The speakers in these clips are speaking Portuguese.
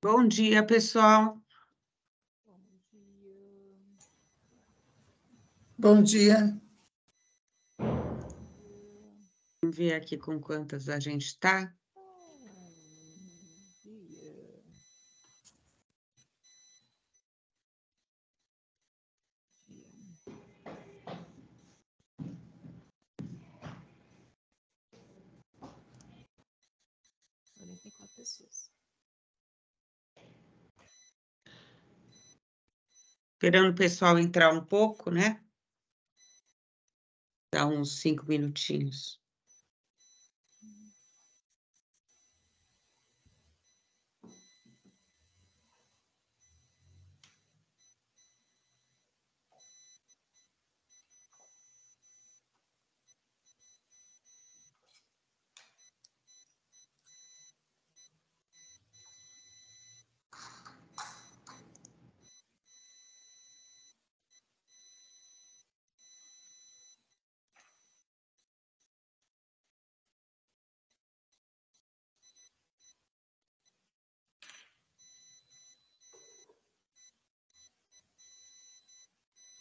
Bom dia, pessoal. Bom dia. Vamos ver aqui com quantas a gente está. Esperando o pessoal entrar um pouco, né? Dá uns cinco minutinhos.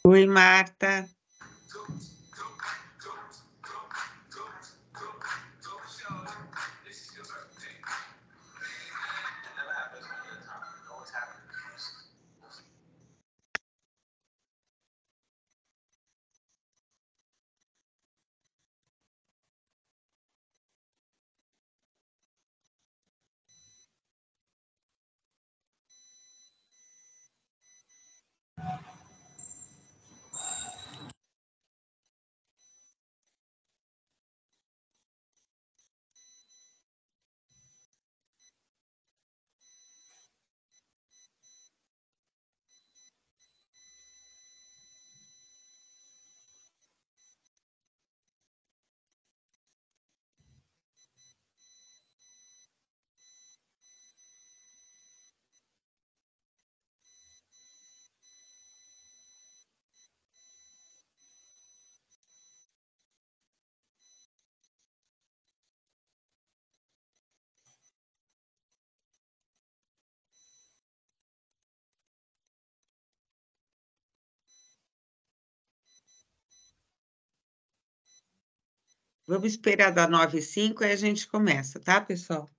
Oi, Marta. Vamos esperar dar 9 e 5 e a gente começa, tá, pessoal?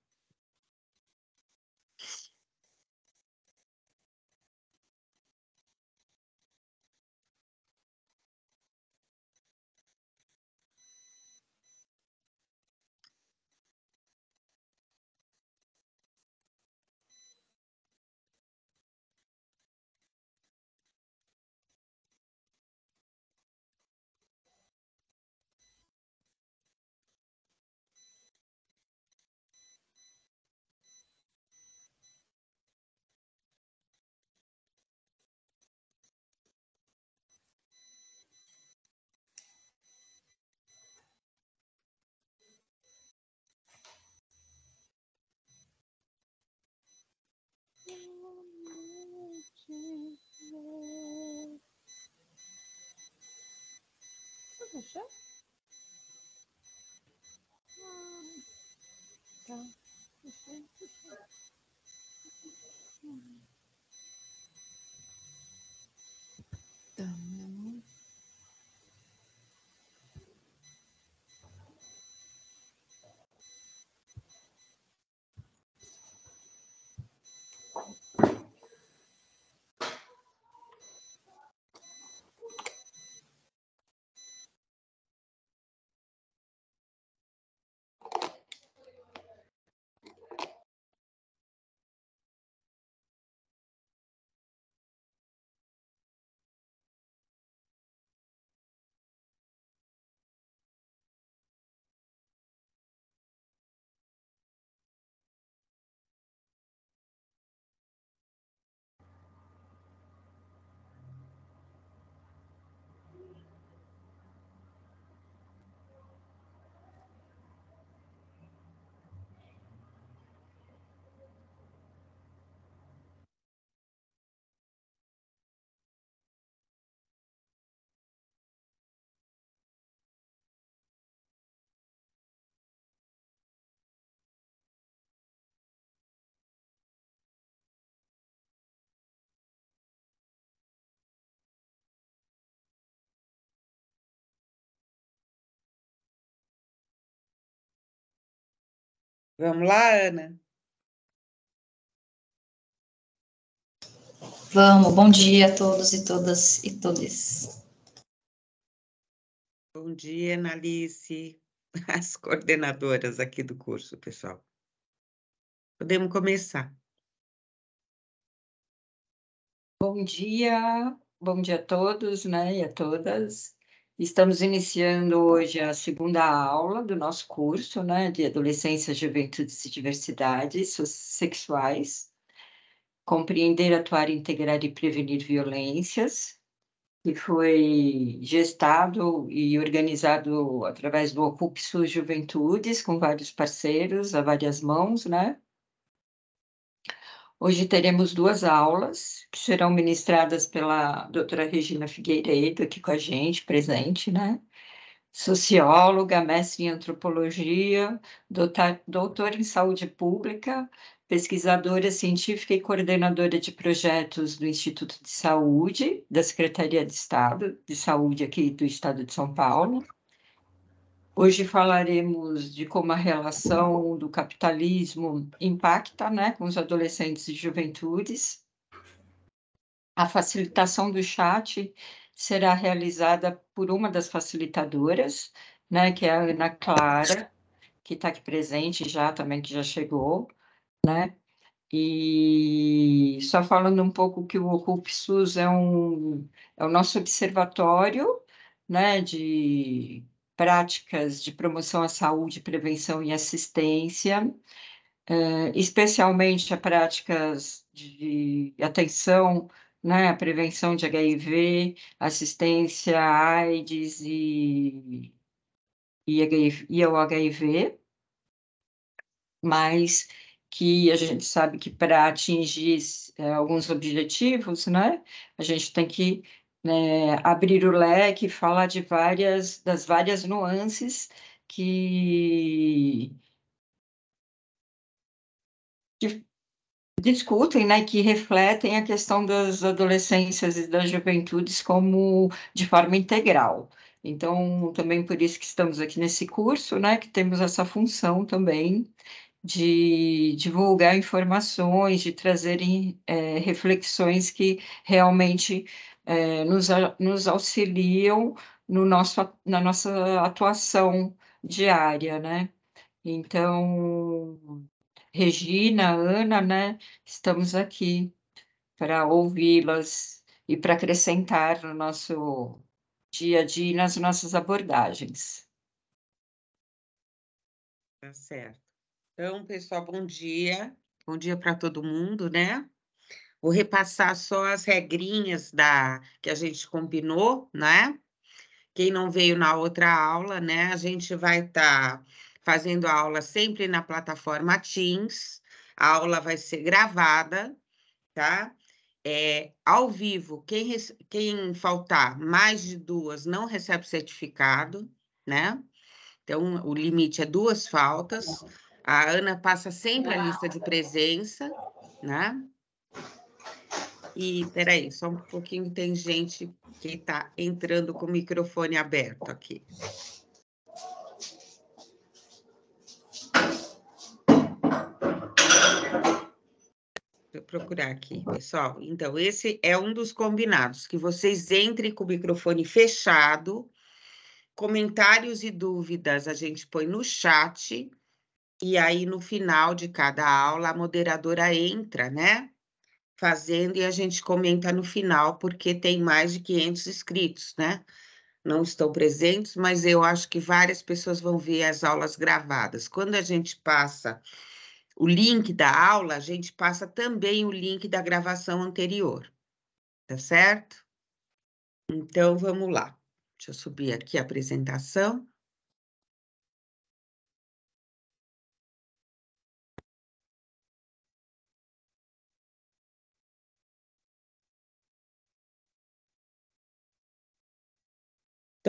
Vamos lá, Ana. Vamos, bom dia a todos e todas e todos. Bom dia, Analice, as coordenadoras aqui do curso, pessoal. Podemos começar. Bom dia, bom dia a todos né, e a todas. Estamos iniciando hoje a segunda aula do nosso curso né, de Adolescência, Juventudes e Diversidades Sexuais. Compreender, atuar, integrar e prevenir violências, que foi gestado e organizado através do Ocupe Suas Juventudes, com vários parceiros, a várias mãos, né? Hoje teremos duas aulas que serão ministradas pela doutora Regina Figueiredo, aqui com a gente, presente, né? Socióloga, mestre em antropologia, doutor, doutora em saúde pública, pesquisadora científica e coordenadora de projetos do Instituto de Saúde, da Secretaria de Estado de Saúde aqui do Estado de São Paulo Hoje falaremos de como a relação do capitalismo impacta né, com os adolescentes e juventudes. A facilitação do chat será realizada por uma das facilitadoras, né, que é a Ana Clara, que está aqui presente já também, que já chegou, né? E só falando um pouco que o RUPSUS é, um, é o nosso observatório né, de práticas de promoção à saúde, prevenção e assistência, eh, especialmente a práticas de atenção, né, a prevenção de HIV, assistência à AIDS e, e, HIV, e ao HIV, mas que a gente sabe que para atingir eh, alguns objetivos, né, a gente tem que né, abrir o leque, falar de várias das várias nuances que, discutem, né, que refletem a questão das adolescências e das juventudes como de forma integral. Então, também por isso que estamos aqui nesse curso, né, que temos essa função também de divulgar informações, de trazerem é, eh, reflexões que realmente é, nos, nos auxiliam no nosso, na nossa atuação diária, né? Então, Regina, Ana, né? Estamos aqui para ouvi-las e para acrescentar no nosso dia a dia nas nossas abordagens. Tá certo. Então, pessoal, bom dia. Bom dia para todo mundo, né? Vou repassar só as regrinhas da que a gente combinou, né? Quem não veio na outra aula, né? A gente vai estar tá fazendo a aula sempre na plataforma Teams. A aula vai ser gravada, tá? É, ao vivo, quem, quem faltar mais de duas não recebe certificado, né? Então, o limite é duas faltas. Tá. A Ana passa sempre a lista de tá. presença, né? E peraí, só um pouquinho, tem gente que está entrando com o microfone aberto aqui. Vou procurar aqui, pessoal. Então, esse é um dos combinados, que vocês entrem com o microfone fechado, comentários e dúvidas a gente põe no chat, e aí no final de cada aula a moderadora entra, né? fazendo e a gente comenta no final, porque tem mais de 500 inscritos, né? Não estão presentes, mas eu acho que várias pessoas vão ver as aulas gravadas. Quando a gente passa o link da aula, a gente passa também o link da gravação anterior, tá certo? Então, vamos lá. Deixa eu subir aqui a apresentação.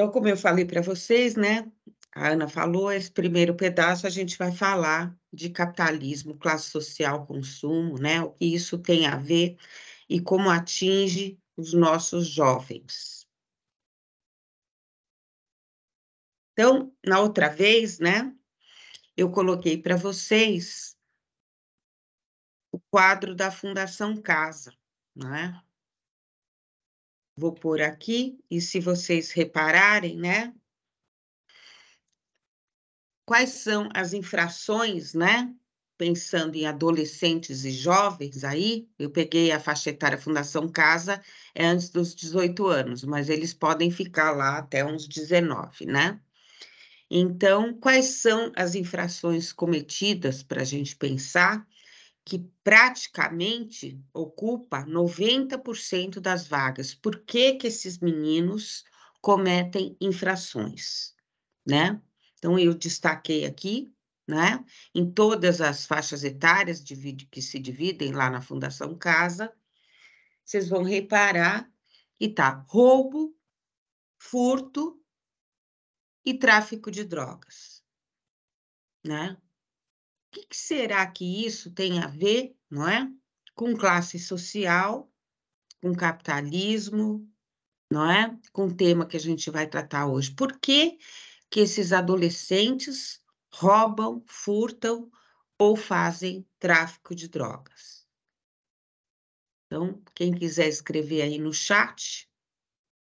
Então, como eu falei para vocês, né? A Ana falou, esse primeiro pedaço a gente vai falar de capitalismo, classe social, consumo, né? O que isso tem a ver e como atinge os nossos jovens. Então, na outra vez, né? Eu coloquei para vocês o quadro da Fundação Casa, né? Vou pôr aqui, e se vocês repararem, né? Quais são as infrações, né? Pensando em adolescentes e jovens aí, eu peguei a faixa etária Fundação Casa, é antes dos 18 anos, mas eles podem ficar lá até uns 19, né? Então, quais são as infrações cometidas para a gente pensar que praticamente ocupa 90% das vagas. Por que, que esses meninos cometem infrações? Né? Então, eu destaquei aqui, né, em todas as faixas etárias divide, que se dividem lá na Fundação Casa, vocês vão reparar e tá roubo, furto e tráfico de drogas, né? O que, que será que isso tem a ver, não é? Com classe social, com capitalismo, não é? Com o tema que a gente vai tratar hoje. Por que, que esses adolescentes roubam, furtam ou fazem tráfico de drogas? Então, quem quiser escrever aí no chat,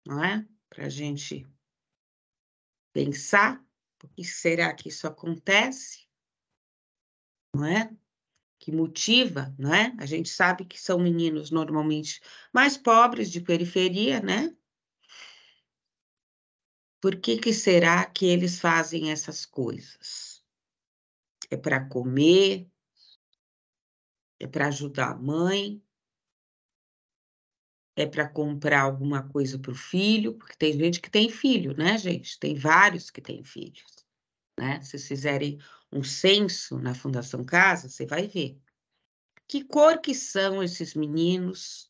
não é? Para a gente pensar, por que será que isso acontece? É? Que motiva, né? A gente sabe que são meninos normalmente mais pobres de periferia, né? Por que, que será que eles fazem essas coisas? É para comer? É para ajudar a mãe? é para comprar alguma coisa para o filho, porque tem gente que tem filho, né, gente? Tem vários que têm filhos, né? Se fizerem um censo na Fundação Casa, você vai ver que cor que são esses meninos,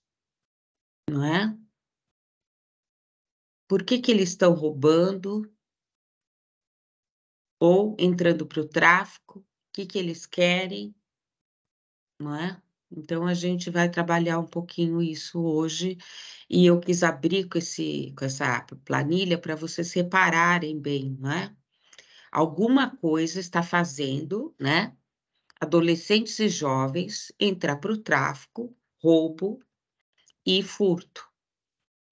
não é? Por que, que eles estão roubando ou entrando para o tráfico? O que, que eles querem, não é? Então a gente vai trabalhar um pouquinho isso hoje e eu quis abrir com, esse, com essa planilha para vocês repararem bem, não é? Alguma coisa está fazendo, né? Adolescentes e jovens entrar para o tráfico, roubo e furto,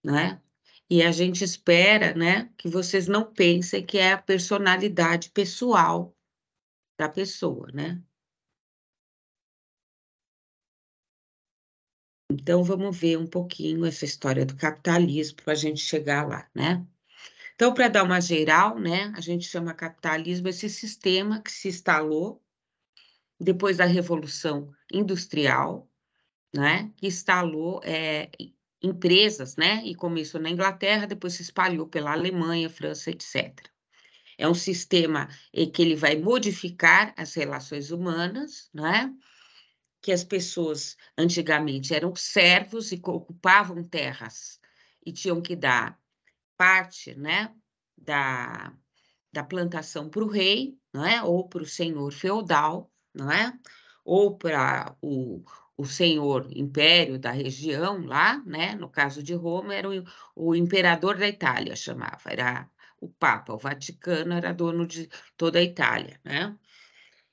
né? E a gente espera, né, que vocês não pensem que é a personalidade pessoal da pessoa, né? Então, vamos ver um pouquinho essa história do capitalismo para a gente chegar lá, né? Então, para dar uma geral, né, a gente chama capitalismo esse sistema que se instalou depois da Revolução Industrial, né, que instalou é, empresas, né, e começou na Inglaterra, depois se espalhou pela Alemanha, França, etc. É um sistema eh, que ele vai modificar as relações humanas, né, que as pessoas antigamente eram servos e ocupavam terras e tinham que dar parte né, da, da plantação para o rei, não é? ou para o senhor feudal, não é? ou para o, o senhor império da região lá, né? no caso de Roma, era o, o imperador da Itália, chamava, era o Papa, o Vaticano era dono de toda a Itália, né?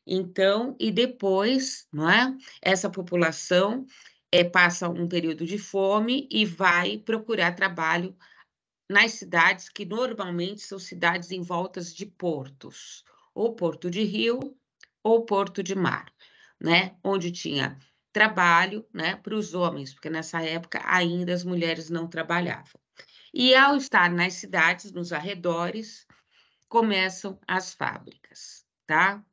Então, e depois, não é? Essa população é, passa um período de fome e vai procurar trabalho nas cidades que normalmente são cidades em voltas de portos, ou porto de rio ou porto de mar, né? Onde tinha trabalho, né, para os homens, porque nessa época ainda as mulheres não trabalhavam. E ao estar nas cidades, nos arredores, começam as fábricas, tá?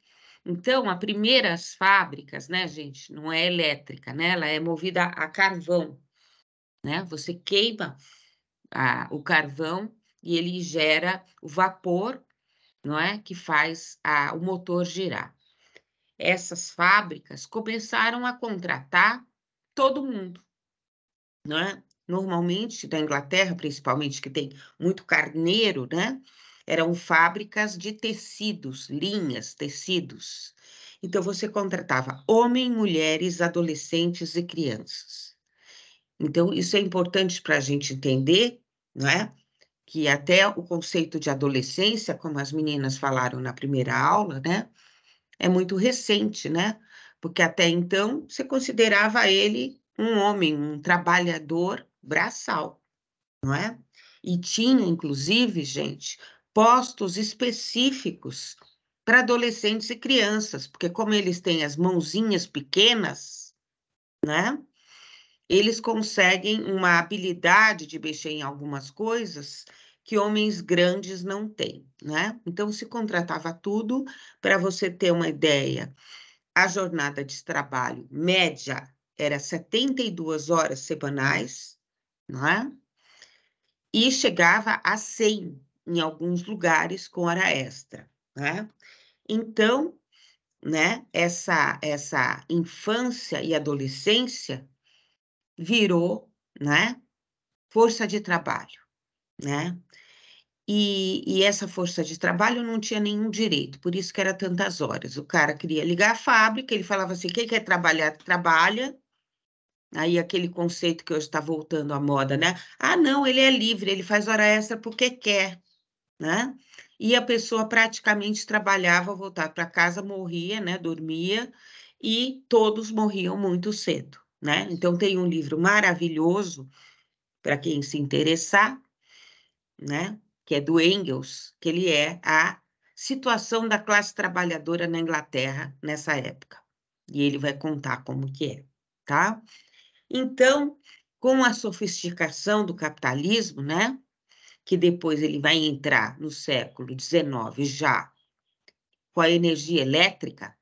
Então, a primeira as fábricas, né, gente, não é elétrica, né? Ela é movida a carvão, né? Você queima a, o carvão e ele gera o vapor, não é, que faz a, o motor girar. Essas fábricas começaram a contratar todo mundo, não é? Normalmente da Inglaterra, principalmente que tem muito carneiro, né? Eram fábricas de tecidos, linhas, tecidos. Então você contratava homens, mulheres, adolescentes e crianças. Então, isso é importante para a gente entender, não é? Que até o conceito de adolescência, como as meninas falaram na primeira aula, né? É muito recente, né? Porque até então você considerava ele um homem, um trabalhador braçal, não é? E tinha, inclusive, gente, postos específicos para adolescentes e crianças, porque como eles têm as mãozinhas pequenas, né? eles conseguem uma habilidade de mexer em algumas coisas que homens grandes não têm, né? Então se contratava tudo para você ter uma ideia. A jornada de trabalho média era 72 horas semanais, né? E chegava a 100 em alguns lugares com hora extra, né? Então, né, essa essa infância e adolescência virou, né, força de trabalho, né? E, e, essa força de trabalho não tinha nenhum direito, por isso que era tantas horas. O cara queria ligar a fábrica, ele falava assim, quem quer trabalhar, trabalha. Aí aquele conceito que hoje está voltando à moda, né? Ah, não, ele é livre, ele faz hora extra porque quer, né? E a pessoa praticamente trabalhava, voltava para casa, morria, né? Dormia, e todos morriam muito cedo né? Então tem um livro maravilhoso para quem se interessar, né? Que é do Engels, que ele é a situação da classe trabalhadora na Inglaterra nessa época. E ele vai contar como que é, tá? Então, com a sofisticação do capitalismo, né? Que depois ele vai entrar no século XIX já com a energia elétrica,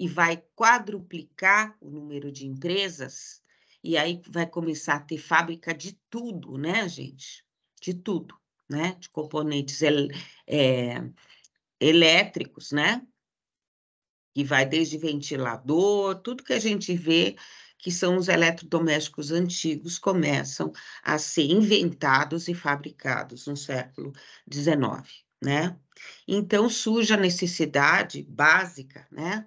e vai quadruplicar o número de empresas, e aí vai começar a ter fábrica de tudo, né, gente? De tudo, né? De componentes el, é, elétricos, né? E vai desde ventilador, tudo que a gente vê que são os eletrodomésticos antigos, começam a ser inventados e fabricados no século XIX, né? Então surge a necessidade básica, né,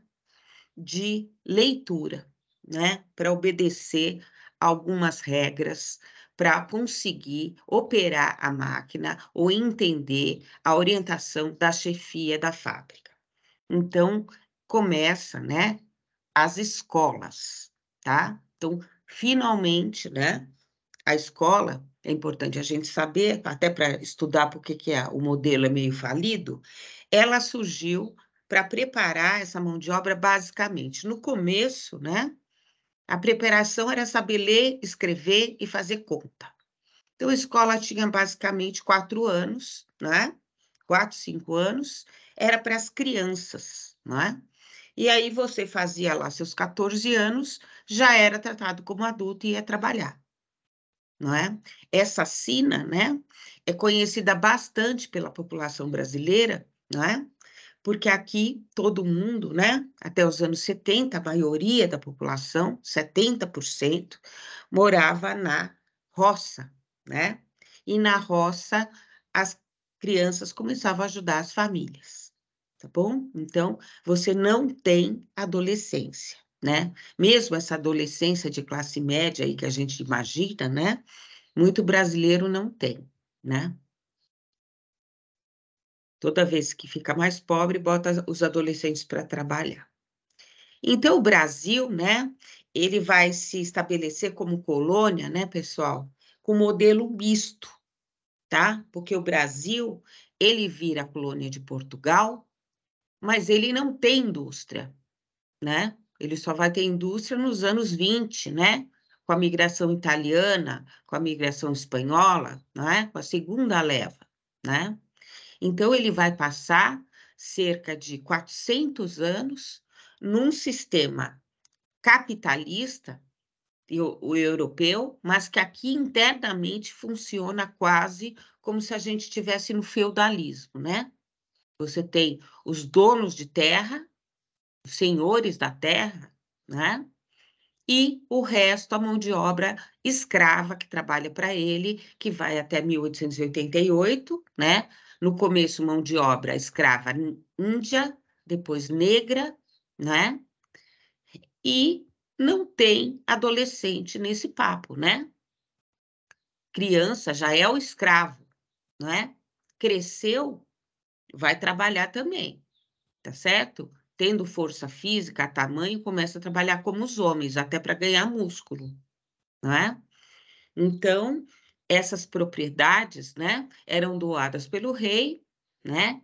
de leitura, né? Para obedecer algumas regras para conseguir operar a máquina ou entender a orientação da chefia da fábrica. Então, começa, né, as escolas, tá? Então, finalmente, né, a escola, é importante a gente saber, até para estudar porque que é, o modelo é meio falido, ela surgiu para preparar essa mão de obra basicamente. No começo, né, a preparação era saber ler, escrever e fazer conta. Então, a escola tinha basicamente quatro anos, né? Quatro, cinco anos, era para as crianças, né? E aí você fazia lá seus 14 anos, já era tratado como adulto e ia trabalhar, não é? Essa sina, né, é conhecida bastante pela população brasileira, não é? porque aqui todo mundo, né, até os anos 70, a maioria da população, 70%, morava na roça, né? E na roça as crianças começavam a ajudar as famílias, tá bom? Então, você não tem adolescência, né? Mesmo essa adolescência de classe média aí que a gente imagina, né? Muito brasileiro não tem, né? Toda vez que fica mais pobre, bota os adolescentes para trabalhar. Então, o Brasil, né, ele vai se estabelecer como colônia, né, pessoal, com modelo misto, tá? Porque o Brasil, ele vira colônia de Portugal, mas ele não tem indústria, né? Ele só vai ter indústria nos anos 20, né? Com a migração italiana, com a migração espanhola, né? Com a segunda leva, né? Então, ele vai passar cerca de 400 anos num sistema capitalista o europeu, mas que aqui internamente funciona quase como se a gente tivesse no feudalismo, né? Você tem os donos de terra, os senhores da terra, né? E o resto, a mão de obra escrava que trabalha para ele, que vai até 1888, né? no começo mão de obra escrava índia, depois negra, né? E não tem adolescente nesse papo, né? Criança já é o escravo, não é? Cresceu, vai trabalhar também, tá certo? Tendo força física, tamanho, começa a trabalhar como os homens, até para ganhar músculo, não é? Então, essas propriedades, né, eram doadas pelo rei, né,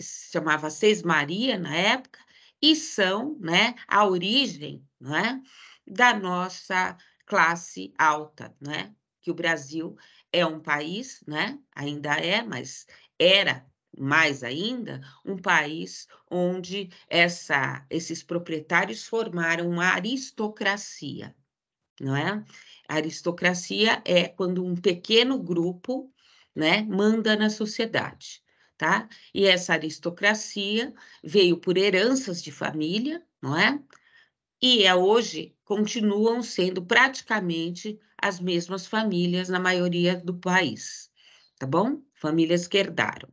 se chamava Seis Maria na época, e são, né, a origem, né, da nossa classe alta, né, que o Brasil é um país, né, ainda é, mas era mais ainda um país onde essa, esses proprietários formaram uma aristocracia, não é? A aristocracia é quando um pequeno grupo né, manda na sociedade. Tá? E essa aristocracia veio por heranças de família, não é? E é hoje continuam sendo praticamente as mesmas famílias na maioria do país, tá bom? Famílias que herdaram.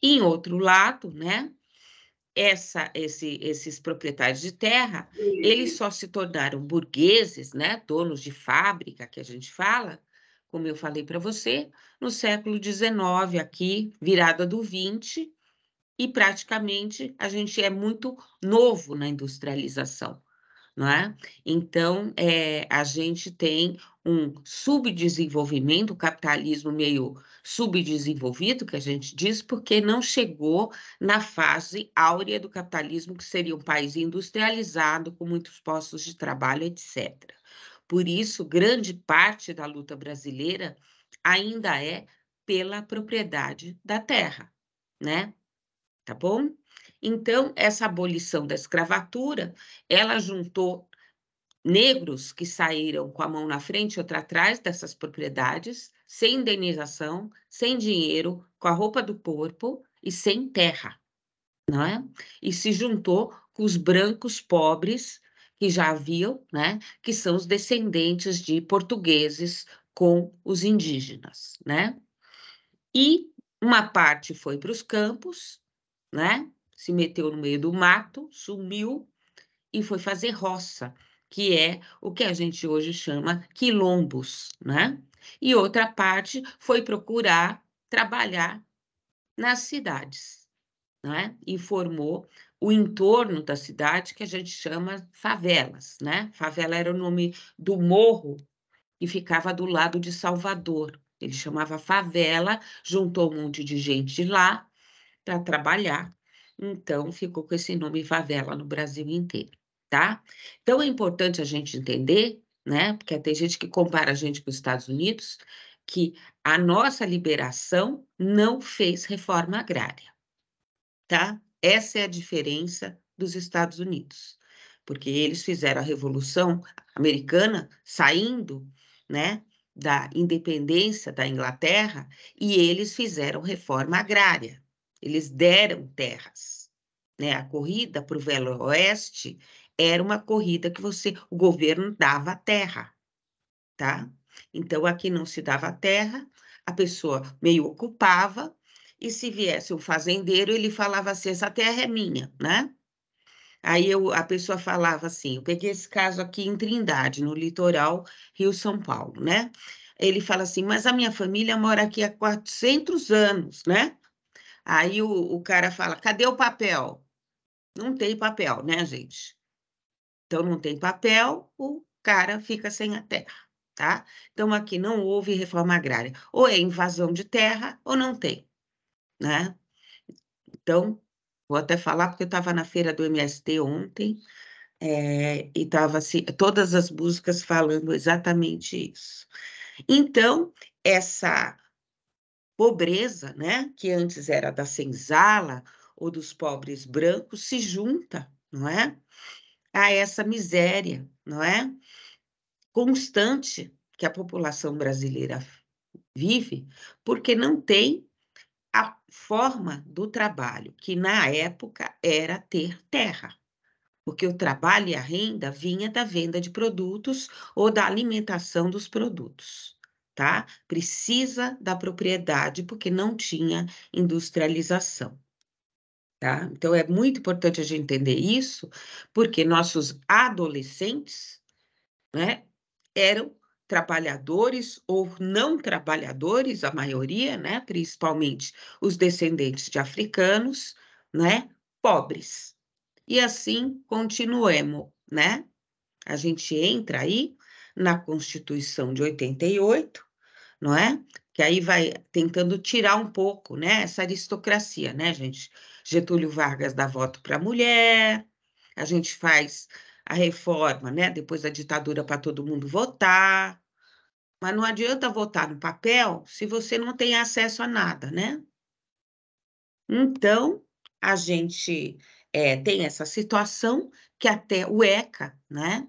em outro lado, né, essa, esse, esses proprietários de terra, eles só se tornaram burgueses, né, donos de fábrica, que a gente fala, como eu falei para você, no século XIX, aqui, virada do XX, e praticamente a gente é muito novo na industrialização, não é? Então, é, a gente tem um subdesenvolvimento, o capitalismo meio subdesenvolvido, que a gente diz, porque não chegou na fase áurea do capitalismo, que seria um país industrializado, com muitos postos de trabalho, etc. Por isso, grande parte da luta brasileira ainda é pela propriedade da terra, né? Tá bom? Então, essa abolição da escravatura, ela juntou negros que saíram com a mão na frente e outra atrás dessas propriedades, sem indenização, sem dinheiro, com a roupa do corpo e sem terra, não é? E se juntou com os brancos pobres que já haviam, né, que são os descendentes de portugueses com os indígenas, né? E uma parte foi para os campos, né? Se meteu no meio do mato, sumiu e foi fazer roça que é o que a gente hoje chama quilombos, né? E outra parte foi procurar trabalhar nas cidades, né? E formou o entorno da cidade que a gente chama favelas, né? Favela era o nome do morro que ficava do lado de Salvador. Ele chamava favela, juntou um monte de gente lá para trabalhar. Então ficou com esse nome favela no Brasil inteiro tá? Então é importante a gente entender, né? Porque tem gente que compara a gente com os Estados Unidos, que a nossa liberação não fez reforma agrária, tá? Essa é a diferença dos Estados Unidos, porque eles fizeram a Revolução Americana saindo, né, da independência da Inglaterra e eles fizeram reforma agrária. Eles deram terras, né? A corrida para o Velho Oeste era uma corrida que você, o governo dava terra, tá? Então aqui não se dava terra, a pessoa meio ocupava e se viesse um fazendeiro, ele falava assim: essa terra é minha, né? Aí eu, a pessoa falava assim: eu peguei esse caso aqui em Trindade, no litoral Rio-São Paulo, né? Ele fala assim: mas a minha família mora aqui há 400 anos, né? Aí o, o cara fala: cadê o papel? Não tem papel, né, gente? Então, não tem papel, o cara fica sem a terra, tá? Então, aqui não houve reforma agrária. Ou é invasão de terra, ou não tem, né? Então, vou até falar, porque eu estava na feira do MST ontem, é, e estava assim, todas as músicas falando exatamente isso. Então, essa pobreza, né, que antes era da senzala ou dos pobres brancos, se junta, não é? a essa miséria, não é? Constante que a população brasileira vive, porque não tem a forma do trabalho, que na época era ter terra. Porque o trabalho e a renda vinha da venda de produtos ou da alimentação dos produtos, tá? Precisa da propriedade porque não tinha industrialização. Tá? Então, é muito importante a gente entender isso, porque nossos adolescentes né, eram trabalhadores ou não trabalhadores, a maioria, né, principalmente os descendentes de africanos, né, pobres. E assim continuemos, né? A gente entra aí na Constituição de 88, não é? Que aí vai tentando tirar um pouco, né, essa aristocracia, né, gente? Getúlio Vargas dá voto para a mulher, a gente faz a reforma, né? Depois da ditadura para todo mundo votar. Mas não adianta votar no papel se você não tem acesso a nada, né? Então, a gente é, tem essa situação que até o ECA, né?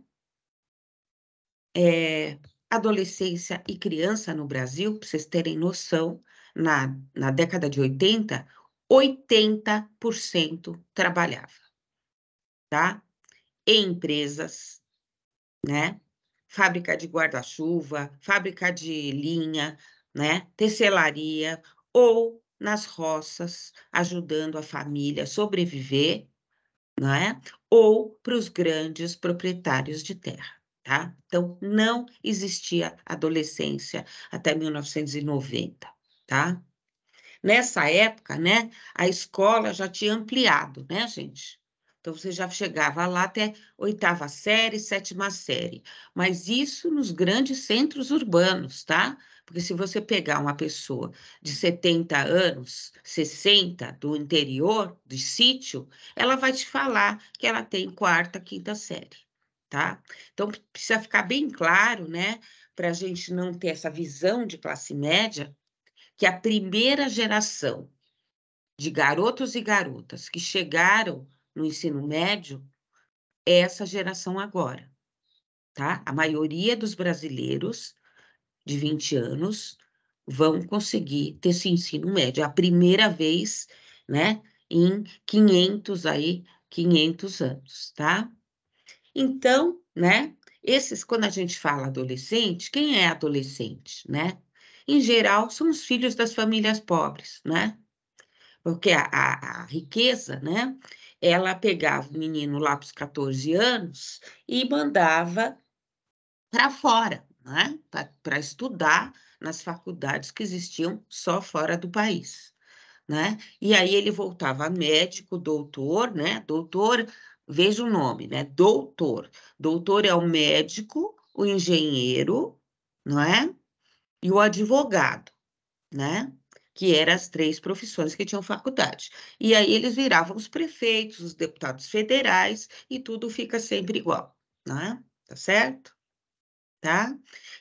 É, adolescência e criança no Brasil, para vocês terem noção, na, na década de 80, 80% trabalhava, tá? Em empresas, né? Fábrica de guarda-chuva, fábrica de linha, né? Tecelaria ou nas roças, ajudando a família a sobreviver, né? Ou para os grandes proprietários de terra, tá? Então, não existia adolescência até 1990, tá? Nessa época, né, a escola já tinha ampliado, né, gente? Então, você já chegava lá até oitava série, sétima série. Mas isso nos grandes centros urbanos, tá? Porque se você pegar uma pessoa de 70 anos, 60, do interior, de sítio, ela vai te falar que ela tem quarta, quinta série, tá? Então, precisa ficar bem claro, né? Para a gente não ter essa visão de classe média, que a primeira geração de garotos e garotas que chegaram no ensino médio é essa geração agora, tá? A maioria dos brasileiros de 20 anos vão conseguir ter esse ensino médio, é a primeira vez, né, em 500 aí, 500 anos, tá? Então, né, esses quando a gente fala adolescente, quem é adolescente, né? em geral, são os filhos das famílias pobres, né? Porque a, a, a riqueza, né? Ela pegava o menino lá para os 14 anos e mandava para fora, né? Para estudar nas faculdades que existiam só fora do país, né? E aí ele voltava médico, doutor, né? Doutor, veja o nome, né? Doutor. Doutor é o médico, o engenheiro, não é? e o advogado, né? Que eram as três profissões que tinham faculdade. E aí eles viravam os prefeitos, os deputados federais, e tudo fica sempre igual, né? Tá certo? Tá?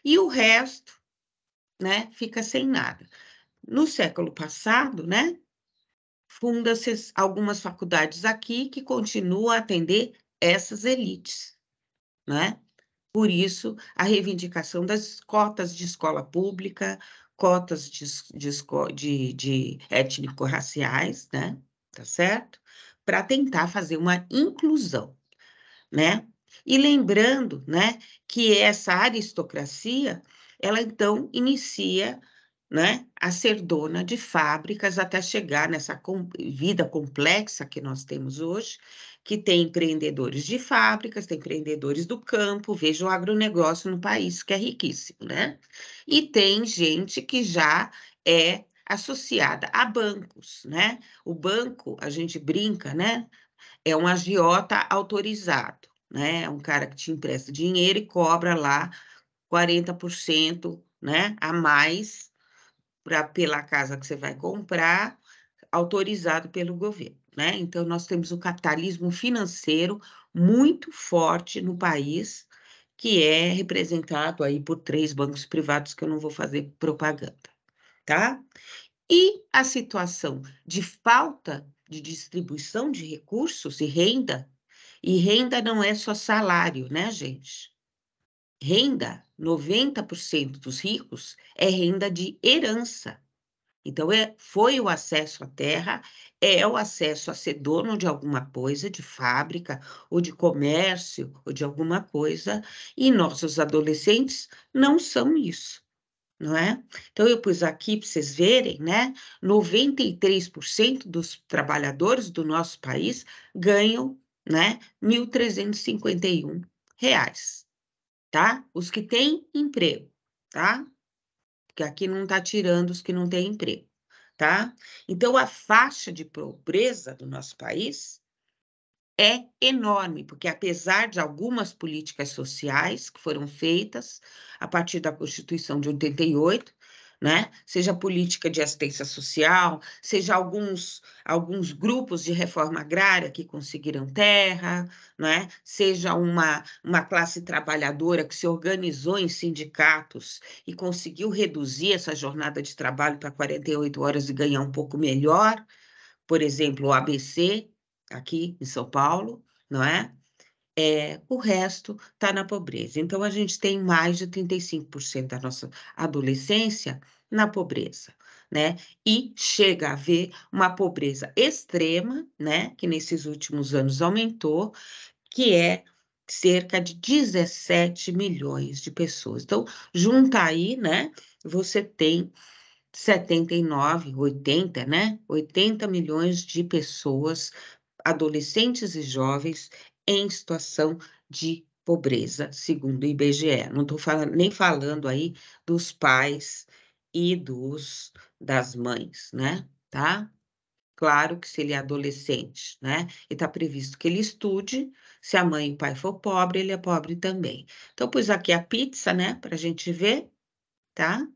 E o resto, né, fica sem nada. No século passado, né, funda-se algumas faculdades aqui que continuam a atender essas elites, né? Por isso, a reivindicação das cotas de escola pública, cotas de, de, de étnico-raciais, né? Tá certo? Para tentar fazer uma inclusão, né? E lembrando, né, que essa aristocracia, ela então inicia, né, a ser dona de fábricas até chegar nessa vida complexa que nós temos hoje, que tem empreendedores de fábricas, tem empreendedores do campo, veja o agronegócio no país, que é riquíssimo, né? E tem gente que já é associada a bancos, né? O banco, a gente brinca, né? É um agiota autorizado, né? É um cara que te empresta dinheiro e cobra lá 40%, né, a mais pra, pela casa que você vai comprar, autorizado pelo governo né? Então, nós temos um capitalismo financeiro muito forte no país, que é representado aí por três bancos privados que eu não vou fazer propaganda, tá? E a situação de falta de distribuição de recursos e renda, e renda não é só salário, né, gente? Renda, 90% dos ricos é renda de herança. Então, é, foi o acesso à terra, é o acesso a ser dono de alguma coisa, de fábrica, ou de comércio, ou de alguma coisa, e nossos adolescentes não são isso. Não é? Então, eu pus aqui para vocês verem, né? 93% dos trabalhadores do nosso país ganham, né? R$ reais, tá? Os que têm emprego, tá? Porque aqui não está tirando os que não têm emprego tá? Então, a faixa de pobreza do nosso país é enorme, porque apesar de algumas políticas sociais que foram feitas a partir da Constituição de 88, né? Seja política de assistência social, seja alguns, alguns grupos de reforma agrária que conseguiram terra, né? Seja uma, uma classe trabalhadora que se organizou em sindicatos e conseguiu reduzir essa jornada de trabalho para 48 horas e ganhar um pouco melhor, por exemplo, o ABC, aqui em São Paulo, não é? É, o resto está na pobreza. Então, a gente tem mais de 35% da nossa adolescência na pobreza, né? E chega a haver uma pobreza extrema, né? Que nesses últimos anos aumentou, que é cerca de 17 milhões de pessoas. Então, junta aí, né? Você tem 79, 80, né? 80 milhões de pessoas adolescentes e jovens em situação de pobreza, segundo o IBGE. Não estou nem falando aí dos pais e dos das mães, né? Tá? Claro que se ele é adolescente, né? E está previsto que ele estude, se a mãe e o pai for pobre, ele é pobre também. Então, pus aqui a pizza, né? Para a gente ver, tá?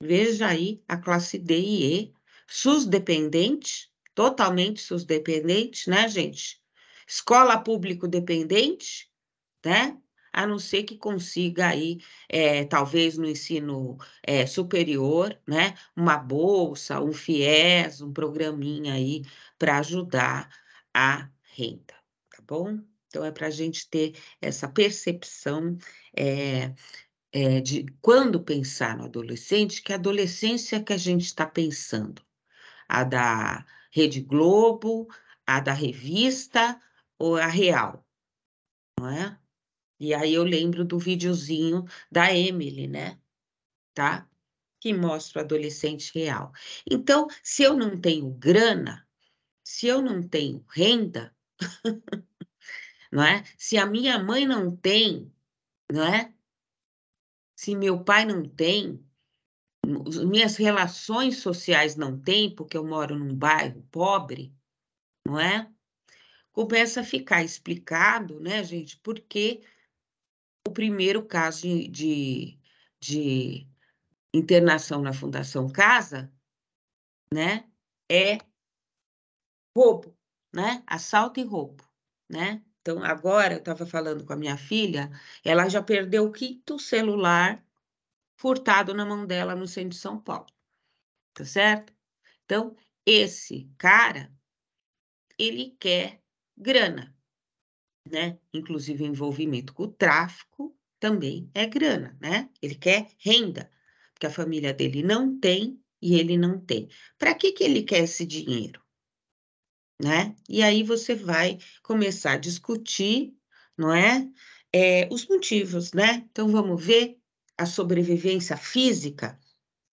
Veja aí a classe D e E. SUS dependente, totalmente SUS dependente, né, gente? escola público dependente, né? a não ser que consiga aí, é, talvez no ensino é, superior, né, uma bolsa, um FIES, um programinha aí para ajudar a renda, tá bom? Então, é para a gente ter essa percepção é, é, de quando pensar no adolescente, que a adolescência que a gente está pensando, a da Rede Globo, a da revista ou a real, não é? E aí eu lembro do videozinho da Emily, né? Tá? Que mostra o adolescente real. Então, se eu não tenho grana, se eu não tenho renda, não é? Se a minha mãe não tem, não é? Se meu pai não tem, minhas relações sociais não têm, porque eu moro num bairro pobre, não é? começa a ficar explicado, né, gente, Porque o primeiro caso de, de, de internação na Fundação Casa, né, é roubo, né, assalto e roubo, né? Então, agora eu estava falando com a minha filha, ela já perdeu o quinto celular furtado na mão dela no centro de São Paulo, tá certo? Então, esse cara, ele quer grana, né? Inclusive envolvimento com o tráfico também é grana, né? Ele quer renda, porque a família dele não tem e ele não tem. Para que que ele quer esse dinheiro? Né? E aí você vai começar a discutir, não é? é os motivos, né? Então vamos ver a sobrevivência física,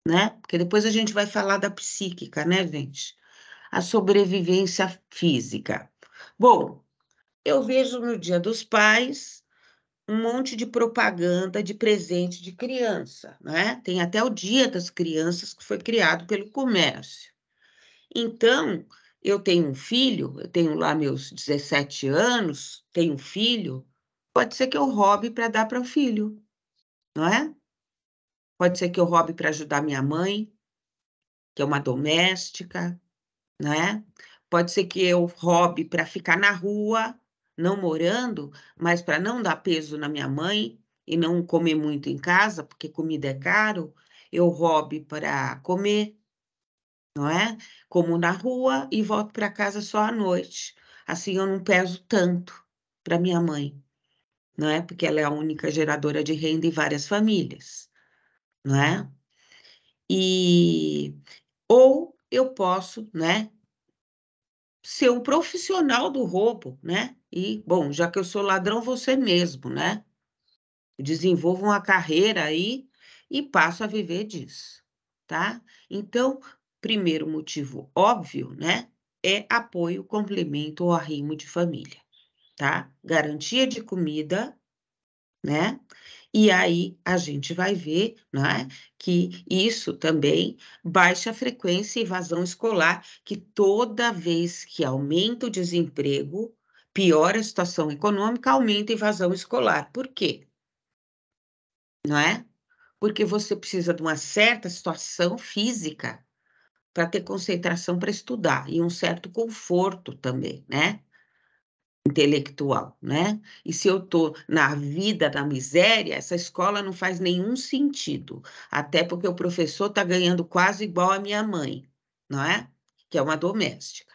né? Porque depois a gente vai falar da psíquica, né, gente? A sobrevivência física. Bom, eu vejo no Dia dos Pais um monte de propaganda de presente de criança, né? Tem até o Dia das Crianças que foi criado pelo comércio. Então, eu tenho um filho, eu tenho lá meus 17 anos, tenho um filho, pode ser que eu roube para dar para o filho, não é? Pode ser que eu roube para ajudar minha mãe, que é uma doméstica, não é Pode ser que eu robe para ficar na rua, não morando, mas para não dar peso na minha mãe e não comer muito em casa, porque comida é caro, eu roube para comer, não é? Como na rua e volto para casa só à noite. Assim eu não peso tanto para minha mãe, não é? Porque ela é a única geradora de renda em várias famílias, não é? E ou eu posso, né, ser um profissional do roubo, né? E, bom, já que eu sou ladrão, você mesmo, né? Desenvolvo uma carreira aí e passo a viver disso, tá? Então, primeiro motivo óbvio, né? É apoio, complemento ou arrimo de família, tá? Garantia de comida né? E aí a gente vai ver né, que isso também baixa a frequência e evasão escolar, que toda vez que aumenta o desemprego, piora a situação econômica, aumenta a evasão escolar. Por quê? Não é? Porque você precisa de uma certa situação física para ter concentração para estudar e um certo conforto também, né? intelectual, né? E se eu tô na vida da miséria, essa escola não faz nenhum sentido, até porque o professor tá ganhando quase igual a minha mãe, não é? Que é uma doméstica.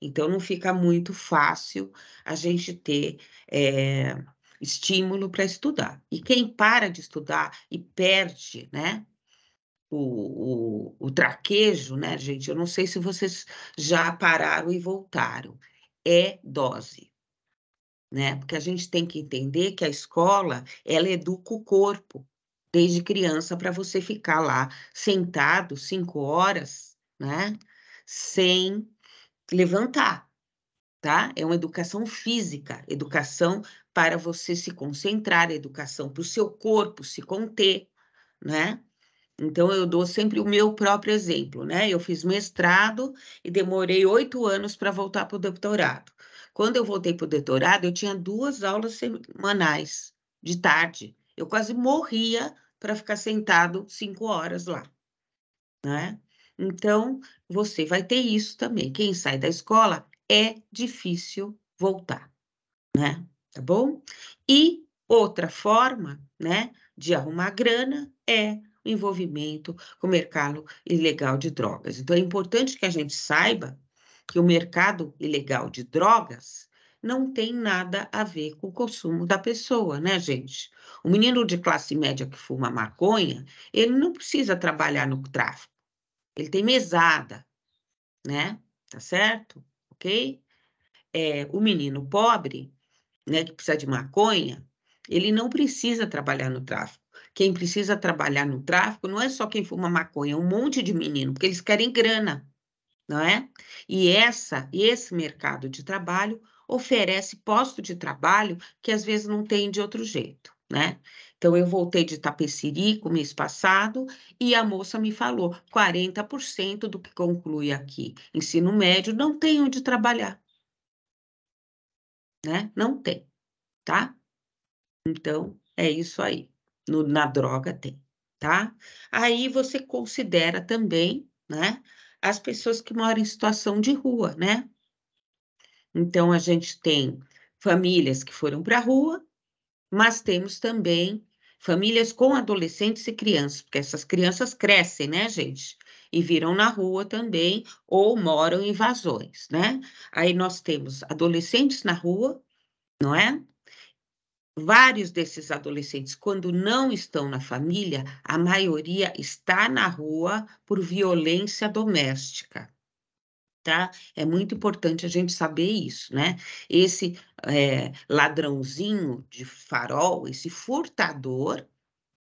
Então não fica muito fácil a gente ter é, estímulo para estudar. E quem para de estudar e perde, né? O, o, o traquejo, né, gente? Eu não sei se vocês já pararam e voltaram. É dose né? Porque a gente tem que entender que a escola, ela educa o corpo desde criança para você ficar lá sentado cinco horas, né? Sem levantar, tá? É uma educação física, educação para você se concentrar, educação para o seu corpo se conter, né? Então, eu dou sempre o meu próprio exemplo, né? Eu fiz mestrado e demorei oito anos para voltar para o doutorado. Quando eu voltei para o doutorado, eu tinha duas aulas semanais de tarde. Eu quase morria para ficar sentado cinco horas lá, né? Então, você vai ter isso também. Quem sai da escola é difícil voltar, né? Tá bom? E outra forma, né, de arrumar grana é o envolvimento com o mercado ilegal de drogas. Então, é importante que a gente saiba que o mercado ilegal de drogas não tem nada a ver com o consumo da pessoa, né, gente? O menino de classe média que fuma maconha, ele não precisa trabalhar no tráfico. Ele tem mesada, né? Tá certo? Ok? É, o menino pobre, né, que precisa de maconha, ele não precisa trabalhar no tráfico. Quem precisa trabalhar no tráfico não é só quem fuma maconha, é um monte de menino, porque eles querem grana não é? E essa, esse mercado de trabalho oferece posto de trabalho que às vezes não tem de outro jeito, né? Então eu voltei de Tapeciri com mês passado e a moça me falou: 40% do que conclui aqui ensino médio não tem onde trabalhar. Né? Não tem, tá? Então é isso aí. No, na droga tem, tá? Aí você considera também, né? as pessoas que moram em situação de rua, né? Então, a gente tem famílias que foram para a rua, mas temos também famílias com adolescentes e crianças, porque essas crianças crescem, né, gente? E viram na rua também, ou moram em vazões, né? Aí nós temos adolescentes na rua, não é? Vários desses adolescentes, quando não estão na família, a maioria está na rua por violência doméstica. Tá? É muito importante a gente saber isso, né? Esse é, ladrãozinho de farol, esse furtador,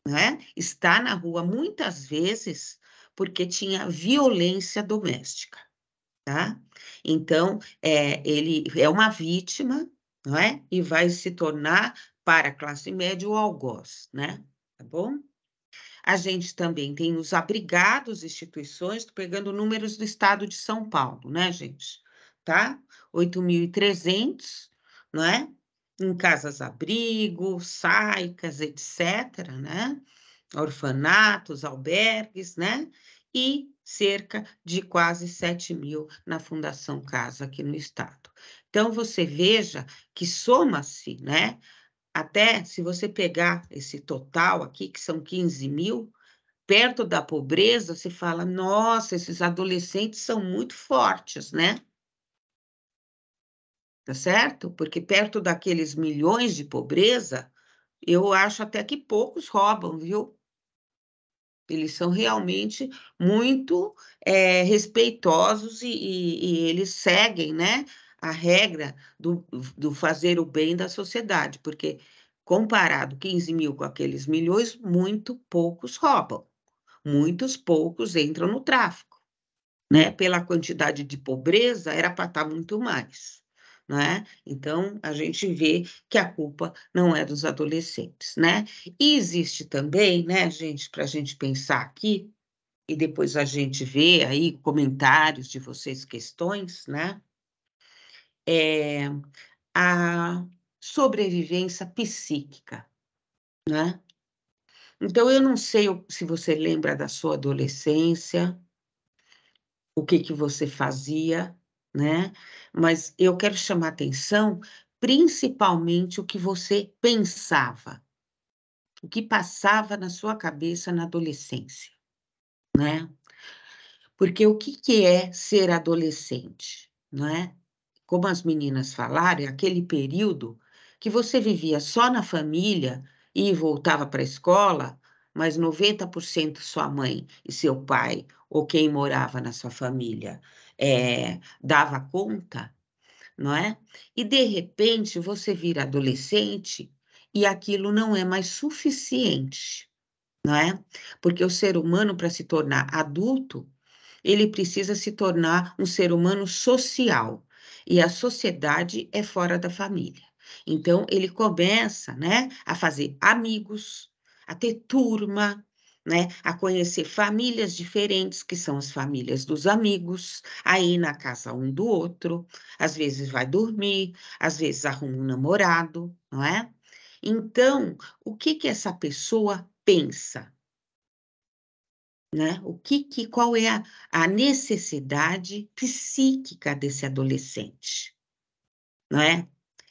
né, está na rua muitas vezes porque tinha violência doméstica, tá? Então, é, ele é uma vítima, não é? E vai se tornar para a classe média, ou algoz, né? Tá bom? A gente também tem os abrigados, instituições, tô pegando números do estado de São Paulo, né, gente? Tá? 8.300, não é? Em casas-abrigo, saicas, etc., né? Orfanatos, albergues, né? E cerca de quase 7 mil na Fundação Casa aqui no estado. Então, você veja que soma-se, né? até se você pegar esse total aqui, que são 15 mil, perto da pobreza, você fala, nossa, esses adolescentes são muito fortes, né? Tá certo? Porque perto daqueles milhões de pobreza, eu acho até que poucos roubam, viu? Eles são realmente muito é, respeitosos e, e, e, eles seguem, né? a regra do, do fazer o bem da sociedade, porque comparado 15 mil com aqueles milhões, muito poucos roubam, muitos poucos entram no tráfico, né? Pela quantidade de pobreza, era para estar tá muito mais, né? Então, a gente vê que a culpa não é dos adolescentes, né? E existe também, né, gente, para a gente pensar aqui, e depois a gente vê aí comentários de vocês, questões, né? é, a sobrevivência psíquica, né? Então, eu não sei se você lembra da sua adolescência, o que, que você fazia, né? Mas eu quero chamar atenção principalmente o que você pensava, o que passava na sua cabeça na adolescência, né? Porque o que, que é ser adolescente, não é? como as meninas falaram, é aquele período que você vivia só na família e voltava para a escola, mas 90% sua mãe e seu pai, ou quem morava na sua família, é, dava conta, não é? E de repente você vira adolescente e aquilo não é mais suficiente, não é? Porque o ser humano, para se tornar adulto, ele precisa se tornar um ser humano social e a sociedade é fora da família. Então, ele começa né, a fazer amigos, a ter turma, né, a conhecer famílias diferentes, que são as famílias dos amigos, aí na casa um do outro, às vezes vai dormir, às vezes arruma um namorado, não é? Então, o que que essa pessoa pensa? né? O que, que qual é a, a necessidade psíquica desse adolescente, não é?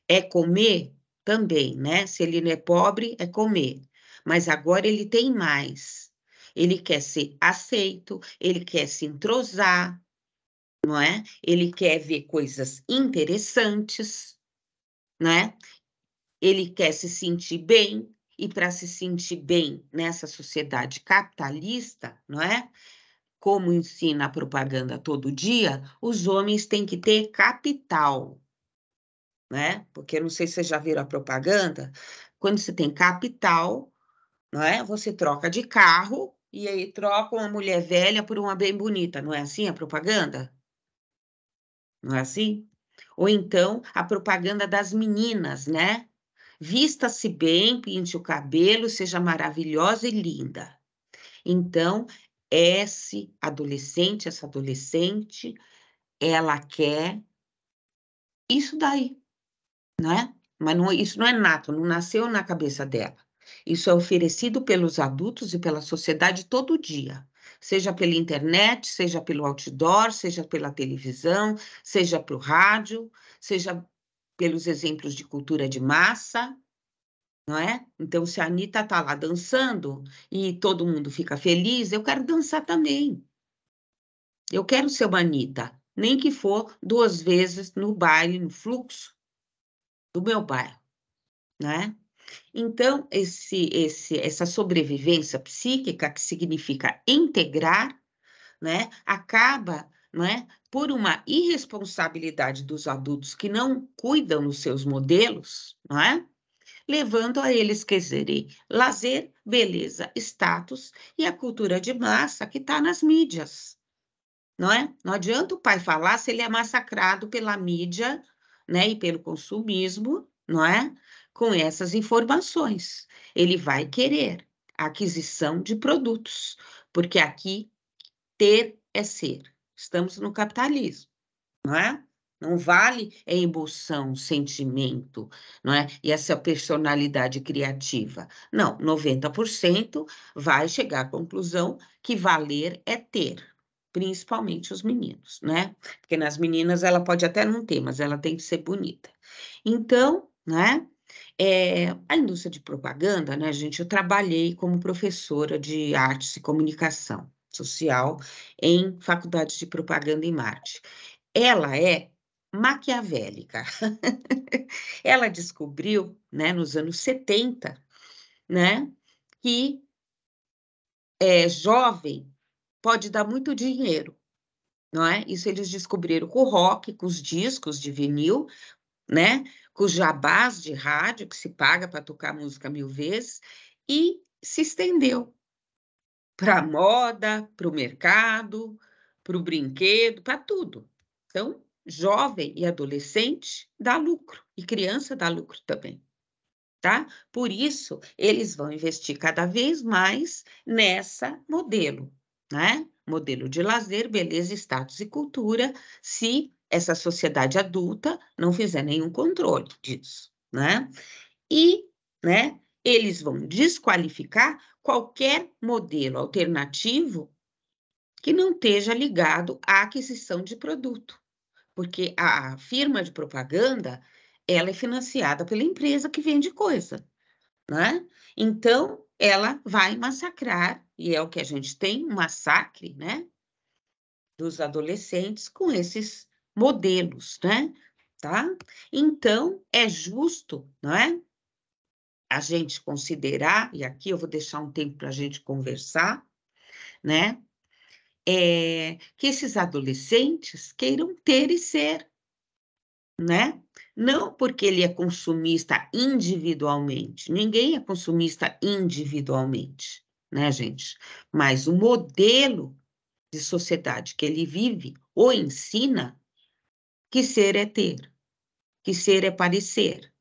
É comer também, né? Se ele não é pobre, é comer. Mas agora ele tem mais. Ele quer ser aceito, ele quer se entrosar, não é? Ele quer ver coisas interessantes, né? Ele quer se sentir bem, e para se sentir bem nessa sociedade capitalista, não é? Como ensina a propaganda todo dia, os homens têm que ter capital, né? Porque não sei se vocês já viram a propaganda, quando você tem capital, não é? Você troca de carro e aí troca uma mulher velha por uma bem bonita, não é assim a propaganda? Não é assim? Ou então a propaganda das meninas, né? Vista-se bem, pinte o cabelo, seja maravilhosa e linda. Então, esse adolescente, essa adolescente, ela quer isso daí, né? Mas não, é, isso não é nato, não nasceu na cabeça dela. Isso é oferecido pelos adultos e pela sociedade todo dia, seja pela internet, seja pelo outdoor, seja pela televisão, seja pelo rádio, seja pelos exemplos de cultura de massa, não é? Então, se a Anitta está lá dançando e todo mundo fica feliz, eu quero dançar também. Eu quero ser uma Anitta, nem que for duas vezes no baile, no fluxo do meu bairro, né? Então, esse, esse, essa sobrevivência psíquica, que significa integrar, né, acaba né, por uma irresponsabilidade dos adultos que não cuidam dos seus modelos, não é? levando a eles quererem lazer, beleza, status e a cultura de massa que está nas mídias. Não é? Não adianta o pai falar se ele é massacrado pela mídia né, e pelo consumismo, não é? Com essas informações. Ele vai querer aquisição de produtos, porque aqui ter é ser. Estamos no capitalismo, não é? Não vale é emoção, sentimento, não é? E essa personalidade criativa. Não, 90% vai chegar à conclusão que valer é ter, principalmente os meninos, né? Porque nas meninas ela pode até não ter, mas ela tem que ser bonita. Então, né? É, a indústria de propaganda, né, gente? Eu trabalhei como professora de artes e comunicação social em Faculdade de Propaganda e Marte. Ela é maquiavélica. ela descobriu, né, nos anos 70, né, que é, jovem pode dar muito dinheiro, não é? Isso eles descobriram com o rock, com os discos de vinil, né, com os jabás de rádio que se paga para tocar música mil vezes e se estendeu para a moda, para o mercado, para o brinquedo, para tudo. Então, jovem e adolescente dá lucro e criança dá lucro também. Tá? Por isso, eles vão investir cada vez mais nessa modelo, né? Modelo de lazer, beleza, status e cultura, se essa sociedade adulta não fizer nenhum controle disso, né? E, né, eles vão desqualificar qualquer modelo alternativo que não esteja ligado à aquisição de produto, porque a firma de propaganda ela é financiada pela empresa que vende coisa, né? Então ela vai massacrar e é o que a gente tem, um massacre, né? Dos adolescentes com esses modelos, né? Tá? Então é justo, não é? a gente considerar, e aqui eu vou deixar um tempo para a gente conversar, né? É, que esses adolescentes queiram ter e ser, né? Não porque ele é consumista individualmente, ninguém é consumista individualmente, né, gente? Mas o modelo de sociedade que ele vive ou ensina que ser é ter, que ser é parecer,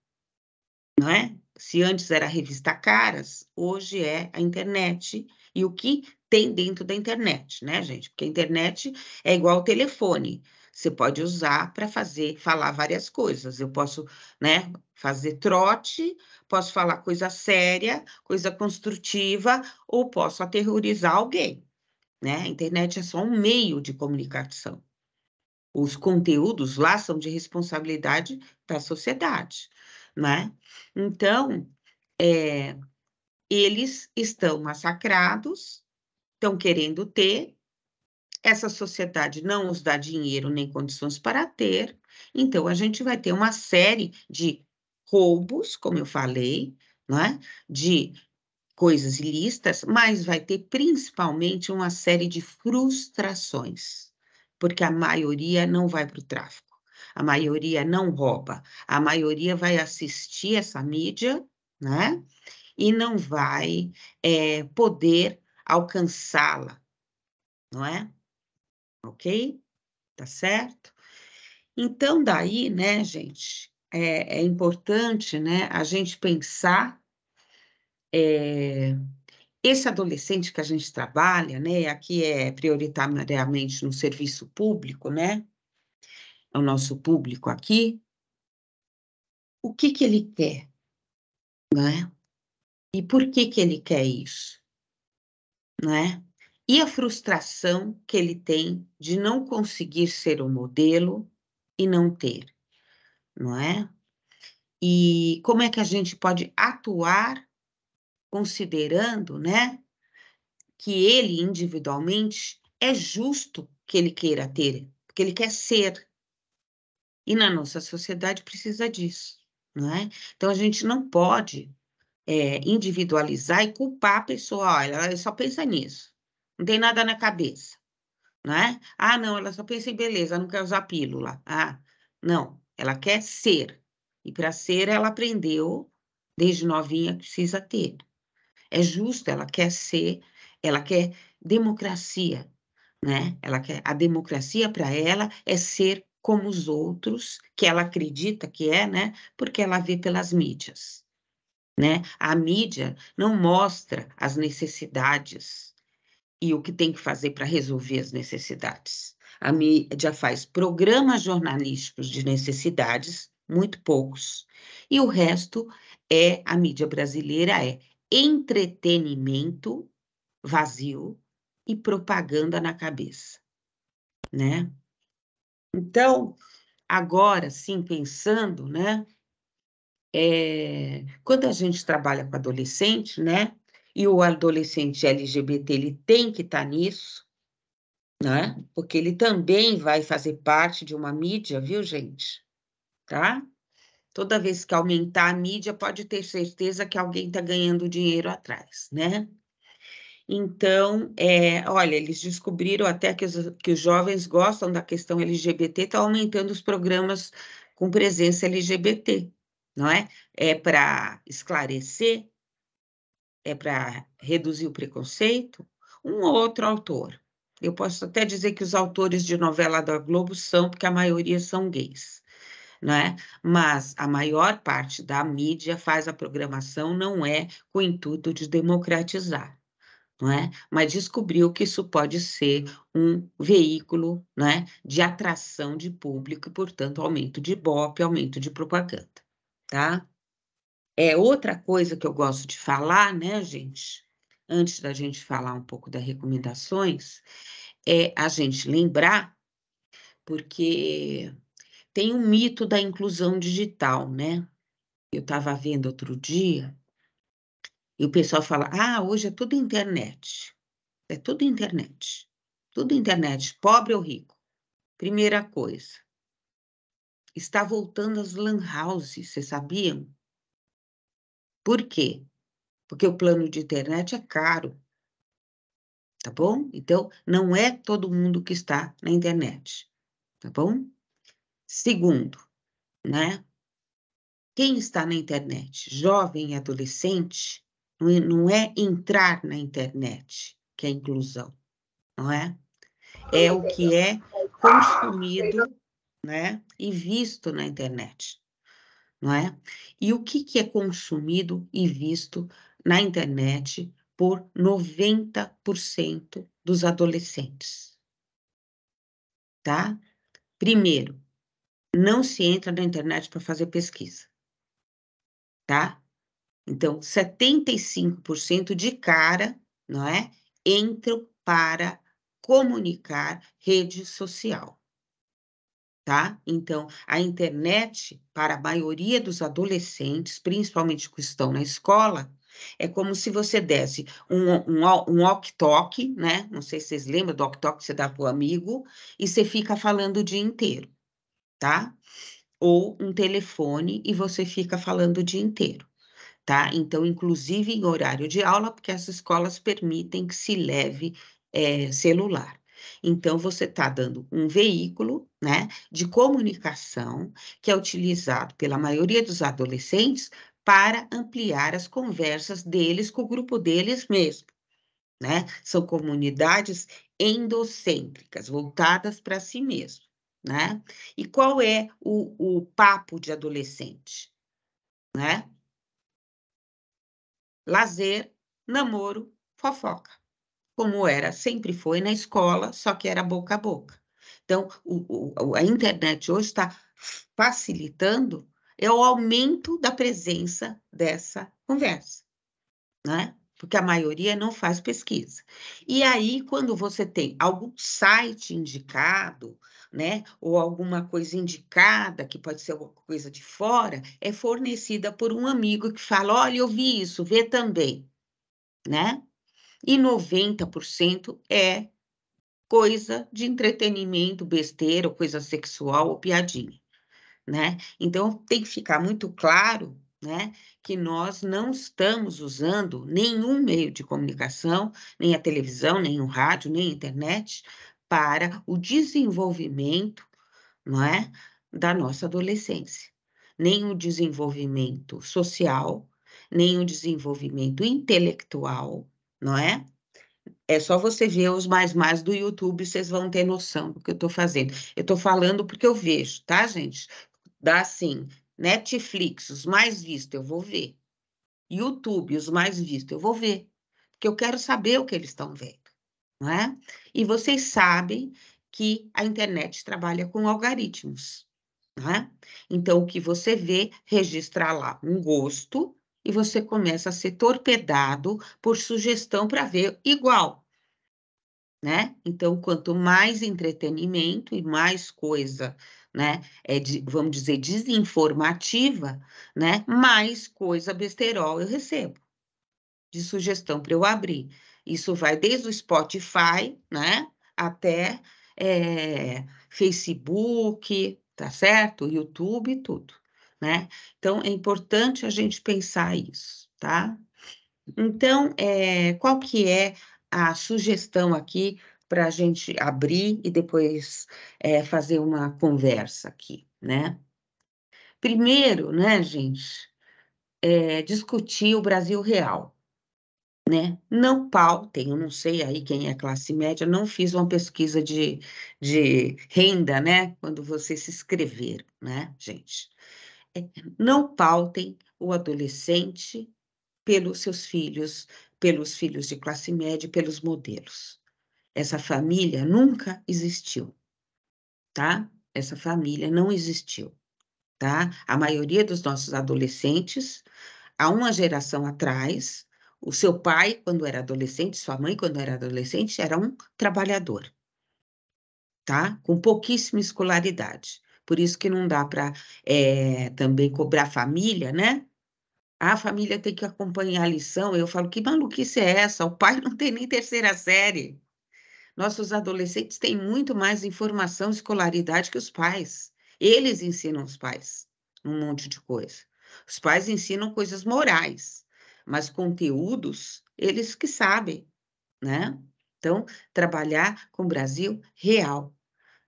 não é? Se antes era a revista Caras, hoje é a internet e o que tem dentro da internet, né, gente? Porque a internet é igual ao telefone. Você pode usar para fazer, falar várias coisas. Eu posso, né, fazer trote, posso falar coisa séria, coisa construtiva, ou posso aterrorizar alguém, né? A internet é só um meio de comunicação. Os conteúdos lá são de responsabilidade da sociedade né? Então, é, eles estão massacrados, estão querendo ter, essa sociedade não os dá dinheiro nem condições para ter, então a gente vai ter uma série de roubos, como eu falei, né? de coisas ilícitas, mas vai ter principalmente uma série de frustrações, porque a maioria não vai para o tráfico a maioria não rouba, a maioria vai assistir essa mídia, né? E não vai é, poder alcançá-la, não é? Ok? Tá certo? Então, daí, né, gente, é, é importante, né, a gente pensar é, esse adolescente que a gente trabalha, né, aqui é prioritariamente no serviço público, né, ao nosso público aqui o que, que ele quer, é E por que, que ele quer isso, é E a frustração que ele tem de não conseguir ser o um modelo e não ter, não é? E como é que a gente pode atuar considerando, né, que ele individualmente é justo que ele queira ter, porque ele quer ser, e na nossa sociedade precisa disso, não é? Então a gente não pode é, individualizar e culpar a pessoa, olha, ela só pensa nisso, não tem nada na cabeça, não é? Ah, não, ela só pensa em beleza, não quer usar pílula. Ah, não, ela quer ser. E para ser, ela aprendeu desde novinha que precisa ter. É justo, ela quer ser, ela quer democracia, né? Ela quer a democracia para ela é ser como os outros, que ela acredita que é, né? Porque ela vê pelas mídias, né? A mídia não mostra as necessidades e o que tem que fazer para resolver as necessidades. A mídia faz programas jornalísticos de necessidades, muito poucos, e o resto é a mídia brasileira é entretenimento vazio e propaganda na cabeça, né? Então, agora, sim, pensando, né? É, quando a gente trabalha com adolescente, né? E o adolescente LGBT ele tem que estar tá nisso, né? Porque ele também vai fazer parte de uma mídia, viu, gente? Tá? Toda vez que aumentar a mídia, pode ter certeza que alguém está ganhando dinheiro atrás, né? Então, é, olha, eles descobriram até que os, que os jovens gostam da questão LGBT, está aumentando os programas com presença LGBT, não é? É para esclarecer, é para reduzir o preconceito. Um ou outro autor. Eu posso até dizer que os autores de novela da Globo são, porque a maioria são gays, não é? Mas a maior parte da mídia faz a programação não é com o intuito de democratizar não é? Mas descobriu que isso pode ser uhum. um veículo, não é, de atração de público e, portanto, aumento de BOP, aumento de propaganda, tá? É outra coisa que eu gosto de falar, né, gente? Antes da gente falar um pouco das recomendações, é a gente lembrar, porque tem o um mito da inclusão digital, né? Eu estava vendo outro dia e o pessoal fala: ah, hoje é tudo internet. É tudo internet. Tudo internet, pobre ou rico. Primeira coisa, está voltando as lan houses, vocês sabiam? Por quê? Porque o plano de internet é caro. Tá bom? Então, não é todo mundo que está na internet. Tá bom? Segundo, né? Quem está na internet, jovem e adolescente, é, não é entrar na internet que é inclusão, não é? É o que é consumido, né, e visto na internet, não é? E o que, que é consumido e visto na internet por 90% dos adolescentes, tá? Primeiro, não se entra na internet para fazer pesquisa, tá? Então, 75% de cara, não é? Entram para comunicar rede social. Tá? Então, a internet, para a maioria dos adolescentes, principalmente que estão na escola, é como se você desse um, um, um ok-tok, né? Não sei se vocês lembram do ok-tok que você dá para o amigo, e você fica falando o dia inteiro, tá? Ou um telefone e você fica falando o dia inteiro tá? Então, inclusive em horário de aula, porque as escolas permitem que se leve é, celular. Então, você está dando um veículo né, de comunicação que é utilizado pela maioria dos adolescentes para ampliar as conversas deles com o grupo deles mesmo. Né? São comunidades endocêntricas, voltadas para si mesmo. Né? E qual é o, o papo de adolescente? Né? lazer, namoro, fofoca. Como era, sempre foi na escola, só que era boca a boca. Então, o, o, a internet hoje está facilitando é o aumento da presença dessa conversa, né? Porque a maioria não faz pesquisa. E aí, quando você tem algum site indicado, né, ou alguma coisa indicada, que pode ser alguma coisa de fora, é fornecida por um amigo que fala: olha, eu vi isso, vê também, né? E 90% é coisa de entretenimento, besteira, ou coisa sexual ou piadinha, né? Então tem que ficar muito claro, né, que nós não estamos usando nenhum meio de comunicação, nem a televisão, nem o rádio, nem a internet, para o desenvolvimento não é, da nossa adolescência. Nem o desenvolvimento social, nem o desenvolvimento intelectual, não é? É só você ver os mais mais do YouTube, vocês vão ter noção do que eu estou fazendo. Eu estou falando porque eu vejo, tá, gente? Dá assim, Netflix, os mais vistos, eu vou ver. YouTube, os mais vistos, eu vou ver. Porque eu quero saber o que eles estão vendo não é? E vocês sabem que a internet trabalha com algoritmos, não é? Então, o que você vê, registra lá um gosto e você começa a ser torpedado por sugestão para ver igual, né? Então, quanto mais entretenimento e mais coisa, né, é de, vamos dizer, desinformativa, né, mais coisa besterol eu recebo de sugestão para eu abrir. Isso vai desde o Spotify, né, até é, Facebook, tá certo? YouTube tudo, né? Então, é importante a gente pensar isso, tá? Então, é, qual que é a sugestão aqui para a gente abrir e depois é, fazer uma conversa aqui, né? Primeiro, né, gente, é, discutir o Brasil real, né? Não pautem, eu não sei aí quem é classe média, não fiz uma pesquisa de, de renda, né? Quando vocês se inscreveram, né, gente? É, não pautem o adolescente pelos seus filhos, pelos filhos de classe média, pelos modelos. Essa família nunca existiu, tá? Essa família não existiu, tá? A maioria dos nossos adolescentes, há uma geração atrás, o seu pai, quando era adolescente, sua mãe, quando era adolescente, era um trabalhador, tá? Com pouquíssima escolaridade. Por isso que não dá para é, eh, também cobrar família, né? A família tem que acompanhar a lição. Eu falo, que maluquice é essa? O pai não tem nem terceira série. Nossos adolescentes têm muito mais informação, escolaridade que os pais. Eles ensinam os pais um monte de coisa. Os pais ensinam coisas morais mas conteúdos, eles que sabem, né? Então, trabalhar com o Brasil real,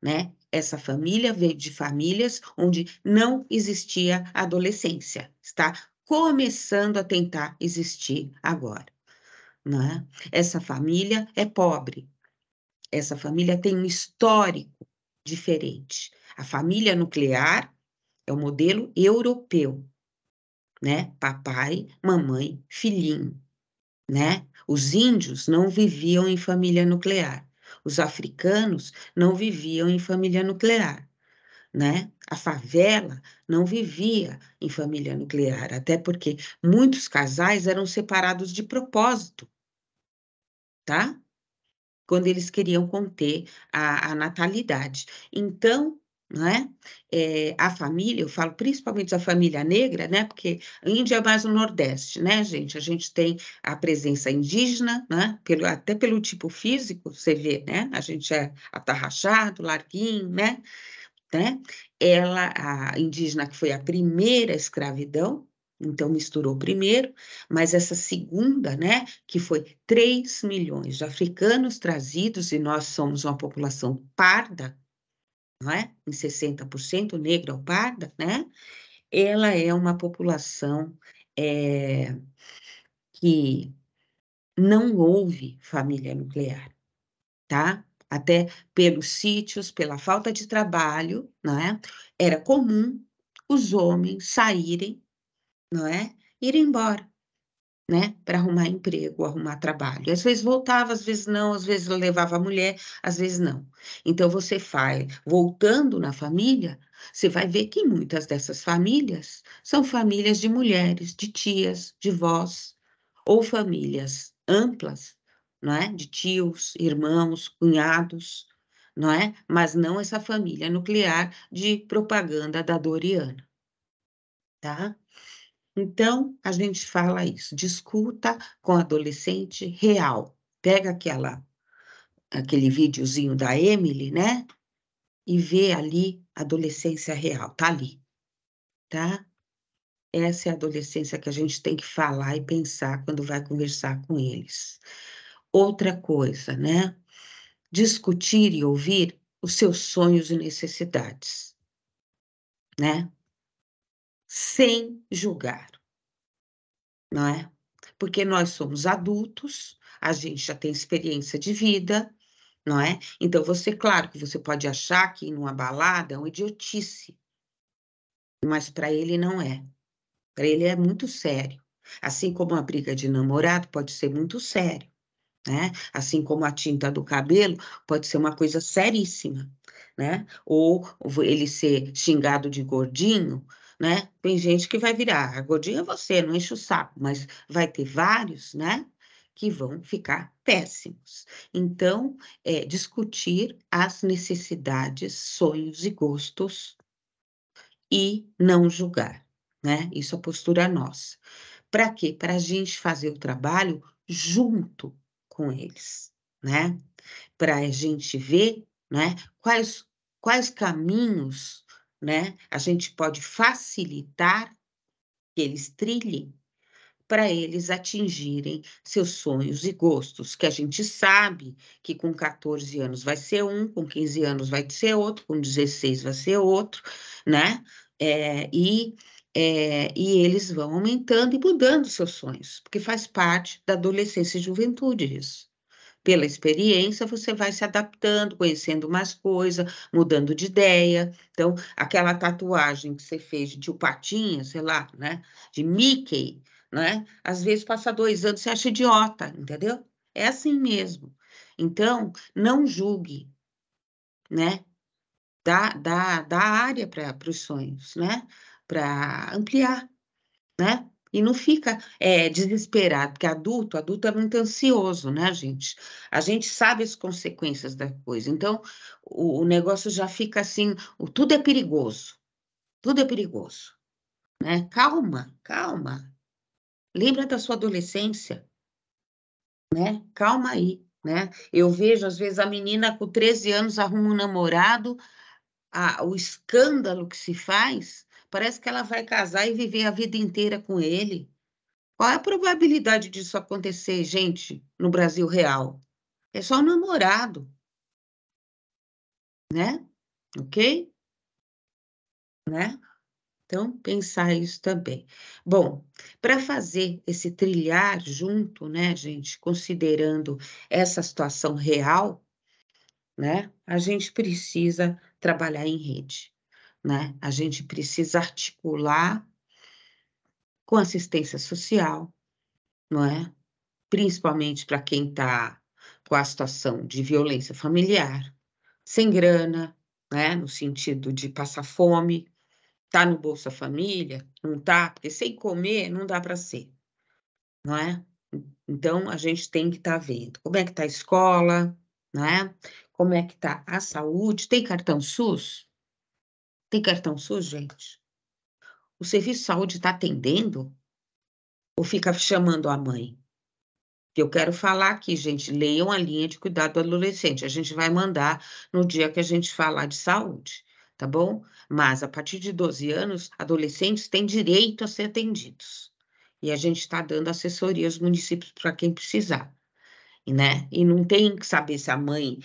né? Essa família veio de famílias onde não existia adolescência, está começando a tentar existir agora, né? Essa família é pobre, essa família tem um histórico diferente. A família nuclear é o modelo europeu, né? Papai, mamãe, filhinho, né? Os índios não viviam em família nuclear. Os africanos não viviam em família nuclear, né? A favela não vivia em família nuclear, até porque muitos casais eram separados de propósito, tá? Quando eles queriam conter a, a natalidade. Então, não é? é? A família, eu falo principalmente da família negra, né? Porque a Índia é mais o Nordeste, né, gente? A gente tem a presença indígena, né? Pelo, até pelo tipo físico, você vê, né? A gente é atarrachado, larguinho, né? né? Ela, a indígena que foi a primeira escravidão, então misturou primeiro, mas essa segunda, né, que foi 3 milhões de africanos trazidos, e nós somos uma população parda, não é? Em 60% negra ou parda, né? Ela é uma população é, que não houve família nuclear, tá? Até pelos sítios, pela falta de trabalho, não é? Era comum os homens saírem, não é? Ir embora né, para arrumar emprego, arrumar trabalho. Às vezes voltava, às vezes não, às vezes levava a mulher, às vezes não. Então você faz, voltando na família, você vai ver que muitas dessas famílias são famílias de mulheres, de tias, de vós, ou famílias amplas, não é? De tios, irmãos, cunhados, não é? Mas não essa família nuclear de propaganda da Doriana, tá? Então, a gente fala isso, discuta com adolescente real. Pega aquela, aquele videozinho da Emily, né? E vê ali adolescência real, tá ali, tá? Essa é a adolescência que a gente tem que falar e pensar quando vai conversar com eles. Outra coisa, né? Discutir e ouvir os seus sonhos e necessidades, né? sem julgar, não é? Porque nós somos adultos, a gente já tem experiência de vida, não é? Então você, claro, que você pode achar que numa balada é uma idiotice, mas para ele não é. Para ele é muito sério. Assim como a briga de namorado pode ser muito sério, né? Assim como a tinta do cabelo pode ser uma coisa seríssima, né? Ou ele ser xingado de gordinho né? Tem gente que vai virar, ah, gordinha é você, não enche o saco, mas vai ter vários, né? Que vão ficar péssimos. Então, é, discutir as necessidades, sonhos e gostos e não julgar, né? Isso é postura nossa. Para quê? Para a gente fazer o trabalho junto com eles, né? Para a gente ver, né? Quais quais caminhos né? A gente pode facilitar que eles trilhem para eles atingirem seus sonhos e gostos, que a gente sabe que com 14 anos vai ser um, com 15 anos vai ser outro, com 16 vai ser outro, né? É, e, é, e eles vão aumentando e mudando seus sonhos, porque faz parte da adolescência e juventude isso. Pela experiência, você vai se adaptando, conhecendo mais coisas, mudando de ideia. Então, aquela tatuagem que você fez de o Patinha, sei lá, né? De Mickey, né? Às vezes, passa dois anos, você acha idiota, entendeu? É assim mesmo. Então, não julgue, né? Dá, dá, dá área para os sonhos, né? Para ampliar, né? E não fica é, desesperado, porque adulto, adulto é muito ansioso, né, gente? A gente sabe as consequências da coisa. Então, o, o negócio já fica assim, o, tudo é perigoso. Tudo é perigoso. Né? Calma, calma. Lembra da sua adolescência, né? Calma aí, né? Eu vejo, às vezes, a menina com 13 anos arruma um namorado, a, o escândalo que se faz, Parece que ela vai casar e viver a vida inteira com ele. Qual é a probabilidade disso acontecer, gente, no Brasil real? É só um namorado. Né? Ok? Né? Então, pensar isso também. Bom, para fazer esse trilhar junto, né, gente, considerando essa situação real, né, a gente precisa trabalhar em rede né? A gente precisa articular com assistência social, não é? Principalmente para quem está com a situação de violência familiar, sem grana, né? No sentido de passar fome, tá no Bolsa Família, não tá, porque sem comer não dá para ser, não é? Então a gente tem que estar tá vendo como é que está a escola, né? Como é que está a saúde? Tem cartão SUS? Tem cartão SUS, gente? O serviço de saúde está atendendo? Ou fica chamando a mãe? Que eu quero falar aqui, gente, leiam a linha de cuidado do adolescente. A gente vai mandar no dia que a gente falar de saúde, tá bom? Mas a partir de 12 anos, adolescentes têm direito a ser atendidos. E a gente está dando assessoria aos municípios para quem precisar. Né? E não tem que saber se a mãe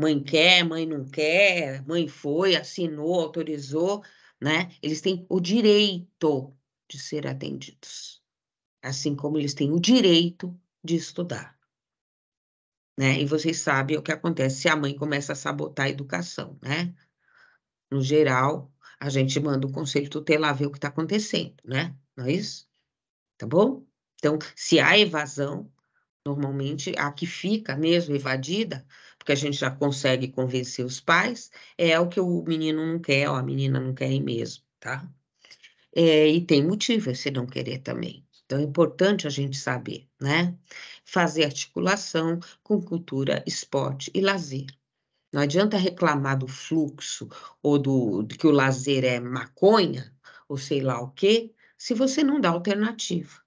mãe quer, mãe não quer, mãe foi, assinou, autorizou, né? Eles têm o direito de ser atendidos, assim como eles têm o direito de estudar. Né? E vocês sabem o que acontece se a mãe começa a sabotar a educação, né? No geral, a gente manda o conselho tutelar ver o que está acontecendo, né? Não é isso? Tá bom? Então, se há evasão, normalmente a que fica mesmo evadida que a gente já consegue convencer os pais, é o que o menino não quer, ou a menina não quer ir mesmo, tá? É, e tem motivo esse não querer também. Então, é importante a gente saber, né? Fazer articulação com cultura, esporte e lazer. Não adianta reclamar do fluxo ou do, do que o lazer é maconha ou sei lá o quê, se você não dá alternativa.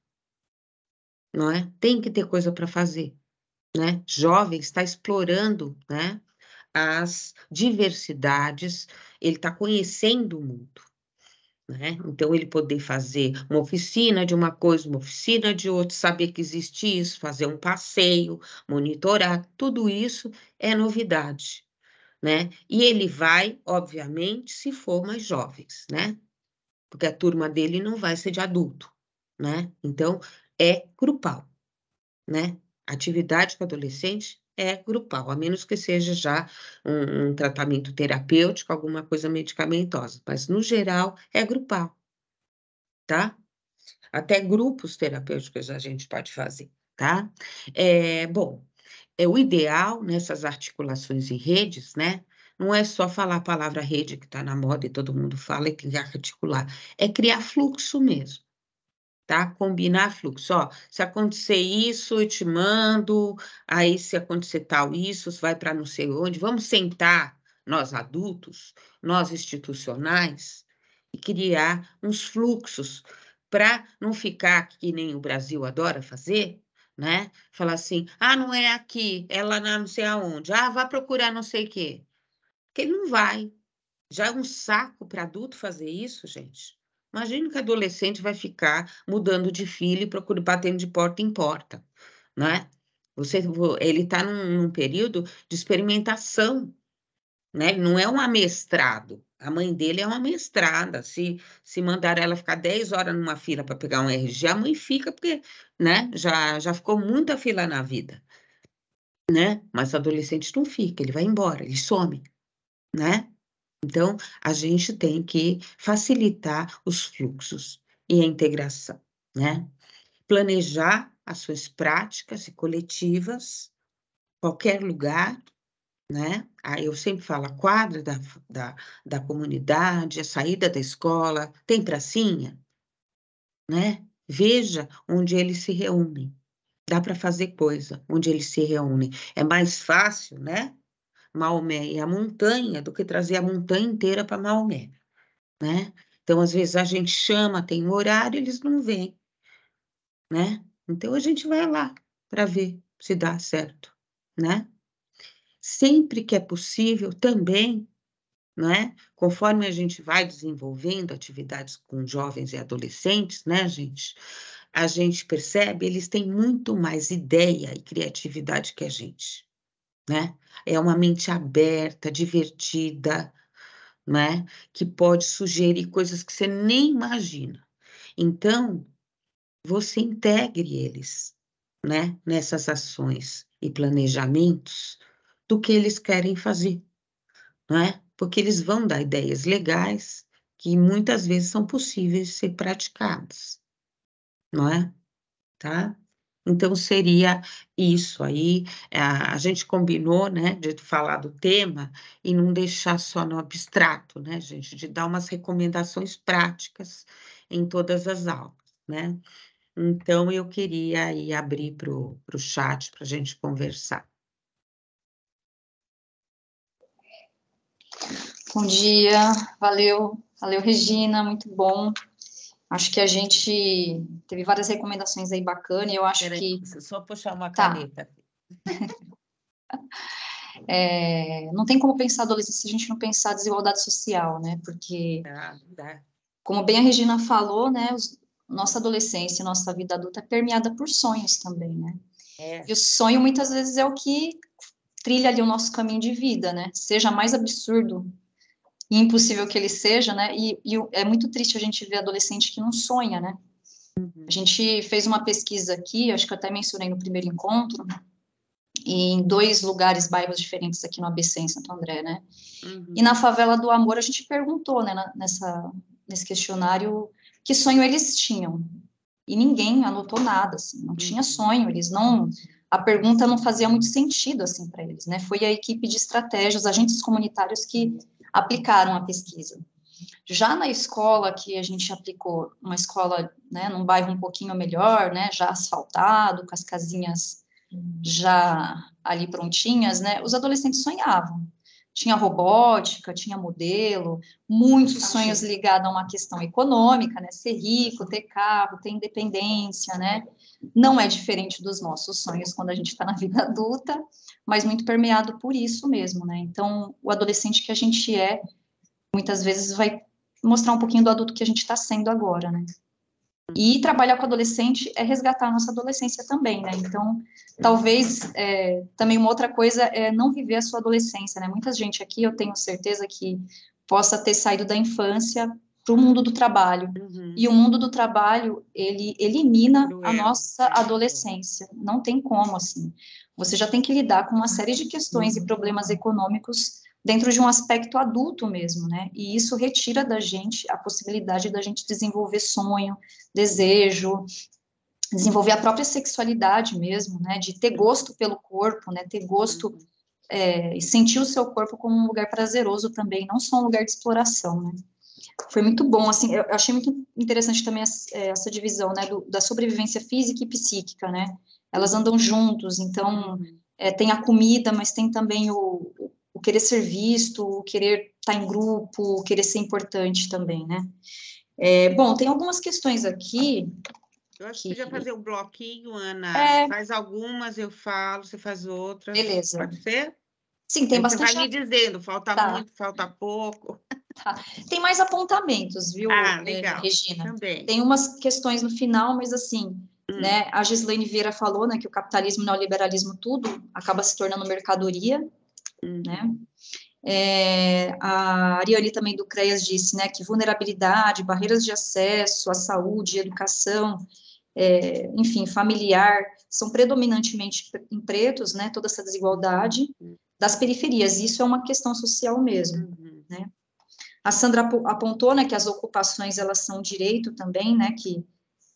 Não é? Tem que ter coisa para fazer né, jovem está explorando né, as diversidades, ele está conhecendo o mundo. Né? Então, ele poder fazer uma oficina de uma coisa, uma oficina de outra, saber que existe isso, fazer um passeio, monitorar, tudo isso é novidade. Né? E ele vai, obviamente, se for mais jovens, né? Porque a turma dele não vai ser de adulto, né? Então, é grupal, né? atividade com adolescente é grupal, a menos que seja já um, um tratamento terapêutico, alguma coisa medicamentosa, mas no geral é grupal, tá? Até grupos terapêuticos a gente pode fazer, tá? É, bom, é o ideal nessas articulações e redes, né? Não é só falar a palavra rede que está na moda e todo mundo fala e tem que articular, é criar fluxo mesmo tá? Combinar fluxo, ó, se acontecer isso, eu te mando, aí se acontecer tal isso, vai para não sei onde, vamos sentar, nós adultos, nós institucionais, e criar uns fluxos para não ficar que nem o Brasil adora fazer, né? Falar assim, ah, não é aqui, é lá não sei aonde, ah, vá procurar não sei o quê. Porque ele não vai. Já é um saco para adulto fazer isso, gente. Imagina que adolescente vai ficar mudando de filho e procurando batendo de porta em porta, né? Você, ele está num, num, período de experimentação, né? Ele não é um amestrado. A mãe dele é uma amestrada. Se, se mandar ela ficar 10 horas numa fila para pegar um RG, a mãe fica, porque né? já, já ficou muita fila na vida. Né? Mas o adolescente não fica, ele vai embora, ele some. Né? Então, a gente tem que facilitar os fluxos e a integração, né? Planejar ações práticas e coletivas, qualquer lugar, né? Ah, eu sempre falo a quadra da, da, da comunidade, a saída da escola, tem pracinha, né? Veja onde eles se reúnem. Dá para fazer coisa onde eles se reúnem. É mais fácil, né? Maomé e a montanha do que trazer a montanha inteira para Maomé, né? Então, às vezes a gente chama, tem um horário, eles não vêm, né? Então, a gente vai lá para ver se dá certo, né? Sempre que é possível, também, né? Conforme a gente vai desenvolvendo atividades com jovens e adolescentes, né, gente? A gente percebe, eles têm muito mais ideia e criatividade que a gente, né? É uma mente aberta, divertida, né? Que pode sugerir coisas que você nem imagina. Então, você integre eles, né? Nessas ações e planejamentos do que eles querem fazer, né? Porque eles vão dar ideias legais que muitas vezes são possíveis de ser praticadas, não é? Tá? Então, seria isso aí. É, a, gente combinou, né, de falar do tema e não deixar só no abstrato, né, gente, de dar umas recomendações práticas em todas as aulas, né. Então, eu queria aí abrir para o chat para a gente conversar. Bom dia, valeu, valeu Regina, muito bom Acho que a gente teve várias recomendações aí bacanas. Eu acho Peraí, que. só puxar uma tá. caneta. é, não tem como pensar adolescência se a gente não pensar desigualdade social, né? Porque, como bem a Regina falou, né? Os, nossa adolescência, nossa vida adulta é permeada por sonhos também, né? É. E o sonho muitas vezes é o que trilha ali o nosso caminho de vida, né? Seja mais absurdo e impossível que ele seja, né? E, e, é muito triste a gente ver adolescente que não sonha, né? Uhum. A gente fez uma pesquisa aqui, acho que eu até mencionei no primeiro encontro, em dois lugares, bairros diferentes aqui no ABC, em Santo André, né? Uhum. E na favela do Amor a gente perguntou, né, nessa, nesse questionário, que sonho eles tinham. E ninguém anotou nada, assim, não tinha uhum. sonho, eles não a pergunta não fazia muito sentido assim para eles, né? Foi a equipe de estratégias, agentes comunitários que aplicaram a pesquisa. Já na escola que a gente aplicou, uma escola, né, num bairro um pouquinho melhor, né, já asfaltado, com as casinhas já ali prontinhas, né, os adolescentes sonhavam. Tinha robótica, tinha modelo, muitos ah, sonhos ligados a uma questão econômica, né, ser rico, ter carro, ter independência, né, não é diferente dos nossos sonhos quando a gente está na vida adulta, mas muito permeado por isso mesmo, né? Então, o adolescente que a gente é, muitas vezes vai mostrar um pouquinho do adulto que a gente está sendo agora, né? E trabalhar com adolescente é resgatar a nossa adolescência também, né? Então, talvez é, também uma outra coisa é não viver a sua adolescência, né? Muita gente aqui, eu tenho certeza que possa ter saído da infância para o mundo do trabalho. Uhum. E o mundo do trabalho, ele elimina a nossa adolescência. Não tem como, assim. Você já tem que lidar com uma série de questões uhum. e problemas econômicos dentro de um aspecto adulto mesmo, né? E isso retira da gente a possibilidade da gente desenvolver sonho, desejo, desenvolver a própria sexualidade mesmo, né? De ter gosto pelo corpo, né? Ter gosto uhum. é, e é, sentir o seu corpo como um lugar prazeroso também, não só um lugar de exploração, né? foi muito bom, assim, eu achei muito interessante também é, essa, divisão, né, do, da sobrevivência física e psíquica, né, elas andam juntos, então, é, tem a comida, mas tem também o, o querer ser visto, o querer estar tá em grupo, o querer ser importante também, né. É, bom, tem algumas questões aqui. Eu acho que podia fazer um bloquinho, Ana. É... Faz algumas, eu falo, você faz outras. Beleza. Pode ser? Sim, tem Você bastante. Você vai me dizendo, falta tá. muito, falta pouco. Tá. Tem mais apontamentos, viu, ah, eh, legal. Regina? Também. Tem umas questões no final, mas assim, hum. né? A Gislaine Vieira falou, né, que o capitalismo, o neoliberalismo, tudo acaba se tornando mercadoria, hum. né? É, a Ariane também do CREAS disse, né, que vulnerabilidade, barreiras de acesso à saúde, educação, é, enfim, familiar, são predominantemente em pretos, né, toda essa desigualdade. Hum das periferias. Isso é uma questão social mesmo, uhum. né? A Sandra apontou, né, que as ocupações elas são direito também, né, que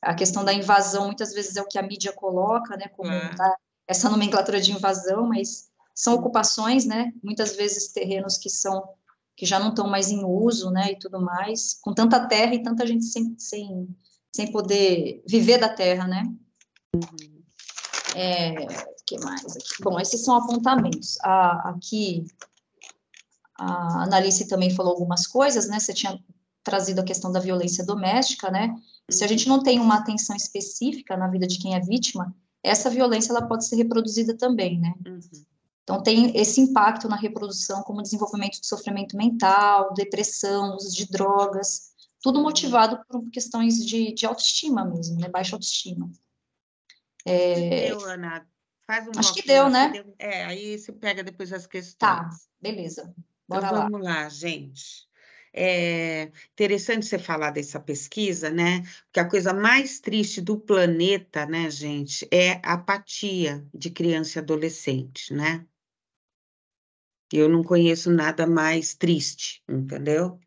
a questão da invasão muitas vezes é o que a mídia coloca, né, como é. tá, essa nomenclatura de invasão, mas são ocupações, né, muitas vezes terrenos que são que já não estão mais em uso, né, e tudo mais, com tanta terra e tanta gente sem, sem, sem poder viver da terra, né. Uhum. É, que mais? Aqui? Bom, esses são apontamentos. aqui, a Analice também falou algumas coisas, né? Você tinha trazido a questão da violência doméstica, né? Se a gente não tem uma atenção específica na vida de quem é vítima, essa violência ela pode ser reproduzida também, né? Uhum. Então tem esse impacto na reprodução, como desenvolvimento de sofrimento mental, depressão, uso de drogas, tudo motivado por questões de, de autoestima mesmo, né? Baixa autoestima. É... Eu, Ana, Faz um Acho que deu, né? Assim, deu. É, aí você pega depois as tá, questões. Tá, beleza. Então, Bora então, lá. Vamos lá, gente. É interessante você falar dessa pesquisa, né? Porque a coisa mais triste do planeta, né, gente, é a apatia de criança e adolescente, né? Eu não conheço nada mais triste, entendeu?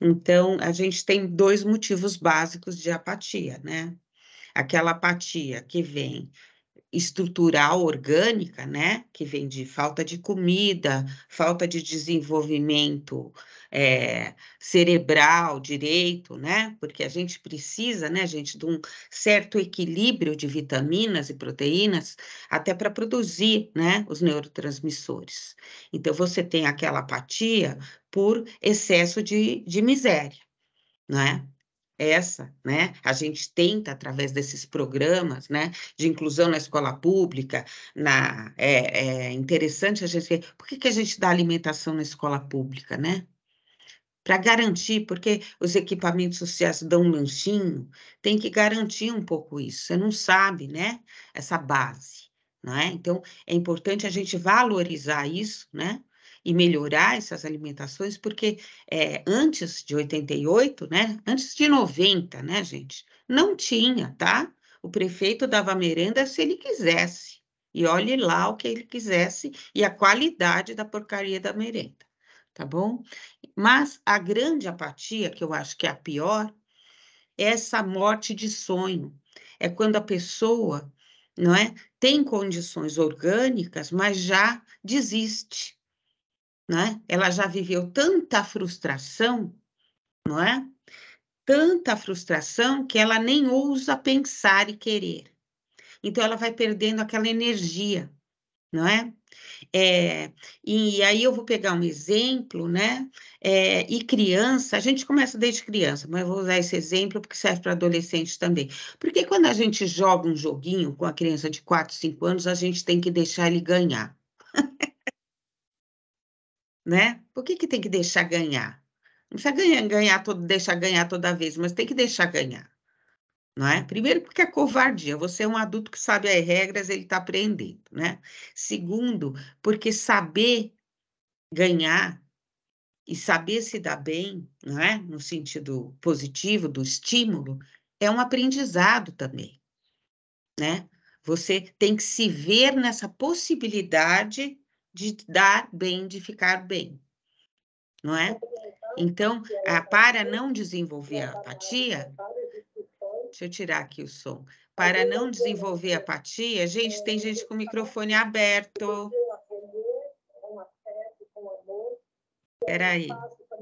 Então, a gente tem dois motivos básicos de apatia, né? Aquela apatia que vem estrutural orgânica, né, que vem de falta de comida, falta de desenvolvimento é, cerebral, direito, né, porque a gente precisa, né, gente, de um certo equilíbrio de vitaminas e proteínas até para produzir, né, os neurotransmissores. Então você tem aquela apatia por excesso de, de miséria, né? essa, né? A gente tenta, através desses programas, né, de inclusão na escola pública, na, é, é interessante a gente ver, por que, que a gente dá alimentação na escola pública, né? Para garantir, porque os equipamentos sociais dão um lanchinho, tem que garantir um pouco isso, você não sabe, né, essa base. é? Então, é importante a gente valorizar isso, né? e melhorar essas alimentações, porque é, antes de 88, né, antes de 90, né, gente, não tinha, tá? O prefeito dava merenda se ele quisesse, e olhe lá o que ele quisesse e a qualidade da porcaria da merenda, tá bom? Mas a grande apatia, que eu acho que é a pior, é essa morte de sonho. É quando a pessoa não é? Tem condições orgânicas, mas já desiste né? Ela já viveu tanta frustração, não é? Tanta frustração que ela nem ousa pensar e querer. Então ela vai perdendo aquela energia, não é? É, e aí eu vou pegar um exemplo, né? É, e criança, a gente começa desde criança, mas eu vou usar esse exemplo porque serve para adolescente também. Porque quando a gente joga um joguinho com a criança de 4, 5 anos, a gente tem que deixar ele ganhar. né? Por que, que tem que deixar ganhar? Não precisa ganhar, ganhar todo, deixar ganhar toda vez, mas tem que deixar ganhar. Não é? Primeiro, porque é covardia. Você é um adulto que sabe as regras, ele está aprendendo, né? Segundo, porque saber ganhar e saber se dar bem, não é? No sentido positivo do estímulo, é um aprendizado também, né? Você tem que se ver nessa possibilidade de dar bem, de ficar bem, não é? Então, então a, ah, para não desenvolver a apatia, deixa eu tirar aqui o som. Para não desenvolver apatia, gente, tem gente com o microfone aberto. Peraí.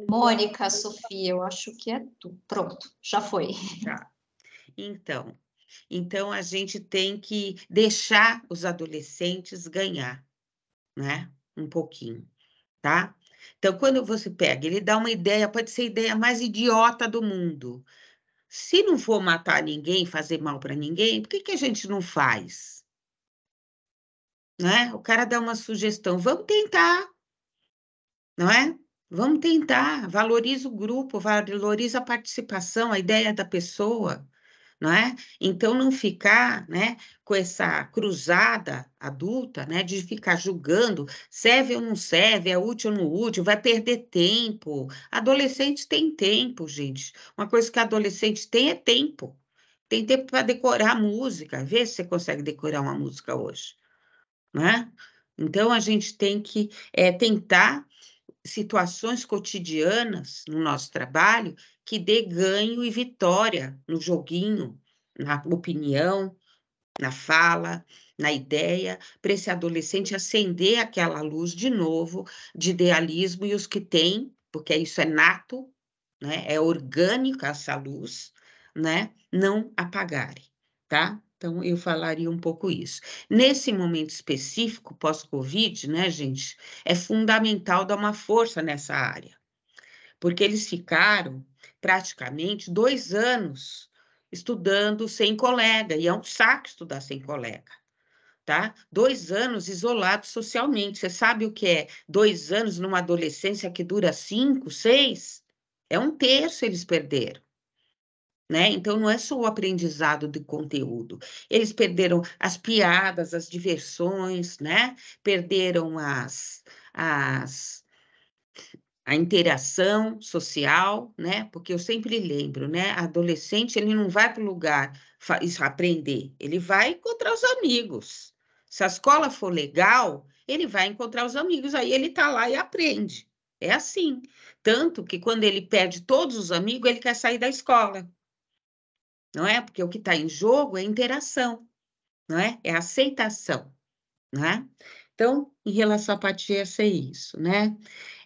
Mônica, Sofia, eu acho que é tu. Pronto, já foi. Tá. Então, então a gente tem que deixar os adolescentes ganhar né? Um pouquinho, tá? Então, quando você pega, ele dá uma ideia, pode ser a ideia mais idiota do mundo. Se não for matar ninguém, fazer mal para ninguém, por que, que a gente não faz? é? O cara dá uma sugestão, vamos tentar, não é? Vamos tentar, valoriza o grupo, valoriza a participação, a ideia da pessoa não é? Então não ficar, né, com essa cruzada adulta, né, de ficar julgando, serve ou não serve, é útil ou não útil, vai perder tempo. Adolescente tem tempo, gente. Uma coisa que adolescente tem é tempo. Tem tempo para decorar música, vê se você consegue decorar uma música hoje, né? Então a gente tem que é, tentar situações cotidianas no nosso trabalho que dê ganho e vitória no joguinho, na opinião, na fala, na ideia, para esse adolescente acender aquela luz de novo de idealismo e os que têm, porque isso é nato, né? É orgânica essa luz, né? Não apagarem, tá? Então, eu falaria um pouco isso. Nesse momento específico, pós-Covid, né, gente, é fundamental dar uma força nessa área, porque eles ficaram praticamente dois anos estudando sem colega, e é um saco estudar sem colega. Tá? Dois anos isolados socialmente. Você sabe o que é dois anos numa adolescência que dura cinco, seis? É um terço eles perderam. Né? Então, não é só o aprendizado de conteúdo. Eles perderam as piadas, as diversões, né? Perderam as, as, a interação social, né? Porque eu sempre lembro, né? Adolescente ele não vai para o lugar aprender, ele vai encontrar os amigos. Se a escola for legal, ele vai encontrar os amigos, aí ele está lá e aprende. É assim. Tanto que quando ele perde todos os amigos, ele quer sair da escola. Não é? Porque o que está em jogo é interação, não é? É aceitação, né? Então, em relação à apatia, é isso, né?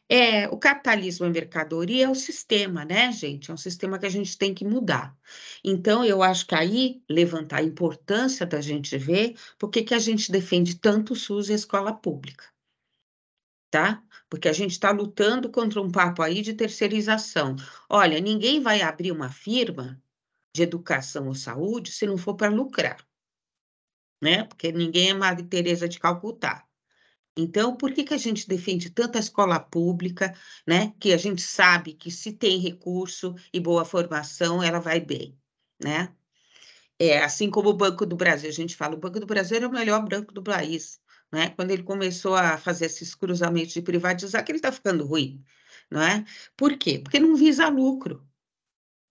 É, o capitalismo é mercadoria, é o sistema, né, gente? É um sistema que a gente tem que mudar. Então, eu acho que aí levantar a importância da gente ver por que a gente defende tanto o SUS e a escola pública, tá? Porque a gente está lutando contra um papo aí de terceirização. Olha, ninguém vai abrir uma firma de educação ou saúde se não for para lucrar, né? Porque ninguém é Maria Teresa de Calcutá. Então, por que, que a gente defende tanta escola pública, né? Que a gente sabe que se tem recurso e boa formação, ela vai bem, né? É, assim como o Banco do Brasil, a gente fala, o Banco do Brasil era é o melhor banco do país, né? Quando ele começou a fazer esses cruzamentos de privatizar, que ele está ficando ruim, não é? Por quê? Porque não visa lucro,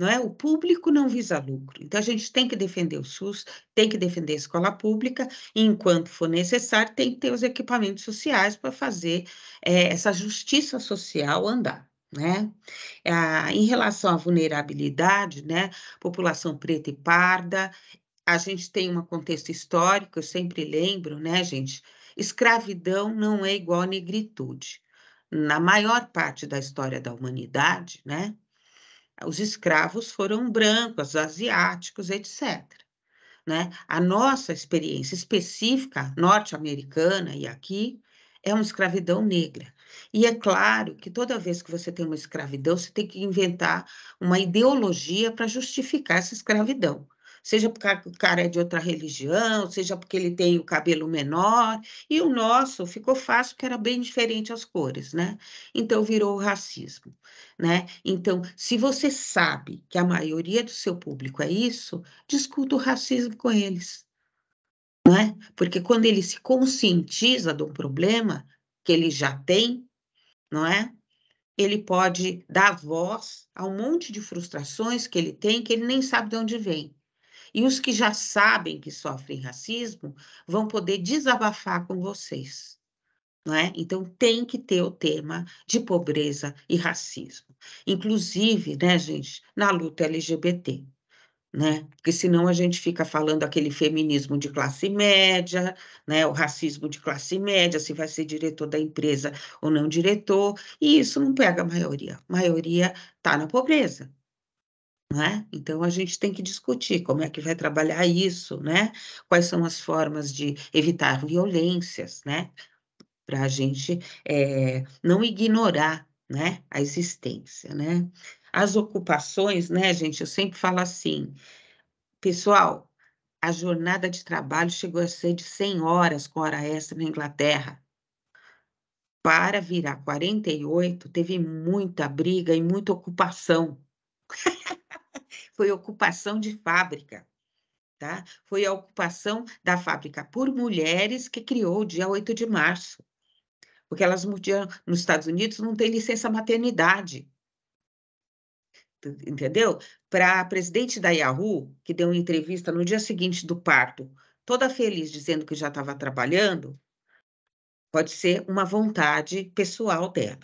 não é? O público não visa lucro. Então a gente tem que defender o SUS, tem que defender a escola pública, e enquanto for necessário, tem que ter os equipamentos sociais para fazer é, essa justiça social andar. Né? Ah, em relação à vulnerabilidade, né? população preta e parda, a gente tem um contexto histórico, eu sempre lembro, né, gente? Escravidão não é igual à negritude. Na maior parte da história da humanidade, né, os escravos foram brancos, asiáticos, etc. Né? A nossa experiência específica norte-americana e aqui é uma escravidão negra. E é claro que toda vez que você tem uma escravidão, você tem que inventar uma ideologia para justificar essa escravidão seja porque o cara é de outra religião, seja porque ele tem o cabelo menor. E o nosso ficou fácil, porque era bem diferente as cores, né? Então virou racismo, né? Então, se você sabe que a maioria do seu público é isso, discuta o racismo com eles. não é? Porque quando ele se conscientiza do problema que ele já tem, não é? Ele pode dar voz a um monte de frustrações que ele tem que ele nem sabe de onde vem. E os que já sabem que sofrem racismo vão poder desabafar com vocês. Não é? Então, tem que ter o tema de pobreza e racismo, inclusive, né, gente, na luta LGBT. Né? Porque senão a gente fica falando aquele feminismo de classe média, né? O racismo de classe média, se vai ser diretor da empresa ou não diretor, e isso não pega a maioria. A maioria está na pobreza, né? Então, a gente tem que discutir como é que vai trabalhar isso, né? quais são as formas de evitar violências, né? para a gente é, não ignorar né? a existência. Né? As ocupações, né, gente, eu sempre falo assim, pessoal, a jornada de trabalho chegou a ser de 100 horas com hora extra na Inglaterra. Para virar 48, teve muita briga e muita ocupação. foi ocupação de fábrica. Tá? Foi a ocupação da fábrica por mulheres que criou o dia 8 de março. Porque elas nos Estados Unidos não tem licença maternidade. Entendeu? Para a presidente da Yahoo, que deu uma entrevista no dia seguinte do parto, toda feliz dizendo que já estava trabalhando, pode ser uma vontade pessoal dela.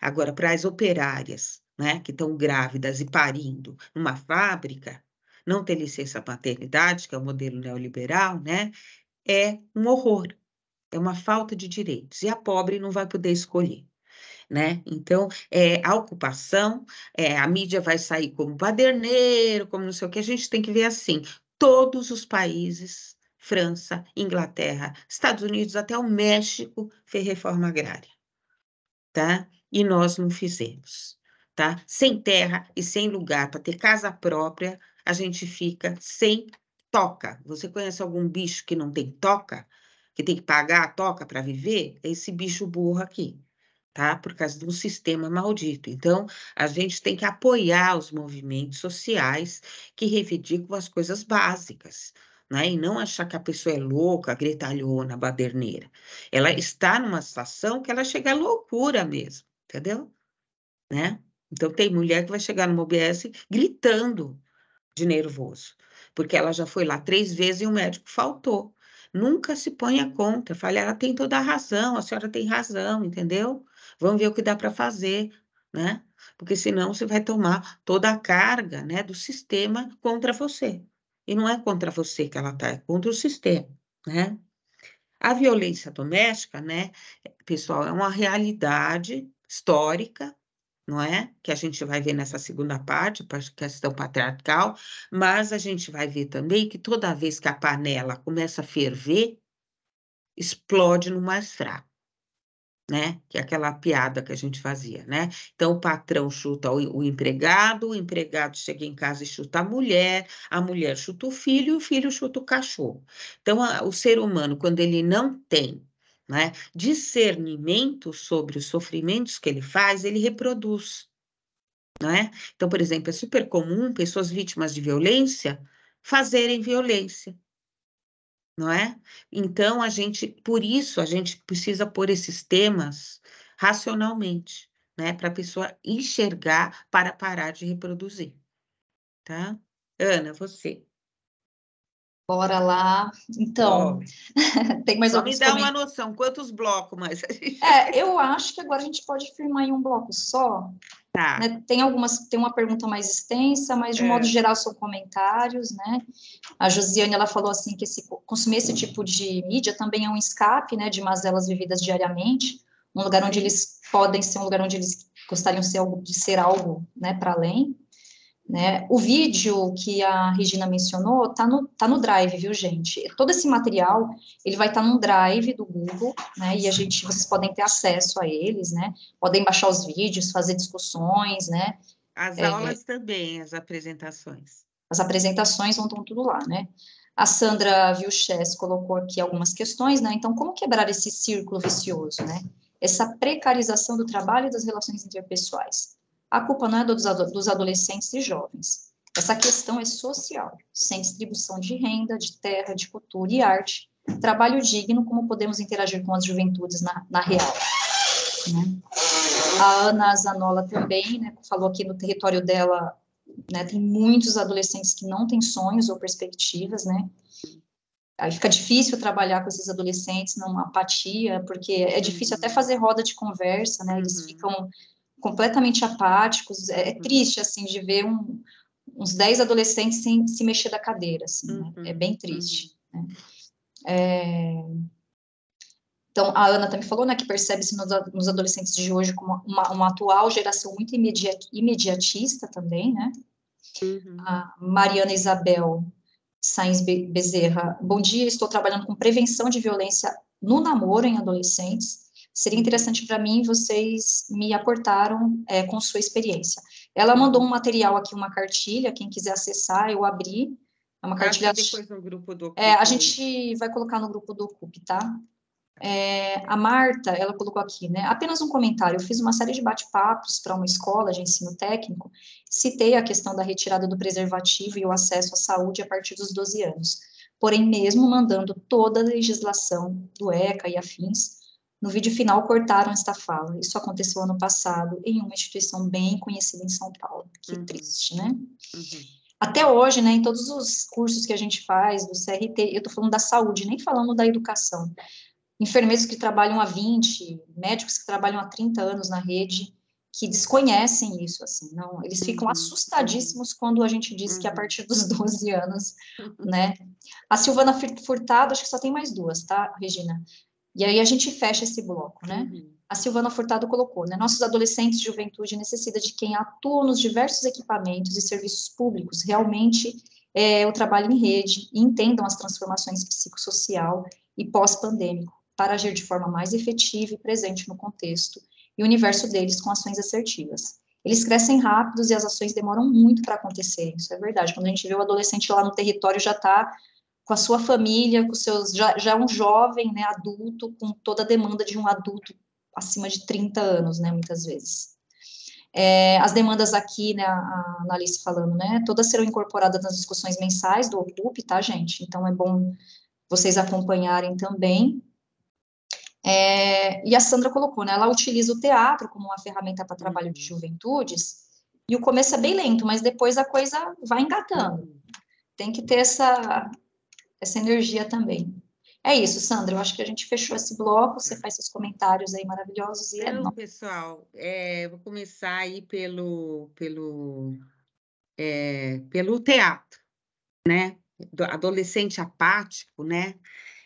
Agora, para as operárias né, que estão grávidas e parindo numa fábrica, não ter licença paternidade, que é o modelo neoliberal, né, é um horror, é uma falta de direitos, e a pobre não vai poder escolher. Né? Então, é, a ocupação, é, a mídia vai sair como baderneiro, como não sei o que, a gente tem que ver assim: todos os países, França, Inglaterra, Estados Unidos, até o México, fez reforma agrária. Tá? E nós não fizemos tá? Sem terra e sem lugar para ter casa própria, a gente fica sem toca. Você conhece algum bicho que não tem toca? Que tem que pagar a toca para viver? É esse bicho burro aqui, tá? Por causa de um sistema maldito. Então, a gente tem que apoiar os movimentos sociais que reivindicam as coisas básicas. Né? E não achar que a pessoa é louca, gritalhona, baderneira. Ela está numa situação que ela chega à loucura mesmo, entendeu? Né? Então, tem mulher que vai chegar numa OBS gritando de nervoso, porque ela já foi lá três vezes e o médico faltou. Nunca se põe a conta, fala, ela tem toda a razão, a senhora tem razão, entendeu? Vamos ver o que dá para fazer, né? Porque senão você vai tomar toda a carga né, do sistema contra você. E não é contra você que ela está, é contra o sistema, né? A violência doméstica, né, pessoal, é uma realidade histórica não é? Que a gente vai ver nessa segunda parte, a questão patriarcal, mas a gente vai ver também que toda vez que a panela começa a ferver, explode no mais fraco. Né? Que é aquela piada que a gente fazia, né? Então o patrão chuta o, o empregado, o empregado chega em casa e chuta a mulher, a mulher chuta o filho, e o filho chuta o cachorro. Então a, o ser humano, quando ele não tem né? Discernimento sobre os sofrimentos que ele faz, ele reproduz. Né? Então, por exemplo, é super comum pessoas vítimas de violência fazerem violência, não é? Então a gente, por isso a gente precisa pôr esses temas racionalmente, né, para a pessoa enxergar para parar de reproduzir, tá? Ana, você. Bora lá. Então, tem mais alguns. Me dá uma noção, quantos blocos mais? é, eu acho que agora a gente pode firmar em um bloco só. Tá. Né? Tem algumas, tem uma pergunta mais extensa, mas de é. modo geral são comentários, né? A Josiane ela falou assim que esse, consumir esse tipo de mídia também é um escape, né, de mazelas vividas diariamente, um lugar onde eles podem ser um lugar onde eles gostariam de ser algo, de ser algo, né, para além. Né? O vídeo que a Regina mencionou está no, tá no Drive, viu, gente? Todo esse material ele vai estar tá Drive do Google, né? E a gente, vocês podem ter acesso a eles, né? Podem baixar os vídeos, fazer discussões, né? As é, é. aulas é, também, as apresentações. As apresentações vão estar tudo lá, né? A Sandra Vilches colocou aqui algumas questões, né? Então, como quebrar esse círculo vicioso, né? Essa precarização do trabalho e das relações interpessoais. A culpa não é dos, ado dos adolescentes e jovens. Essa questão é social, sem distribuição de renda, de terra, de cultura e arte, trabalho digno, como podemos interagir com as juventudes na, na real. Né? A Ana Zanola também né, falou aqui no território dela né, tem muitos adolescentes que não têm sonhos ou perspectivas, né? Aí fica difícil trabalhar com esses adolescentes numa apatia, porque é difícil até fazer roda de conversa, né? Eles uhum. ficam completamente apáticos. É, é uhum. triste, assim, de ver um, uns 10 adolescentes sem se mexer da cadeira, assim, né? uhum. né? É bem triste. Uhum. Né? É... Então, a Ana também falou, né, que percebe-se nos, nos, adolescentes de hoje como uma, uma atual geração muito imediat, imediatista também, né? Uhum. A Mariana Isabel Sainz Bezerra. Bom dia, estou trabalhando com prevenção de violência no namoro em adolescentes Seria interessante para mim, vocês me aportaram é, com sua experiência. Ela mandou um material aqui, uma cartilha, quem quiser acessar, eu abri. É uma ah, cartilha. Depois no grupo do é, a gente vai colocar no grupo do CUP, tá? É, a Marta, ela colocou aqui, né? Apenas um comentário. Eu fiz uma série de bate-papos para uma escola de ensino técnico. Citei a questão da retirada do preservativo e o acesso à saúde a partir dos 12 anos. Porém, mesmo mandando toda a legislação do ECA e afins, no vídeo final, cortaram esta fala. Isso aconteceu ano passado em uma instituição bem conhecida em São Paulo. Que uhum. triste, né? Uhum. Até hoje, né, em todos os cursos que a gente faz do CRT, eu estou falando da saúde, nem falando da educação. Enfermeiros que trabalham há 20, médicos que trabalham há 30 anos na rede, que desconhecem isso, assim, não, eles ficam uhum. assustadíssimos quando a gente diz que a uhum. partir dos 12 anos, né, a Silvana Furtado, acho que só tem mais duas, tá, Regina, e aí a gente fecha esse bloco, né? Uhum. A Silvana Furtado colocou, né? Nossos adolescentes de juventude necessitam de quem atua nos diversos equipamentos e serviços públicos, realmente é, o trabalho em rede, e entendam as transformações psicossocial e pós-pandêmico, para agir de forma mais efetiva e presente no contexto e universo deles com ações assertivas. Eles crescem rápidos e as ações demoram muito para acontecer, isso é verdade. Quando a gente vê o adolescente lá no território já está com a sua família, com seus já, já é um jovem, né, adulto, com toda a demanda de um adulto acima de 30 anos, né, muitas vezes. É, as demandas aqui, né, a Analice falando, né, todas serão incorporadas nas discussões mensais do Ocupe, tá, gente? Então é bom vocês acompanharem também. É, e a Sandra colocou, né, ela utiliza o teatro como uma ferramenta para trabalho de uhum. juventudes, e o começo é bem lento, mas depois a coisa vai engatando. Tem que ter essa, essa energia também. É isso, Sandra. Eu acho que a gente fechou esse bloco. Você tá. faz seus comentários aí maravilhosos e é então, é pessoal, é, vou começar aí pelo pelo é, pelo teatro, né? Do adolescente apático, né?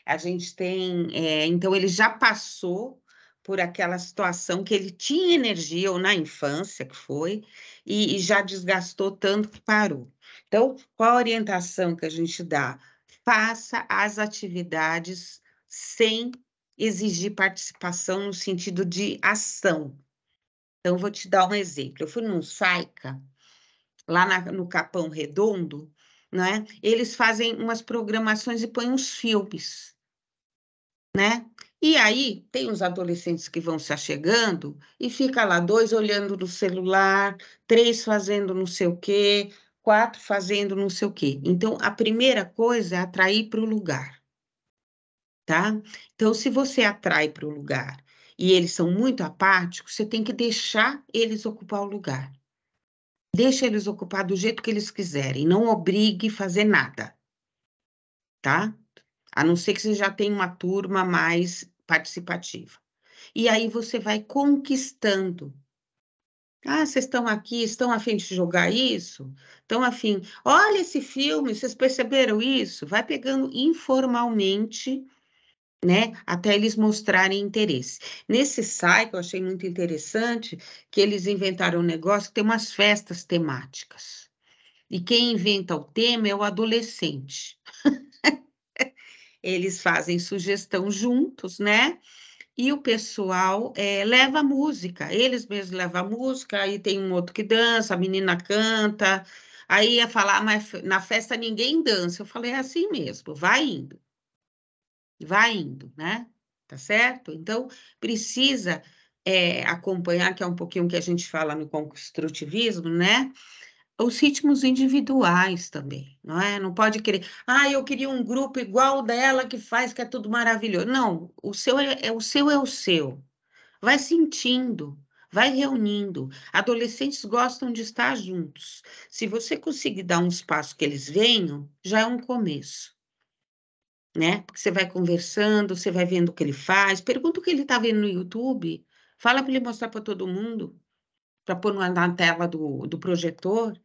A gente tem, é, então ele já passou por aquela situação que ele tinha energia ou na infância que foi e, e já desgastou tanto que parou. Então, qual a orientação que a gente dá? faça as atividades sem exigir participação no sentido de ação. Então, vou te dar um exemplo. Eu fui num SAICA, lá na, no Capão Redondo, né? eles fazem umas programações e põem uns filmes. Né? E aí, tem os adolescentes que vão se achegando e fica lá dois olhando no celular, três fazendo não sei o quê, quatro fazendo não sei o quê. Então, a primeira coisa é atrair para o lugar, tá? Então, se você atrai para o lugar e eles são muito apáticos, você tem que deixar eles ocupar o lugar. Deixa eles ocupar do jeito que eles quiserem, não obrigue fazer nada, tá? A não ser que você já tenha uma turma mais participativa. E aí você vai conquistando ah, vocês estão aqui, estão afim de jogar isso? Estão afim. Olha esse filme, vocês perceberam isso? Vai pegando informalmente, né? Até eles mostrarem interesse. Nesse site, eu achei muito interessante que eles inventaram um negócio que tem umas festas temáticas. E quem inventa o tema é o adolescente. eles fazem sugestão juntos, né? e o pessoal é, leva música, eles mesmos levam música, aí tem um outro que dança, a menina canta, aí ia falar, ah, mas na festa ninguém dança. Eu falei, é assim mesmo, vai indo, vai indo, né? Tá certo? Então, precisa é, acompanhar, que é um pouquinho que a gente fala no construtivismo, né? os ritmos individuais também, não é? Não pode querer, ah, eu queria um grupo igual dela que faz que é tudo maravilhoso. Não, o seu é, é o seu é o seu. Vai sentindo, vai reunindo. Adolescentes gostam de estar juntos. Se você conseguir dar um espaço que eles venham, já é um começo. Né? Porque você vai conversando, você vai vendo o que ele faz, pergunta o que ele está vendo no YouTube, fala para ele mostrar para todo mundo, para pôr na tela do, do projetor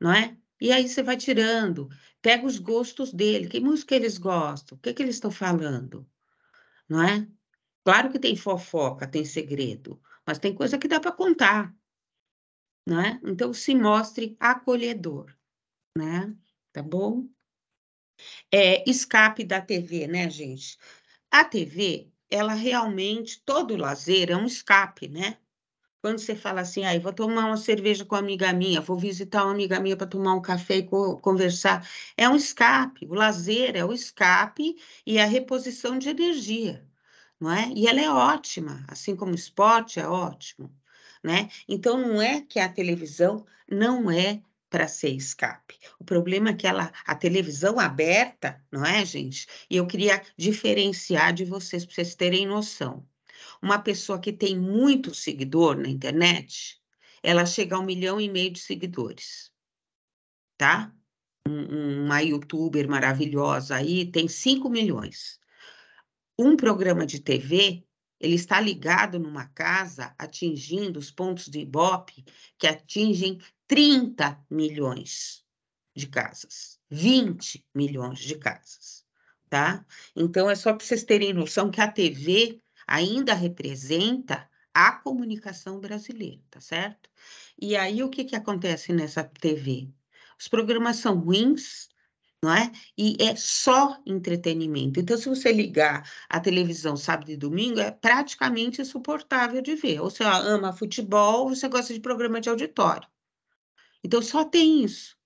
não é? E aí você vai tirando, pega os gostos dele, que música eles gostam, o que, que eles estão falando, não é? Claro que tem fofoca, tem segredo, mas tem coisa que dá para contar, não é? Então se mostre acolhedor, né? Tá bom? É, escape da TV, né, gente? A TV, ela realmente todo lazer é um escape, né? Quando você fala assim, aí ah, vou tomar uma cerveja com uma amiga minha, vou visitar uma amiga minha para tomar um café e co conversar, é um escape. O lazer é o escape e a reposição de energia, não é? E ela é ótima, assim como o esporte é ótimo, né? Então não é que a televisão não é para ser escape. O problema é que ela, a televisão aberta, não é, gente? E eu queria diferenciar de vocês para vocês terem noção. Uma pessoa que tem muito seguidor na internet, ela chega a um milhão e meio de seguidores, tá? uma youtuber maravilhosa aí tem 5 milhões. Um programa de TV, ele está ligado numa casa atingindo os pontos de Ibope que atingem 30 milhões de casas, 20 milhões de casas, tá? Então é só para vocês terem noção que a TV ainda representa a comunicação brasileira, tá certo? E aí o que, que acontece nessa TV? Os programas são ruins, não é? E é só entretenimento. Então, se você ligar a televisão sábado e domingo, é praticamente insuportável de ver. Ou você ama futebol, ou você gosta de programa de auditório. Então, só tem isso,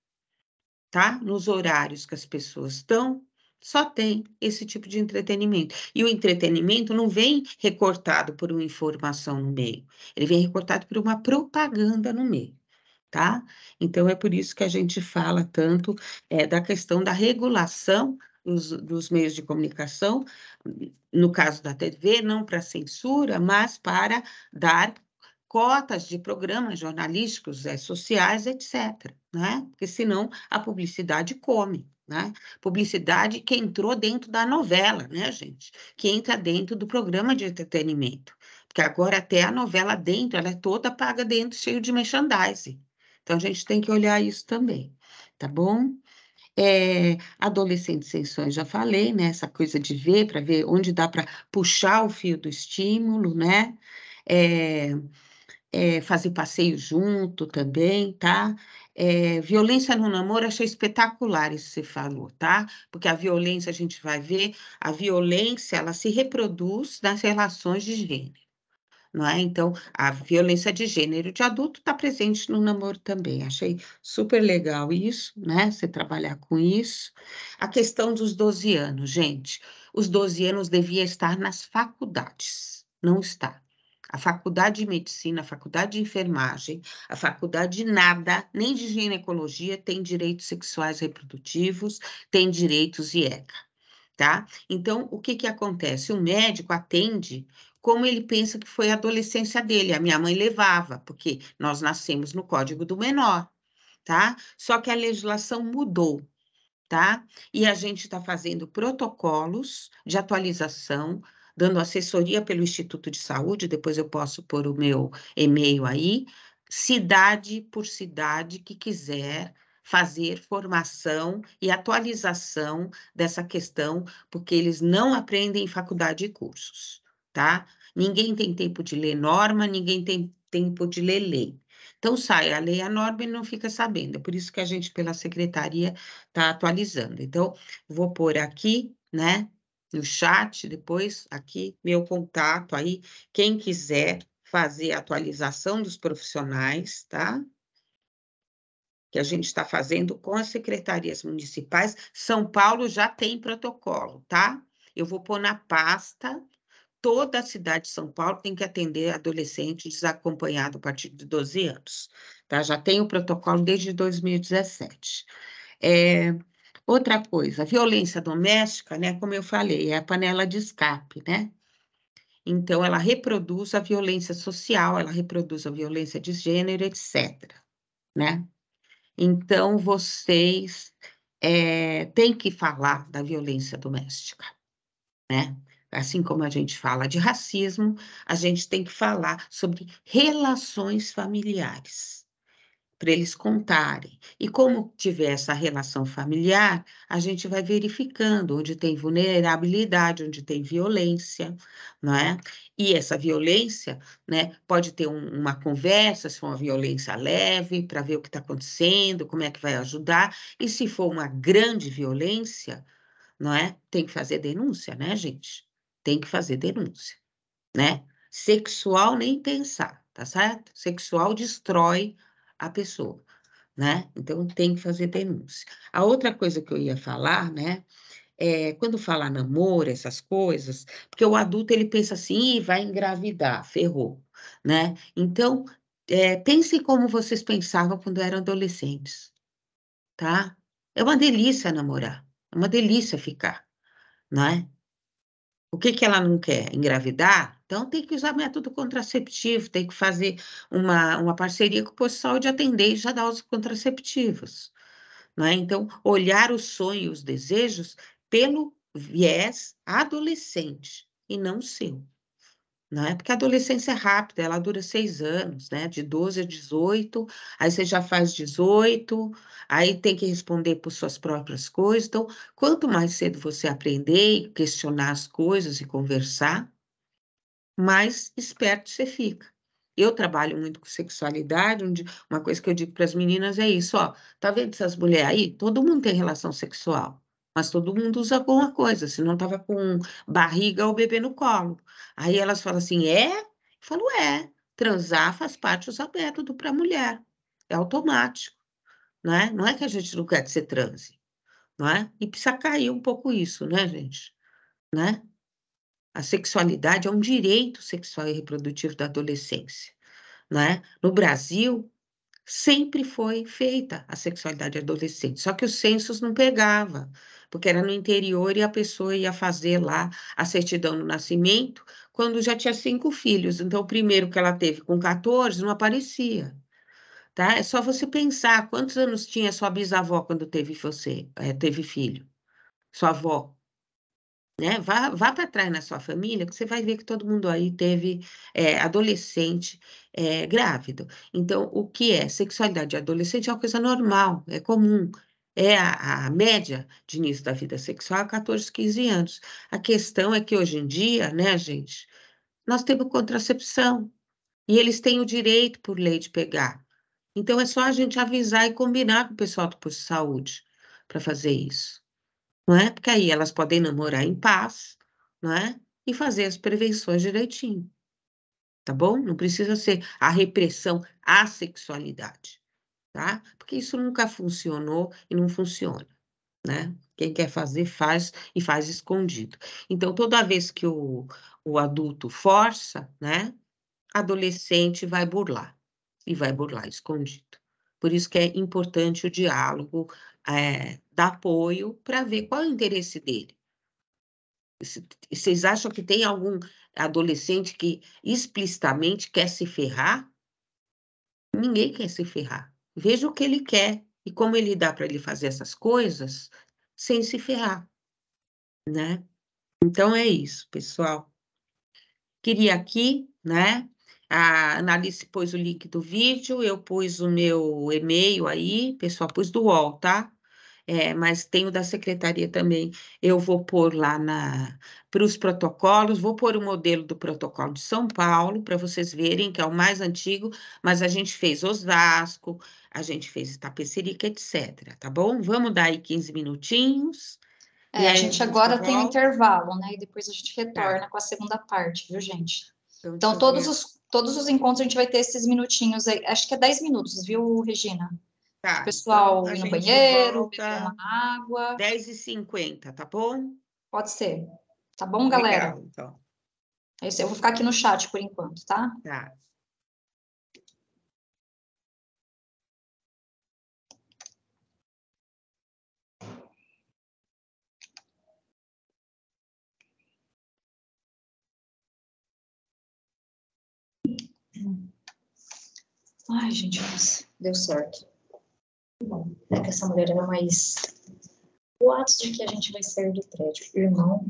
tá? Nos horários que as pessoas estão, só tem esse tipo de entretenimento. E o entretenimento não vem recortado por uma informação no meio, ele vem recortado por uma propaganda no meio. Tá? Então, é por isso que a gente fala tanto é, da questão da regulação dos, dos meios de comunicação, no caso da TV, não para censura, mas para dar cotas de programas jornalísticos, é, sociais, etc. Né? Porque senão a publicidade come. Né? Publicidade que entrou dentro da novela, né, gente? Que entra dentro do programa de entretenimento. Porque agora até a novela dentro, ela é toda paga dentro, cheio de merchandising. Então, a gente tem que olhar isso também, tá bom? É, sem sonhos, já falei, né? Essa coisa de ver, para ver onde dá para puxar o fio do estímulo, né? É, é, fazer passeio junto também, tá? É, violência no namoro, achei espetacular isso que você falou, tá? Porque a violência, a gente vai ver, a violência, ela se reproduz nas relações de gênero, não é? Então, a violência de gênero de adulto está presente no namoro também. Achei super legal isso, né? Você trabalhar com isso. A questão dos 12 anos, gente. Os 12 anos devia estar nas faculdades, não está a faculdade de medicina, a faculdade de enfermagem, a faculdade de nada, nem de ginecologia, tem direitos sexuais reprodutivos, tem direitos IECA, tá? Então, o que que acontece? O médico atende como ele pensa que foi a adolescência dele, a minha mãe levava, porque nós nascemos no Código do Menor, tá? Só que a legislação mudou, tá? E a gente está fazendo protocolos de atualização dando assessoria pelo Instituto de Saúde, depois eu posso pôr o meu e-mail aí, cidade por cidade que quiser fazer formação e atualização dessa questão, porque eles não aprendem em faculdade e cursos, tá? Ninguém tem tempo de ler norma, ninguém tem tempo de ler lei. Então sai a lei, a norma e não fica sabendo. É por isso que a gente, pela secretaria, está atualizando. Então, vou pôr aqui, né? no chat, depois aqui, meu contato aí, quem quiser fazer a atualização dos profissionais, tá? Que a gente está fazendo com as secretarias municipais. São Paulo já tem protocolo, tá? Eu vou pôr na pasta. Toda a cidade de São Paulo tem que atender adolescente desacompanhado a partir de 12 anos. Tá? Já tem o protocolo desde 2017. É, Outra coisa, violência doméstica, né, como eu falei, é a panela de escape, né? Então, ela reproduz a violência social, ela reproduz a violência de gênero, etc. Né? Então, vocês é, têm que falar da violência doméstica. Né? Assim como a gente fala de racismo, a gente tem que falar sobre relações familiares para eles contarem. E como tiver essa relação familiar, a gente vai verificando onde tem vulnerabilidade, onde tem violência, não é? E essa violência, né, pode ter um, uma conversa, se for uma violência leve, para ver o que está acontecendo, como é que vai ajudar. E se for uma grande violência, não é? Tem que fazer denúncia, né, gente? Tem que fazer denúncia, né? Sexual nem pensar, tá certo? Sexual destrói a pessoa, né? Então tem que fazer denúncia. A outra coisa que eu ia falar, né? É, quando falar namoro, essas coisas, porque o adulto ele pensa assim, vai engravidar, ferrou, né? Então, é, pensem como vocês pensavam quando eram adolescentes, tá? É uma delícia namorar, é uma delícia ficar, não é? O que que ela não quer? Engravidar? Então, tem que usar método contraceptivo, tem que fazer uma, uma parceria com o pessoal de atender e já dar os contraceptivos. Né? Então, olhar o sonho, os desejos, pelo viés adolescente e não seu. Né? Porque a adolescência é rápida, ela dura seis anos, né? De 12 a 18, aí você já faz 18, aí tem que responder por suas próprias coisas. Então, quanto mais cedo você aprender e questionar as coisas e conversar, mais esperto você fica. Eu trabalho muito com sexualidade, onde uma coisa que eu digo para as meninas é isso, ó, tá vendo essas mulheres aí? Todo mundo tem relação sexual, mas todo mundo usa alguma coisa, se não tava com barriga ou bebê no colo. Aí elas falam assim, é? Eu falo, é. Transar faz parte usar método para mulher, é automático, é? Não é que a gente não quer que você transe, não é? E precisa cair um pouco isso, né, gente? Né? a sexualidade é um direito sexual e reprodutivo da adolescência. Né? No Brasil, sempre foi feita a sexualidade adolescente, só que os censos não pegava, porque era no interior e a pessoa ia fazer lá a certidão no nascimento quando já tinha cinco filhos. Então, o primeiro que ela teve com 14 não aparecia. Tá? É só você pensar quantos anos tinha sua bisavó quando teve você, é, teve filho, sua avó, né? Vá, vá para trás na sua família, que você vai ver que todo mundo aí teve é, adolescente é, grávido. Então, o que é sexualidade de adolescente é uma coisa normal, é comum. É a, a, média de início da vida sexual 14, é 15 anos. A questão é que hoje em dia, né, gente, nós temos contracepção e eles têm o direito por lei de pegar. Então é só a gente avisar e combinar com o pessoal do posto de saúde para fazer isso não é? Porque aí elas podem namorar em paz, não é? E fazer as prevenções direitinho, tá bom? Não precisa ser a repressão à sexualidade, tá? Porque isso nunca funcionou e não funciona, né? Quem quer fazer, faz e faz escondido. Então, toda vez que o, o adulto força, né? Adolescente vai burlar e vai burlar escondido. Por isso que é importante o diálogo é, dar apoio para ver qual é o interesse dele. vocês acham que tem algum adolescente que explicitamente quer se ferrar? Ninguém quer se ferrar. Veja o que ele quer e como ele dá para ele fazer essas coisas sem se ferrar, né? Então é isso, pessoal. Queria aqui, né? A Analice pôs o link do vídeo, eu pus o meu e-mail aí, pessoal, pus do UOL, tá? é, mas tem o da secretaria também. Eu vou pôr lá para os protocolos, vou pôr o modelo do protocolo de São Paulo para vocês verem que é o mais antigo, mas a gente fez Osasco, a gente fez Itapecerica, etc. Tá bom? Vamos dar aí 15 minutinhos. É, a gente agora tem o um intervalo, né? E depois a gente tá. retorna tá. com a segunda parte, viu, gente? Então, então todos, os, todos os encontros a gente vai ter esses minutinhos aí. Acho que é 10 minutos, viu, Regina? Tá, então Pessoal, então ir no banheiro, beber uma água. 10h50, tá bom? Pode ser. Tá bom, galera? Legal, então. É isso, eu vou ficar aqui no chat por enquanto, tá? Tá. Ai, gente, nossa, deu certo. Bom, é que essa mulher era é mais. O ato de que a gente vai sair do prédio. Irmão,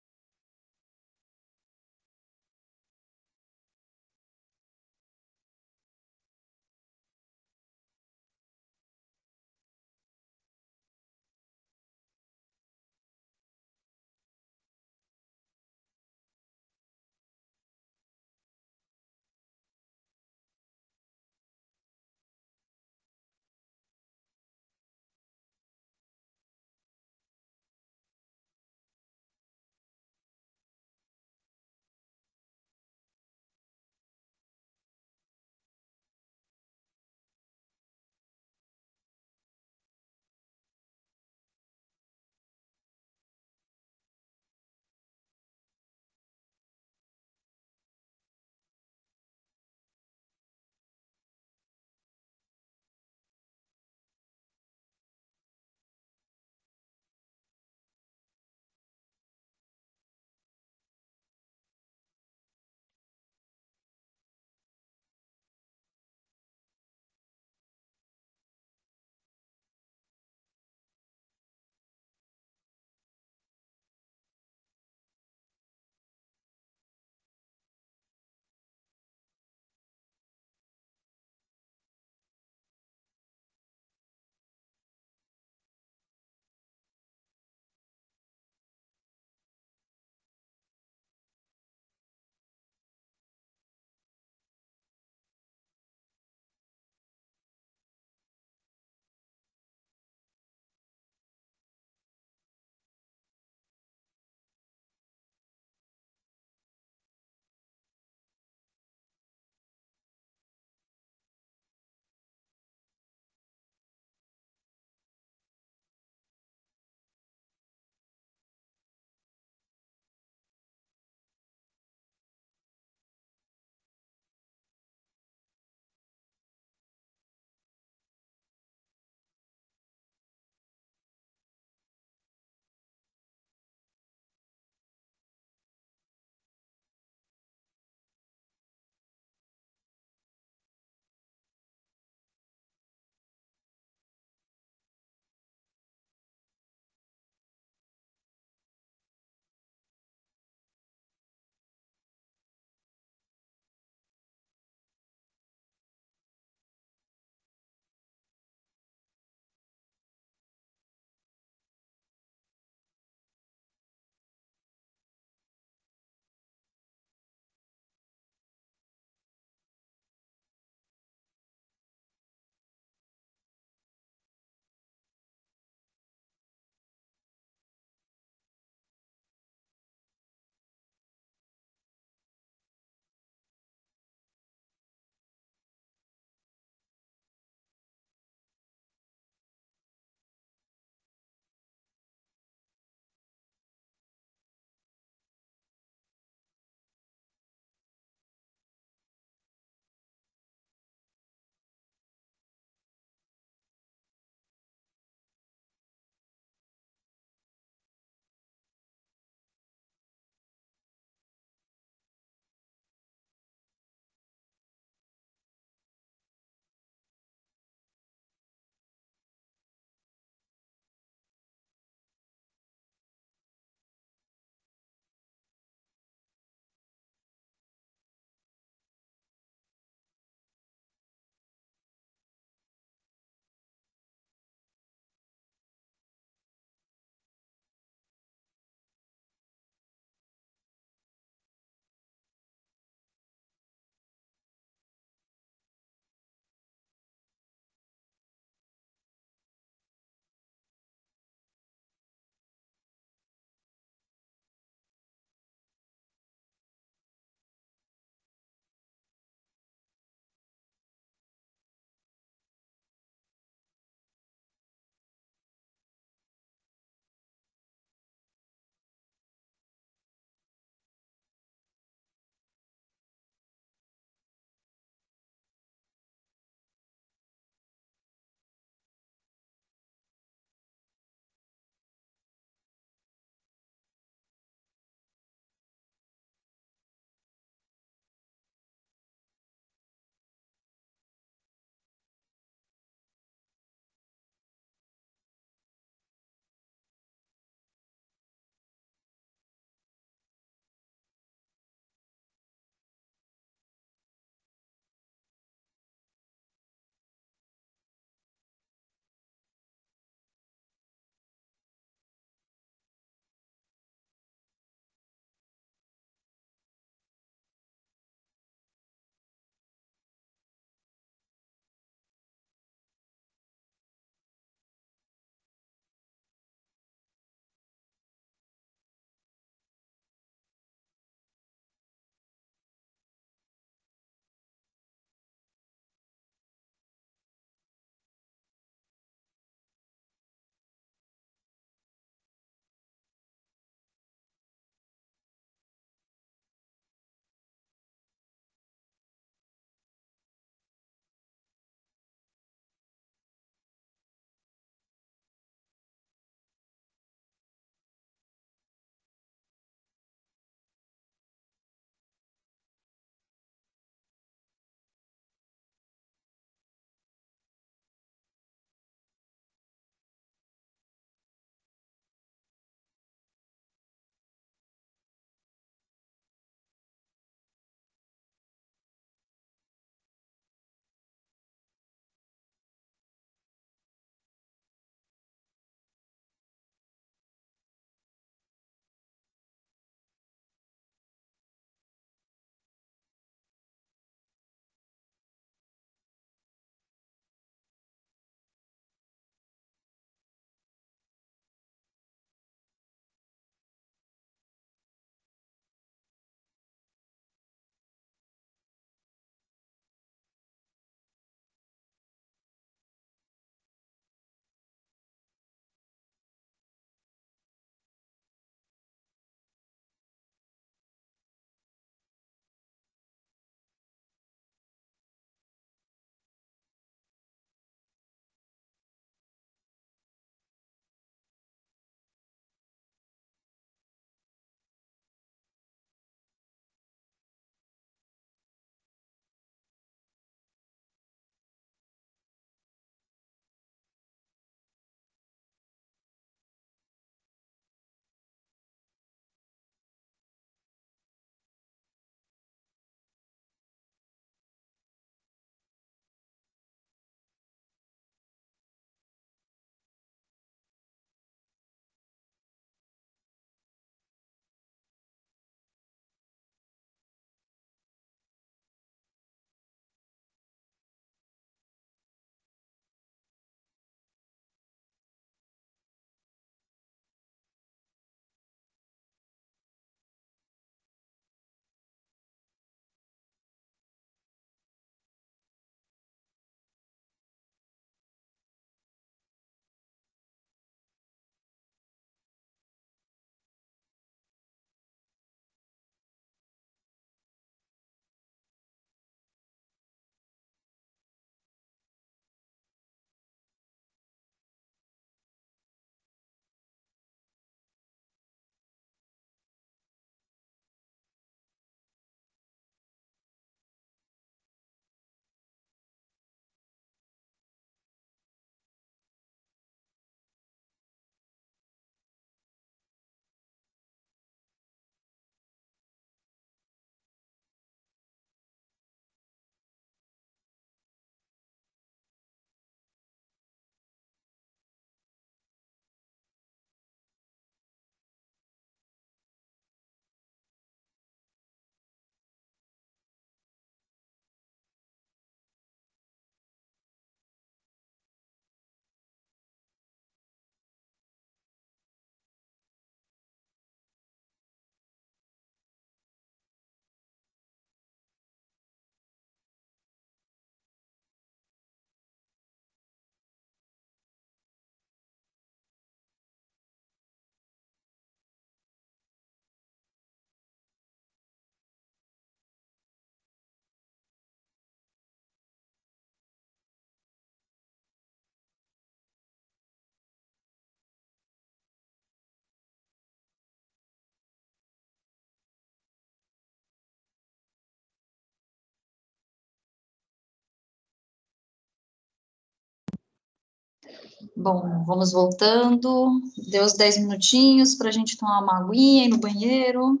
Bom, vamos voltando. Deu os 10 minutinhos para a gente tomar uma aguinha ir no banheiro.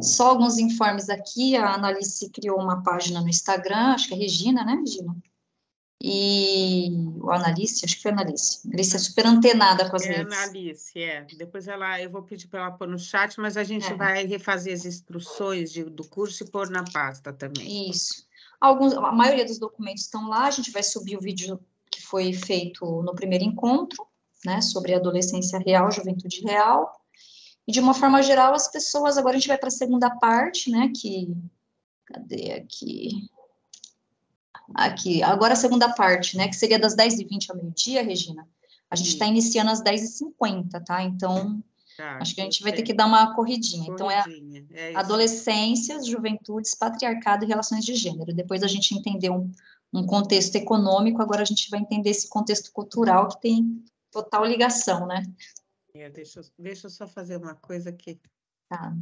Só alguns informes aqui. A Analice criou uma página no Instagram, acho que é Regina, né, Regina? E o Analice, acho que foi a Analice. A Analice é super antenada com as é Analice, é. Depois ela, eu vou pedir para ela pôr no chat, mas a gente é. vai refazer as instruções de, do curso e pôr na pasta também. Isso. Alguns, a maioria dos documentos estão lá, a gente vai subir o vídeo foi feito no primeiro encontro, né, sobre adolescência real, juventude real. E de uma forma geral, as pessoas. Agora a gente vai para a segunda parte, né? Que. Cadê aqui? Aqui, agora a segunda parte, né? Que seria das 10h20 ao meio-dia, Regina. A gente está iniciando às 10h50, tá? Então, tá, acho que a gente vai ter que dar uma corridinha. corridinha então, é, é adolescências, juventudes, patriarcado e relações de gênero. Depois a gente entender um, um contexto econômico, agora a gente vai entender esse contexto cultural que tem total ligação, né? É, deixa, eu, deixa eu só fazer uma coisa aqui. Tá.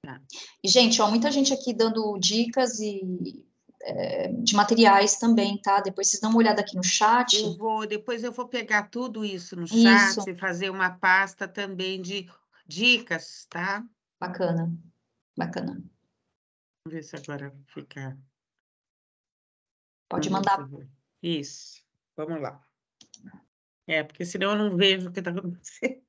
tá. E, gente, ó, muita gente aqui dando dicas e é, de materiais também, tá? Depois vocês dão uma olhada aqui no chat. Eu vou, depois eu vou pegar tudo isso no chat isso. e fazer uma pasta também de dicas, tá? Bacana, bacana. Vamos ver se agora fica. Pode uhum, mandar. Uhum. Isso. Vamos lá. É, porque senão eu não vejo o que está acontecendo.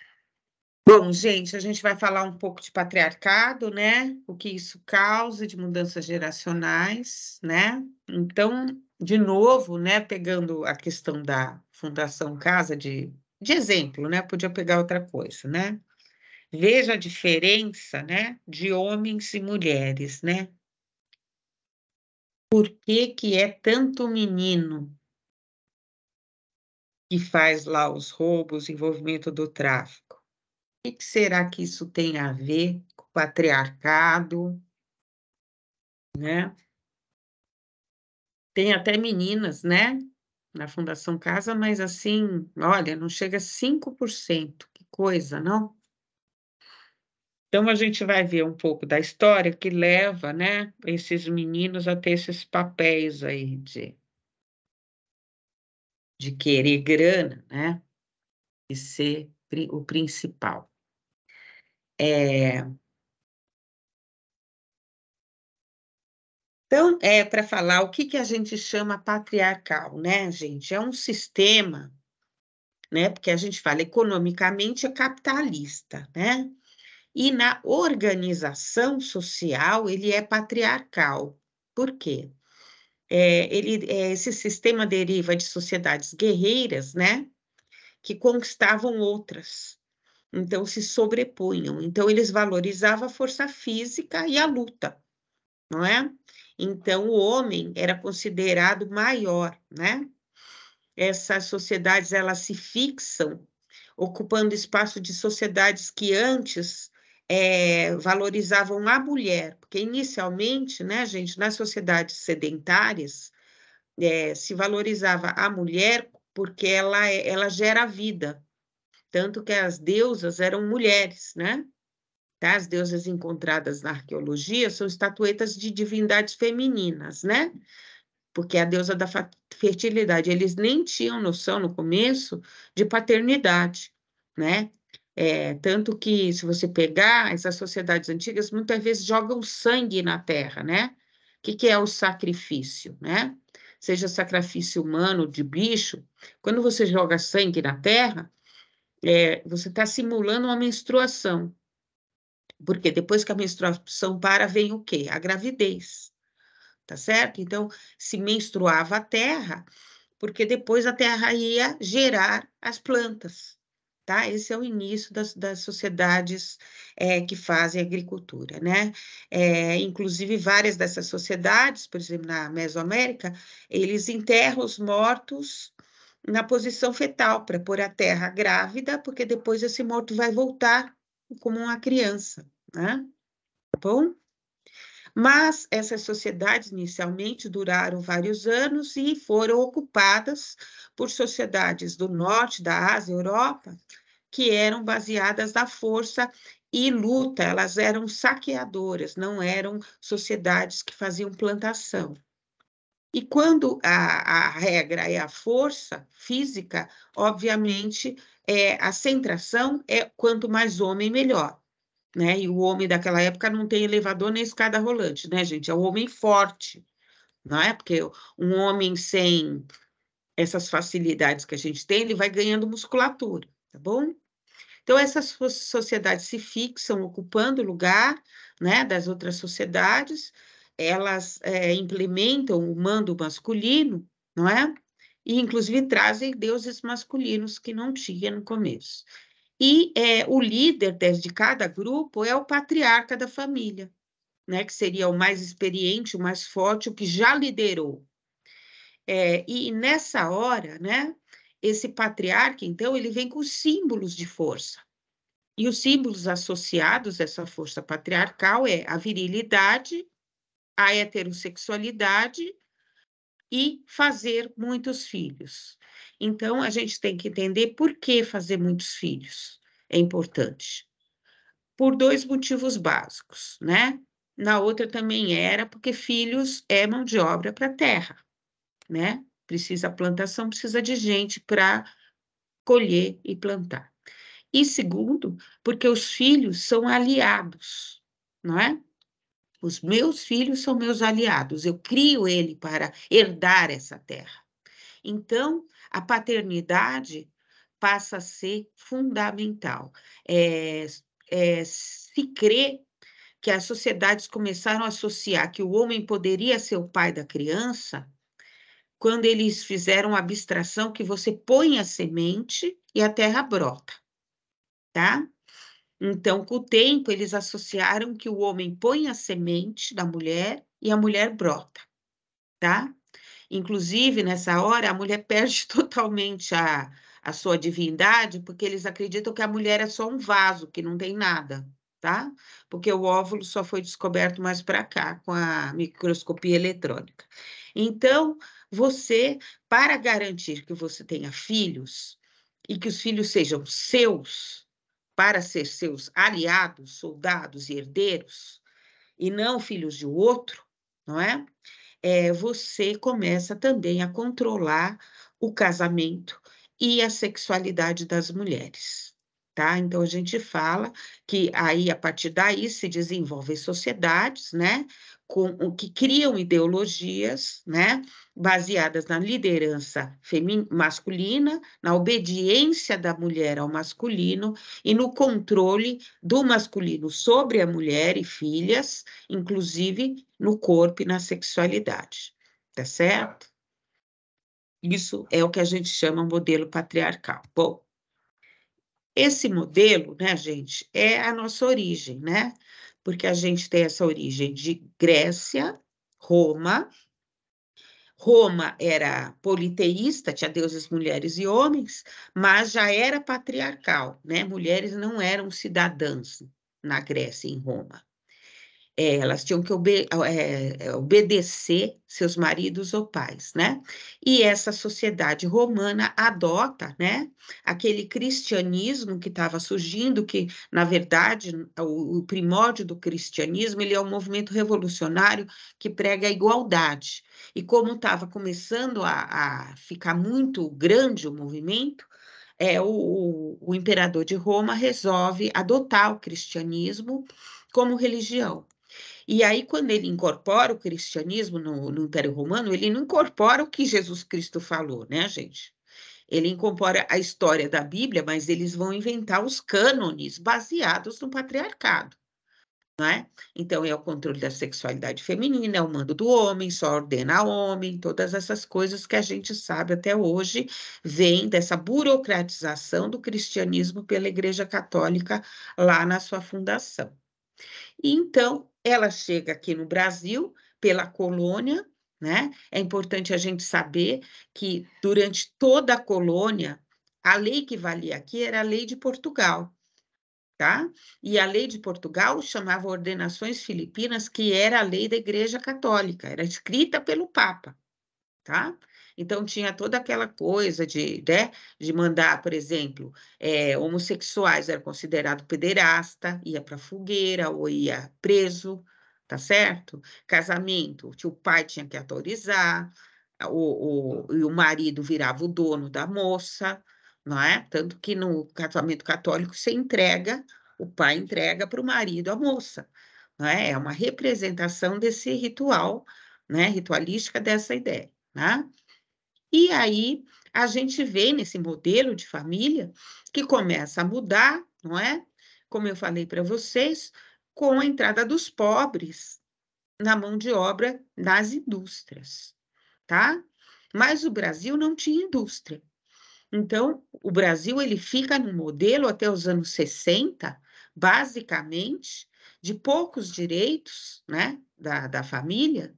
Bom, gente, a gente vai falar um pouco de patriarcado, né? O que isso causa de mudanças geracionais, né? Então, de novo, né, pegando a questão da Fundação Casa de, de exemplo, né? Podia pegar outra coisa, né? Veja a diferença, né, de homens e mulheres, né? Por que, que é tanto menino que faz lá os roubos, envolvimento do tráfico? O que, que será que isso tem a ver com o patriarcado? Né? Tem até meninas, né? Na Fundação Casa, mas assim, olha, não chega a 5%. Que coisa, não? Então, a gente vai ver um pouco da história que leva né, esses meninos a ter esses papéis aí de, de querer grana, né? E ser o principal. É... Então, é para falar o que, que a gente chama patriarcal, né, gente? É um sistema, né? Porque a gente fala economicamente é capitalista, né? E na organização social, ele é patriarcal. Por quê? É, ele, é, esse sistema deriva de sociedades guerreiras, né? Que conquistavam outras, então se sobrepunham. Então, eles valorizavam a força física e a luta, não é? Então, o homem era considerado maior, né? Essas sociedades elas se fixam ocupando espaço de sociedades que antes é, valorizavam a mulher, porque inicialmente, né, gente, nas sociedades sedentárias, é, se valorizava a mulher porque ela, ela gera vida, tanto que as deusas eram mulheres, né? Tá? As deusas encontradas na arqueologia são estatuetas de divindades femininas, né? Porque a deusa da fertilidade, eles nem tinham noção no começo de paternidade, né? É, tanto que, se você pegar essas sociedades antigas, muitas vezes jogam sangue na terra, né? O que, que é o sacrifício, né? Seja sacrifício humano de bicho, quando você joga sangue na terra, é, você está simulando uma menstruação. Porque depois que a menstruação para, vem o quê? A gravidez. Tá certo? Então, se menstruava a terra, porque depois a terra ia gerar as plantas tá? Esse é o início das, das sociedades é, que fazem agricultura, né? É, inclusive, várias dessas sociedades, por exemplo, na Mesoamérica, eles enterram os mortos na posição fetal para pôr a terra grávida, porque depois esse morto vai voltar como uma criança, né? Tá bom? Mas essas sociedades inicialmente duraram vários anos e foram ocupadas por sociedades do norte da Ásia e Europa, que eram baseadas na força e luta, elas eram saqueadoras, não eram sociedades que faziam plantação. E quando a, a, regra é a força física, obviamente é, a centração é quanto mais homem, melhor né? E o homem daquela época não tem elevador nem escada rolante, né, gente? É o homem forte, não é? Porque um homem sem essas facilidades que a gente tem, ele vai ganhando musculatura, tá bom? Então, essas sociedades se fixam ocupando o lugar né, das outras sociedades, elas é, implementam o mando masculino, não é? E, inclusive, trazem deuses masculinos que não tinha no começo. E é, o líder de cada grupo é o patriarca da família, né, que seria o mais experiente, o mais forte, o que já liderou. É, e nessa hora, né, esse patriarca, então, ele vem com símbolos de força. E os símbolos associados a essa força patriarcal é a virilidade, a heterossexualidade e fazer muitos filhos. Então, a gente tem que entender por que fazer muitos filhos é importante. Por dois motivos básicos, né? Na outra também era porque filhos é mão de obra para a terra, né? Precisa plantação, precisa de gente para colher e plantar. E segundo, porque os filhos são aliados, não é? Os meus filhos são meus aliados, eu crio ele para herdar essa terra. Então, a paternidade passa a ser fundamental. É, é, se crê que as sociedades começaram a associar que o homem poderia ser o pai da criança quando eles fizeram a abstração que você põe a semente e a terra brota, tá? Então, com o tempo, eles associaram que o homem põe a semente da mulher e a mulher brota, tá? Inclusive, nessa hora, a mulher perde totalmente a, a sua divindade, porque eles acreditam que a mulher é só um vaso, que não tem nada, tá? Porque o óvulo só foi descoberto mais para cá, com a microscopia eletrônica. Então, você, para garantir que você tenha filhos e que os filhos sejam seus, para ser seus aliados, soldados e herdeiros, e não filhos de outro, não é? é, você começa também a controlar o casamento e a sexualidade das mulheres. Tá? Então, a gente fala que aí, a partir daí, se desenvolvem sociedades, né? com o que criam ideologias, né, baseadas na liderança masculina, na obediência da mulher ao masculino e no controle do masculino sobre a mulher e filhas, inclusive no corpo e na sexualidade. Tá certo? Isso é o que a gente chama modelo patriarcal. Bom, esse modelo, né, gente, é a nossa origem, né? porque a gente tem essa origem de Grécia, Roma. Roma era politeísta, tinha deuses mulheres e homens, mas já era patriarcal, né? Mulheres não eram cidadãs na Grécia, em Roma é, elas tinham que obe é, é, obedecer seus maridos ou pais, né? E essa sociedade romana adota, né, aquele cristianismo que estava surgindo, que na verdade o, o primórdio do cristianismo ele é um movimento revolucionário que prega a igualdade. E como estava começando a, a ficar muito grande o movimento, é, o, o, imperador de Roma resolve adotar o cristianismo como religião. E aí, quando ele incorpora o cristianismo no, no Império Romano, ele não incorpora o que Jesus Cristo falou, né, gente? Ele incorpora a história da Bíblia, mas eles vão inventar os cânones baseados no patriarcado. não É? Então, é o controle da sexualidade feminina, é o mando do homem, só ordena homem, todas essas coisas que a gente sabe até hoje vêm dessa burocratização do cristianismo pela Igreja Católica lá na sua fundação. E, então, ela chega aqui no Brasil pela colônia, né? É importante a gente saber que durante toda a colônia, a lei que valia aqui era a lei de Portugal, tá? E a lei de Portugal chamava Ordenações Filipinas, que era a lei da Igreja Católica, era escrita pelo Papa, tá? Então, tinha toda aquela coisa de, né, de mandar, por exemplo, é, homossexuais era considerado pederasta, ia para fogueira ou ia preso, tá certo? Casamento, o pai tinha que autorizar, o, o, e o marido virava o dono da moça, não é? Tanto que no casamento católico você entrega, o pai entrega para o marido a moça, não é? É uma representação desse ritual, né? Ritualística dessa ideia, né? E aí a gente vê nesse modelo de família que começa a mudar, não é? Como eu falei para vocês, com a entrada dos pobres na mão de obra das indústrias, tá? Mas o Brasil não tinha indústria. Então, o Brasil ele fica no modelo até os anos 60, basicamente, de poucos direitos, né, da, da família,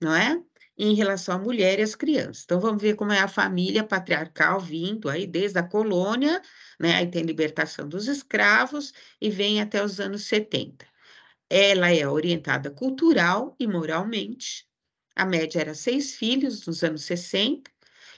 não é? em relação à mulher e às crianças. Então, vamos ver como é a família patriarcal vindo aí desde a colônia, né? Aí tem a libertação dos escravos e vem até os anos 70. Ela é orientada cultural e moralmente. A média era seis filhos nos anos 60.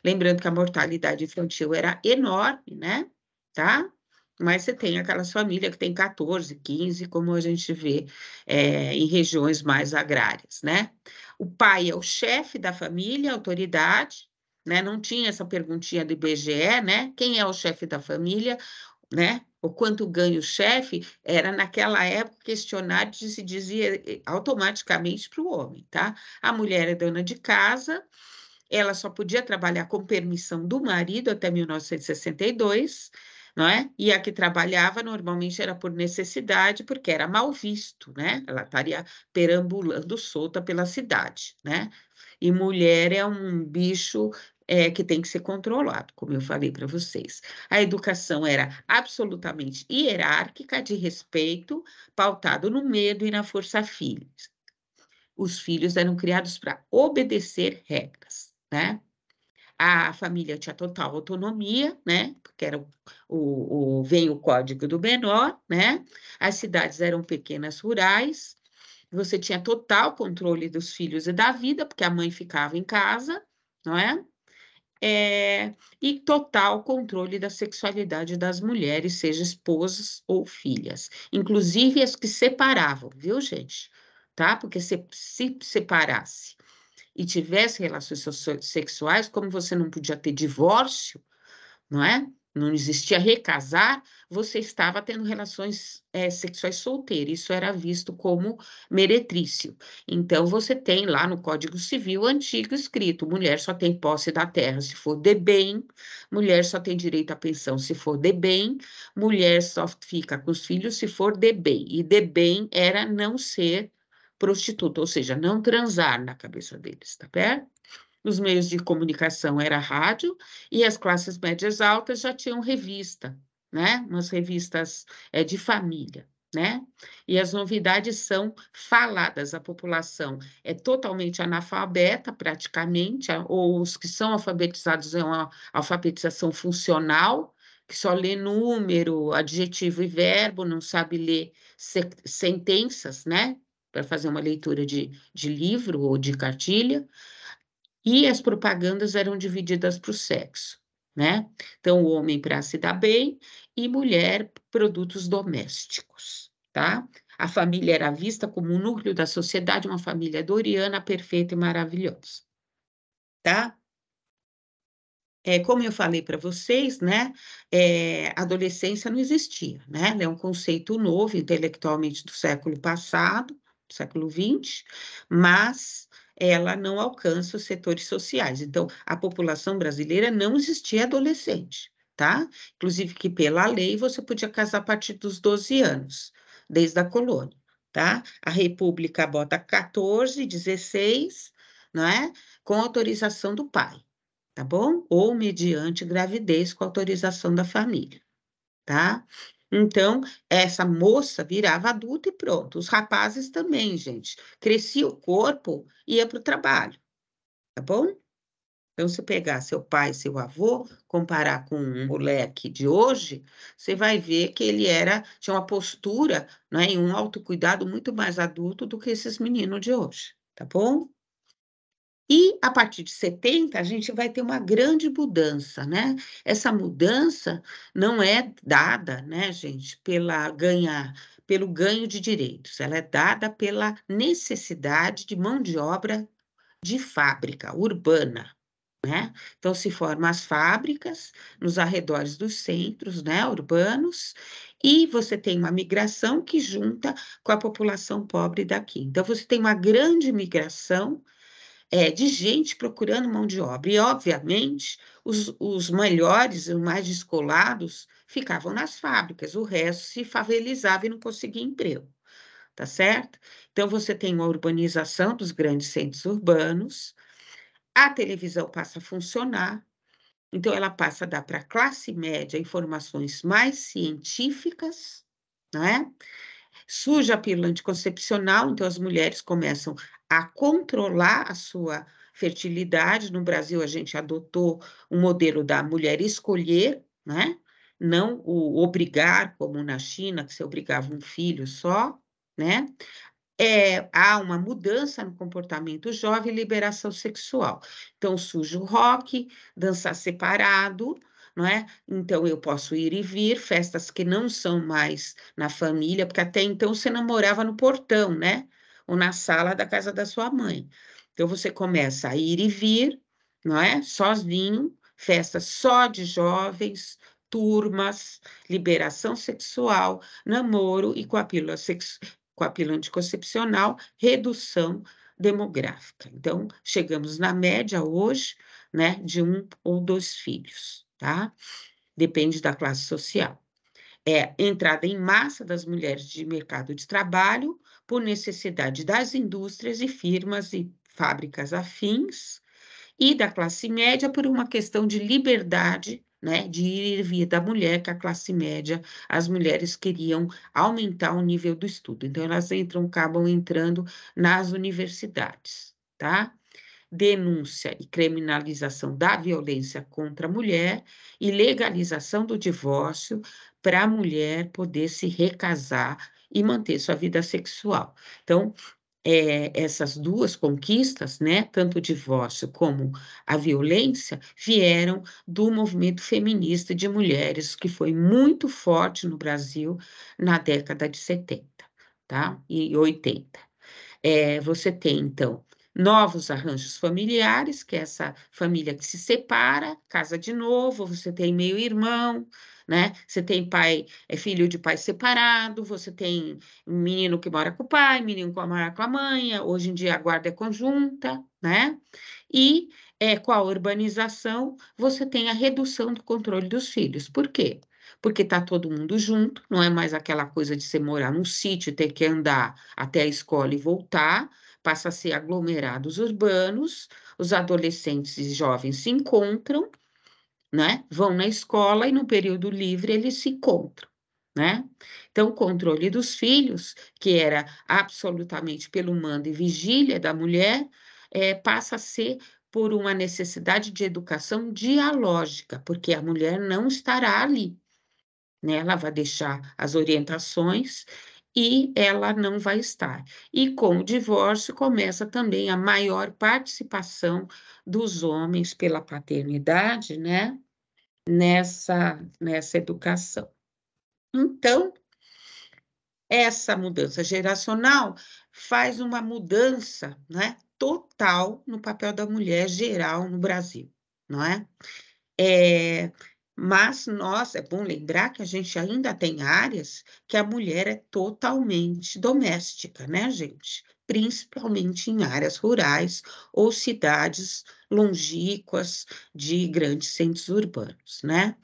Lembrando que a mortalidade infantil era enorme, né? Tá? Mas você tem aquelas famílias que tem 14, 15, como a gente vê é, em regiões mais agrárias, né? O pai é o chefe da família, autoridade, né? Não tinha essa perguntinha do IBGE, né? Quem é o chefe da família, né? O quanto ganha o chefe era naquela época questionário e se dizia eh, automaticamente para o homem, tá? A mulher é dona de casa, ela só podia trabalhar com permissão do marido até 1962 não é? E a que trabalhava normalmente era por necessidade, porque era mal visto, né? Ela estaria perambulando solta pela cidade, né? E mulher é um bicho é, que tem que ser controlado, como eu falei para vocês. A educação era absolutamente hierárquica, de respeito, pautado no medo e na força filhos. Os filhos eram criados para obedecer regras, né? a família tinha total autonomia, né? Porque era o, o, vem o código do menor, né? As cidades eram pequenas rurais, você tinha total controle dos filhos e da vida, porque a mãe ficava em casa, não é? é e total controle da sexualidade das mulheres, seja esposas ou filhas, inclusive as que separavam, viu, gente? Tá? Porque se, se separasse e tivesse relações sexuais, como você não podia ter divórcio, não é? Não existia recasar, você estava tendo relações é, sexuais solteiras. Isso era visto como meretrício. Então, você tem lá no Código Civil antigo escrito: mulher só tem posse da terra se for de bem, mulher só tem direito à pensão se for de bem, mulher só fica com os filhos se for de bem. E de bem era não ser prostituta, ou seja, não transar na cabeça deles, tá bem? Os meios de comunicação era rádio e as classes médias altas já tinham revista, né? Umas revistas é, de família, né? E as novidades são faladas, a população é totalmente analfabeta, praticamente, ou os que são alfabetizados é uma alfabetização funcional, que só lê número, adjetivo e verbo, não sabe ler sentenças, né? para fazer uma leitura de, de livro ou de cartilha, e as propagandas eram divididas para o sexo, né? Então, o homem para se dar bem e mulher produtos domésticos, tá? A família era vista como o núcleo da sociedade, uma família doriana perfeita e maravilhosa, tá? É, como eu falei para vocês, né, é, adolescência não existia, né, é um conceito novo, intelectualmente do século passado, do século XX, mas ela não alcança os setores sociais. Então, a população brasileira não existia adolescente, tá? Inclusive que pela lei você podia casar a partir dos 12 anos, desde a colônia, tá? A República bota 14, 16, não é? Com autorização do pai, tá bom? Ou mediante gravidez com autorização da família, tá? Então, essa moça virava adulta e pronto. Os rapazes também, gente. Crescia o corpo, ia para o trabalho, tá bom? Então, se pegar seu pai, seu avô, comparar com um moleque de hoje, você vai ver que ele era tinha uma postura né, e um autocuidado muito mais adulto do que esses meninos de hoje, tá bom? E a partir de 70 a gente vai ter uma grande mudança, né? Essa mudança não é dada, né, gente, pela ganhar, pelo ganho de direitos, ela é dada pela necessidade de mão de obra de fábrica urbana, né? Então se formam as fábricas nos arredores dos centros, né, urbanos, e você tem uma migração que junta com a população pobre daqui. Então você tem uma grande migração é, de gente procurando mão de obra. E, obviamente, os, os melhores, os mais descolados, ficavam nas fábricas, o resto se favelizava e não conseguia emprego, tá certo? Então, você tem uma urbanização dos grandes centros urbanos, a televisão passa a funcionar, então ela passa a dar para a classe média informações mais científicas, é né? Surge a pílula anticoncepcional, então as mulheres começam a controlar a sua fertilidade. No Brasil, a gente adotou o um modelo da mulher escolher, né? não o obrigar, como na China, que se obrigava um filho só, né? É, há uma mudança no comportamento jovem e liberação sexual. Então, surge o rock, dançar separado, não é? Então, eu posso ir e vir, festas que não são mais na família, porque até então você namorava no portão, né? ou na sala da casa da sua mãe. Então, você começa a ir e vir, não é? Sozinho, festa só de jovens, turmas, liberação sexual, namoro e com a pílula, sex... com a pílula anticoncepcional, redução demográfica. Então, chegamos na média hoje, né, de um ou dois filhos, tá? Depende da classe social. É entrada em massa das mulheres de mercado de trabalho, por necessidade das indústrias e firmas e fábricas afins, e da classe média por uma questão de liberdade né, de ir e vir da mulher, que a classe média, as mulheres queriam aumentar o nível do estudo. Então, elas entram, acabam entrando nas universidades, tá? Denúncia e criminalização da violência contra a mulher e legalização do divórcio para a mulher poder se recasar e manter sua vida sexual. Então, é, essas duas conquistas, né, tanto o divórcio como a violência, vieram do movimento feminista de mulheres, que foi muito forte no Brasil na década de 70 tá? e 80. É, eh, você tem, então, novos arranjos familiares, que é essa família que se separa, casa de novo, você tem meio-irmão, né? Você tem pai, é filho de pai separado, você tem menino que mora com o pai, menino que mora com a mãe, hoje em dia a guarda é conjunta, né? E é, com a urbanização, você tem a redução do controle dos filhos. Por quê? porque está todo mundo junto, não é mais aquela coisa de você morar num sítio, ter que andar até a escola e voltar, passa a ser aglomerados urbanos, os adolescentes e jovens se encontram, né? Vão na escola e no período livre eles se encontram. Né? Então, o controle dos filhos, que era absolutamente pelo mando e vigília da mulher, é, passa a ser por uma necessidade de educação dialógica, porque a mulher não estará ali. Né? Ela vai deixar as orientações e ela não vai estar. E com o divórcio começa também a maior participação dos homens pela paternidade, né? Nessa, nessa educação. Então, essa mudança geracional faz uma mudança né, total no papel da mulher geral no Brasil, não é? é mas nós, é bom lembrar que a gente ainda tem áreas que a mulher é totalmente doméstica, né, gente? Principalmente em áreas rurais ou cidades longínquas de grandes centros urbanos, né?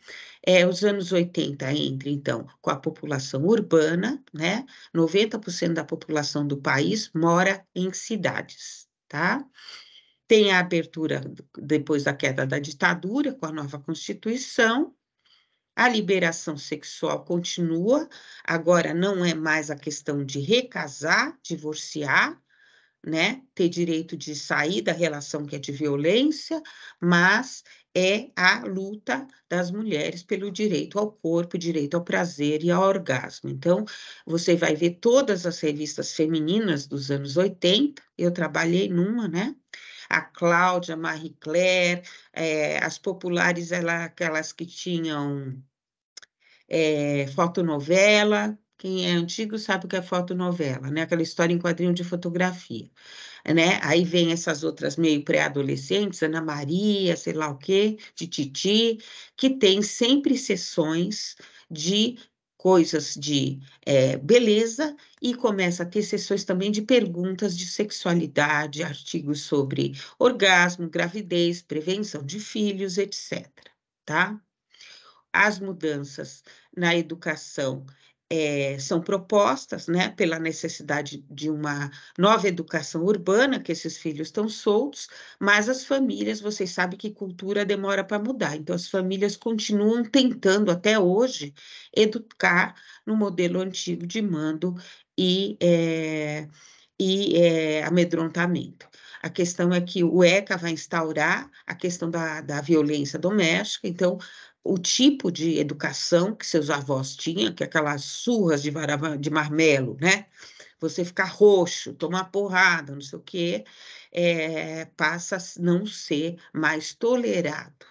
É, os anos 80 entra, então, com a população urbana, né? 90% da população do país mora em cidades, tá? Tem a abertura depois da queda da ditadura, com a nova Constituição. A liberação sexual continua, agora não é mais a questão de recasar, divorciar, né? Ter direito de sair da relação que é de violência, mas é a luta das mulheres pelo direito ao corpo, direito ao prazer e ao orgasmo. Então, você vai ver todas as revistas femininas dos anos 80, eu trabalhei numa, né? a Cláudia, a Marie Claire, é, as populares, ela, aquelas que tinham é, fotonovela, quem é antigo sabe o que é fotonovela, né? Aquela história em quadrinho de fotografia, né? Aí vem essas outras meio pré-adolescentes, Ana Maria, sei lá o quê, de Titi, que tem sempre sessões de coisas de é, beleza e começa a ter sessões também de perguntas de sexualidade, artigos sobre orgasmo, gravidez, prevenção de filhos, etc. Tá? As mudanças na educação é, são propostas né, pela necessidade de uma nova educação urbana, que esses filhos estão soltos, mas as famílias, vocês sabem que cultura demora para mudar, então as famílias continuam tentando até hoje educar no modelo antigo de mando e, é, e é, amedrontamento. A questão é que o ECA vai instaurar a questão da, da violência doméstica, então o tipo de educação que seus avós tinham, que é aquelas surras de, varava, de marmelo, né? Você ficar roxo, tomar porrada, não sei o quê, é, passa a não ser mais tolerado,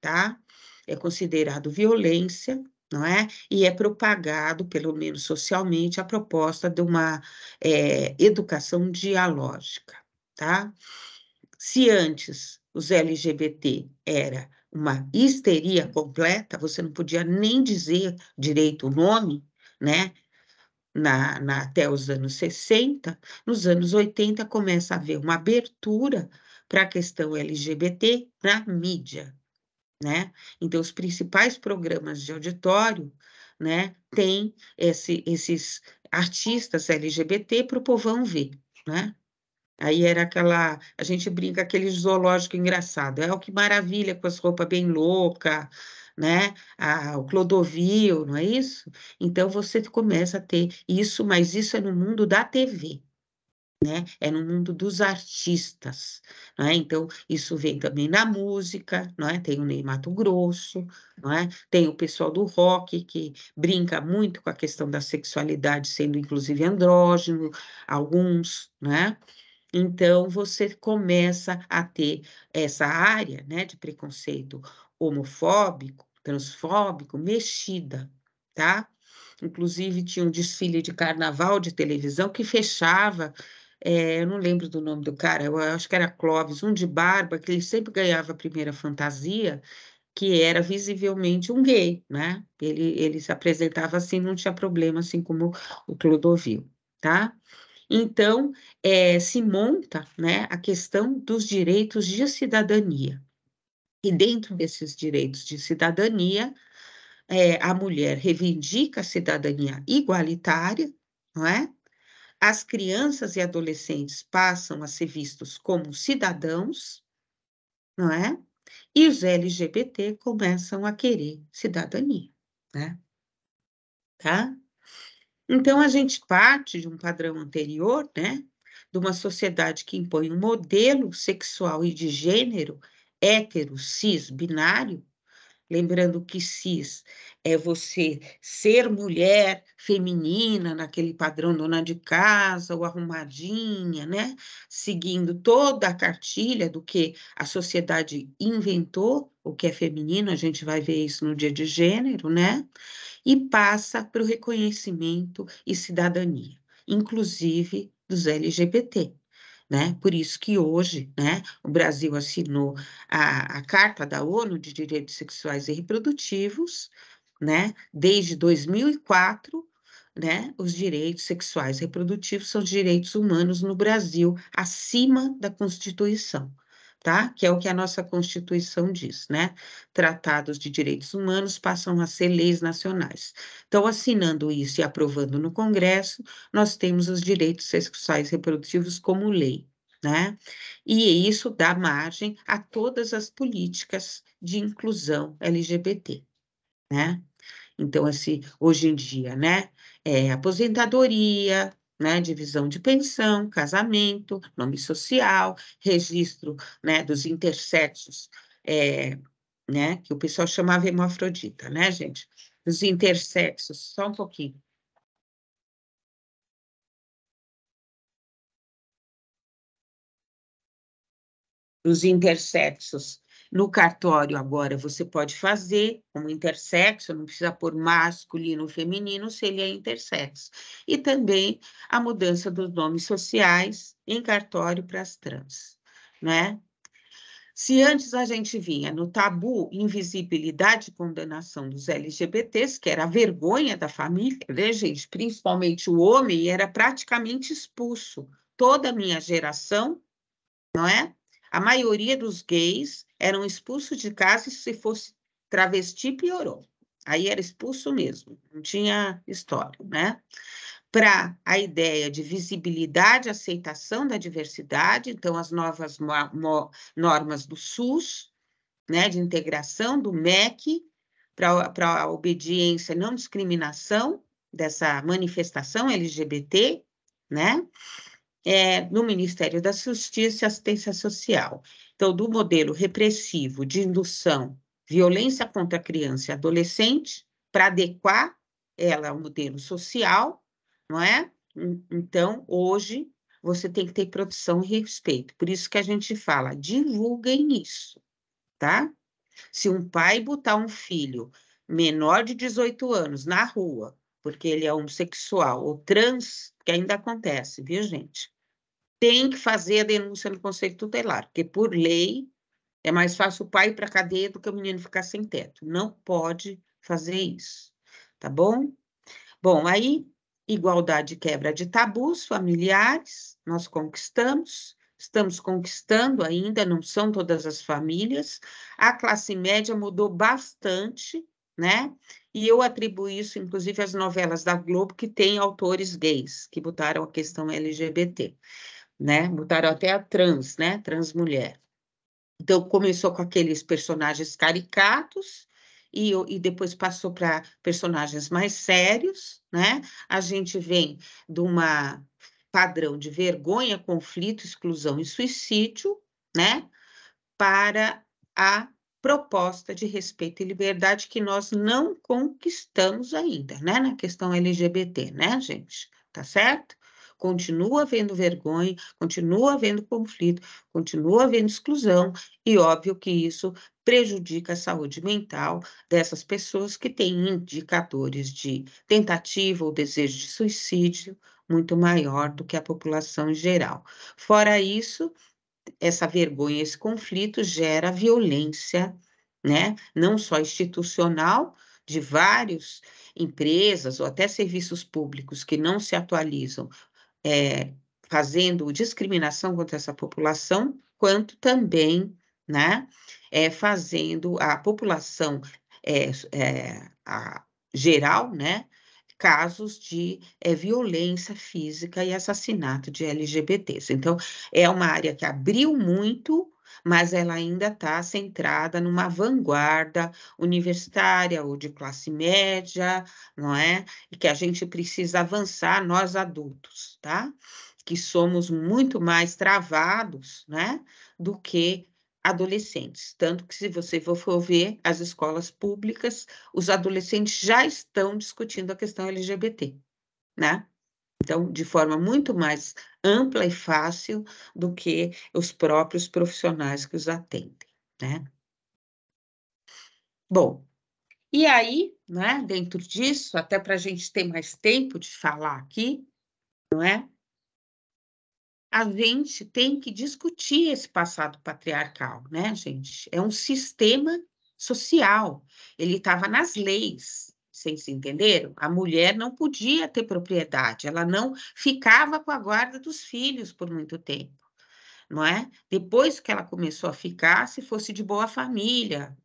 tá? É considerado violência, não é? E é propagado, pelo menos socialmente, a proposta de uma é, educação dialógica, tá? Se antes os LGBT era uma histeria completa, você não podia nem dizer direito o nome, né? Na, na, até os anos 60, nos anos 80 começa a haver uma abertura para a questão LGBT na mídia, né? Então, os principais programas de auditório, né, têm esse, esses artistas LGBT para o povão ver, né? Aí era aquela, a gente brinca aquele zoológico engraçado. É o oh, que maravilha com as roupas bem louca, né? o Clodovil, não é isso? Então você começa a ter isso, mas isso é no mundo da TV. Né? É no mundo dos artistas, não é? Então isso vem também na música, não é? Tem o Ney Mato Grosso, não é? Tem o pessoal do rock que brinca muito com a questão da sexualidade, sendo inclusive andrógeno, alguns, não é? Então, você começa a ter essa área né, de preconceito homofóbico, transfóbico, mexida, tá? Inclusive, tinha um desfile de carnaval de televisão que fechava. É, eu não lembro do nome do cara, eu acho que era Clóvis, um de barba, que ele sempre ganhava a primeira fantasia, que era visivelmente um gay, né? Ele, ele se apresentava assim, não tinha problema, assim como o Clodovil, tá? Então, é, se monta né, a questão dos direitos de cidadania. E dentro desses direitos de cidadania, é, a mulher reivindica a cidadania igualitária, não é? As crianças e adolescentes passam a ser vistos como cidadãos, não é? E os LGBT começam a querer cidadania, né? Tá? Então, a gente parte de um padrão anterior, né? De uma sociedade que impõe um modelo sexual e de gênero hétero, cis, binário, Lembrando que cis é você ser mulher feminina naquele padrão dona de casa ou arrumadinha, né? Seguindo toda a cartilha do que a sociedade inventou, o que é feminino, a gente vai ver isso no dia de gênero, né? E passa para o reconhecimento e cidadania, inclusive dos LGBT né? Por isso que hoje, né, o Brasil assinou a, a Carta da ONU de Direitos Sexuais e Reprodutivos, né? Desde 2004, né, os direitos sexuais e reprodutivos são direitos humanos no Brasil, acima da Constituição tá? Que é o que a nossa Constituição diz, né? Tratados de direitos humanos passam a ser leis nacionais. Então, assinando isso e aprovando no Congresso, nós temos os direitos sexuais reprodutivos como lei, né? E isso dá margem a todas as políticas de inclusão LGBT, né? Então, assim, hoje em dia, né? É, aposentadoria, né, divisão de pensão, casamento, nome social, registro né, dos intersexos, é, eh, né, que o pessoal chamava hemafrodita, né, gente? Dos intersexos, só um pouquinho. Dos intersexos, no cartório, agora, você pode fazer como intersexo, não precisa pôr masculino ou feminino se ele é intersexo. E também a mudança dos nomes sociais em cartório para as trans, né? Se antes a gente vinha no tabu, invisibilidade e condenação dos LGBTs, que era a vergonha da família, né, gente? Principalmente o homem era praticamente expulso. Toda a minha geração, não é? A maioria dos gays eram expulsos de casa e se fosse travesti, piorou. Aí era expulso mesmo, não tinha história, né? Para a ideia de visibilidade, aceitação da diversidade, então as novas normas do SUS, né, de integração do MEC, para a obediência, não discriminação dessa manifestação LGBT, né? é, no Ministério da Justiça e Assistência Social. Então, do modelo repressivo de indução, violência contra criança e adolescente, para adequar ela ao modelo social, não é? Então, hoje, você tem que ter produção e respeito. Por isso que a gente fala, divulguem isso, tá? Se um pai botar um filho menor de 18 anos na rua porque ele é homossexual ou trans, que ainda acontece, viu, gente? Tem que fazer a denúncia no Conselho Tutelar, porque por lei é mais fácil o pai ir para a cadeia do que o menino ficar sem teto. Não pode fazer isso, tá bom? Bom, aí, igualdade quebra de tabus familiares, nós conquistamos, estamos conquistando ainda, não são todas as famílias. A classe média mudou bastante né? E eu atribuo isso, inclusive, às novelas da Globo que têm autores gays que botaram a questão LGBT, né? Botaram até a trans, né? Trans mulher. Então começou com aqueles personagens caricatos e, e depois passou para personagens mais sérios, né? A gente vem de uma padrão de vergonha, conflito, exclusão e suicídio, né? Para a proposta de respeito e liberdade que nós não conquistamos ainda, né? Na questão LGBT, né, gente? Tá certo? Continua havendo vergonha, continua havendo conflito, continua havendo exclusão, e óbvio que isso prejudica a saúde mental dessas pessoas que têm indicadores de tentativa ou desejo de suicídio muito maior do que a população em geral. Fora isso, essa vergonha, esse conflito gera violência, né? Não só institucional, de várias empresas ou até serviços públicos que não se atualizam, é, fazendo discriminação contra essa população, quanto também, né, é, fazendo a população é, é a geral, né, casos de é, violência física e assassinato de LGBTs. Então, é uma área que abriu muito, mas ela ainda está centrada numa vanguarda universitária ou de classe média, não é? E que a gente precisa avançar, nós adultos, tá? Que somos muito mais travados, né? Do que adolescentes. Tanto que, se você for ver as escolas públicas, os adolescentes já estão discutindo a questão LGBT, né? Então, de forma muito mais ampla e fácil do que os próprios profissionais que os atendem, né? Bom, e aí, né, dentro disso, até para a gente ter mais tempo de falar aqui, não é? a gente tem que discutir esse passado patriarcal, né, gente? É um sistema social, ele estava nas leis, vocês entenderam? A mulher não podia ter propriedade, ela não ficava com a guarda dos filhos por muito tempo, não é? Depois que ela começou a ficar, se fosse de boa família,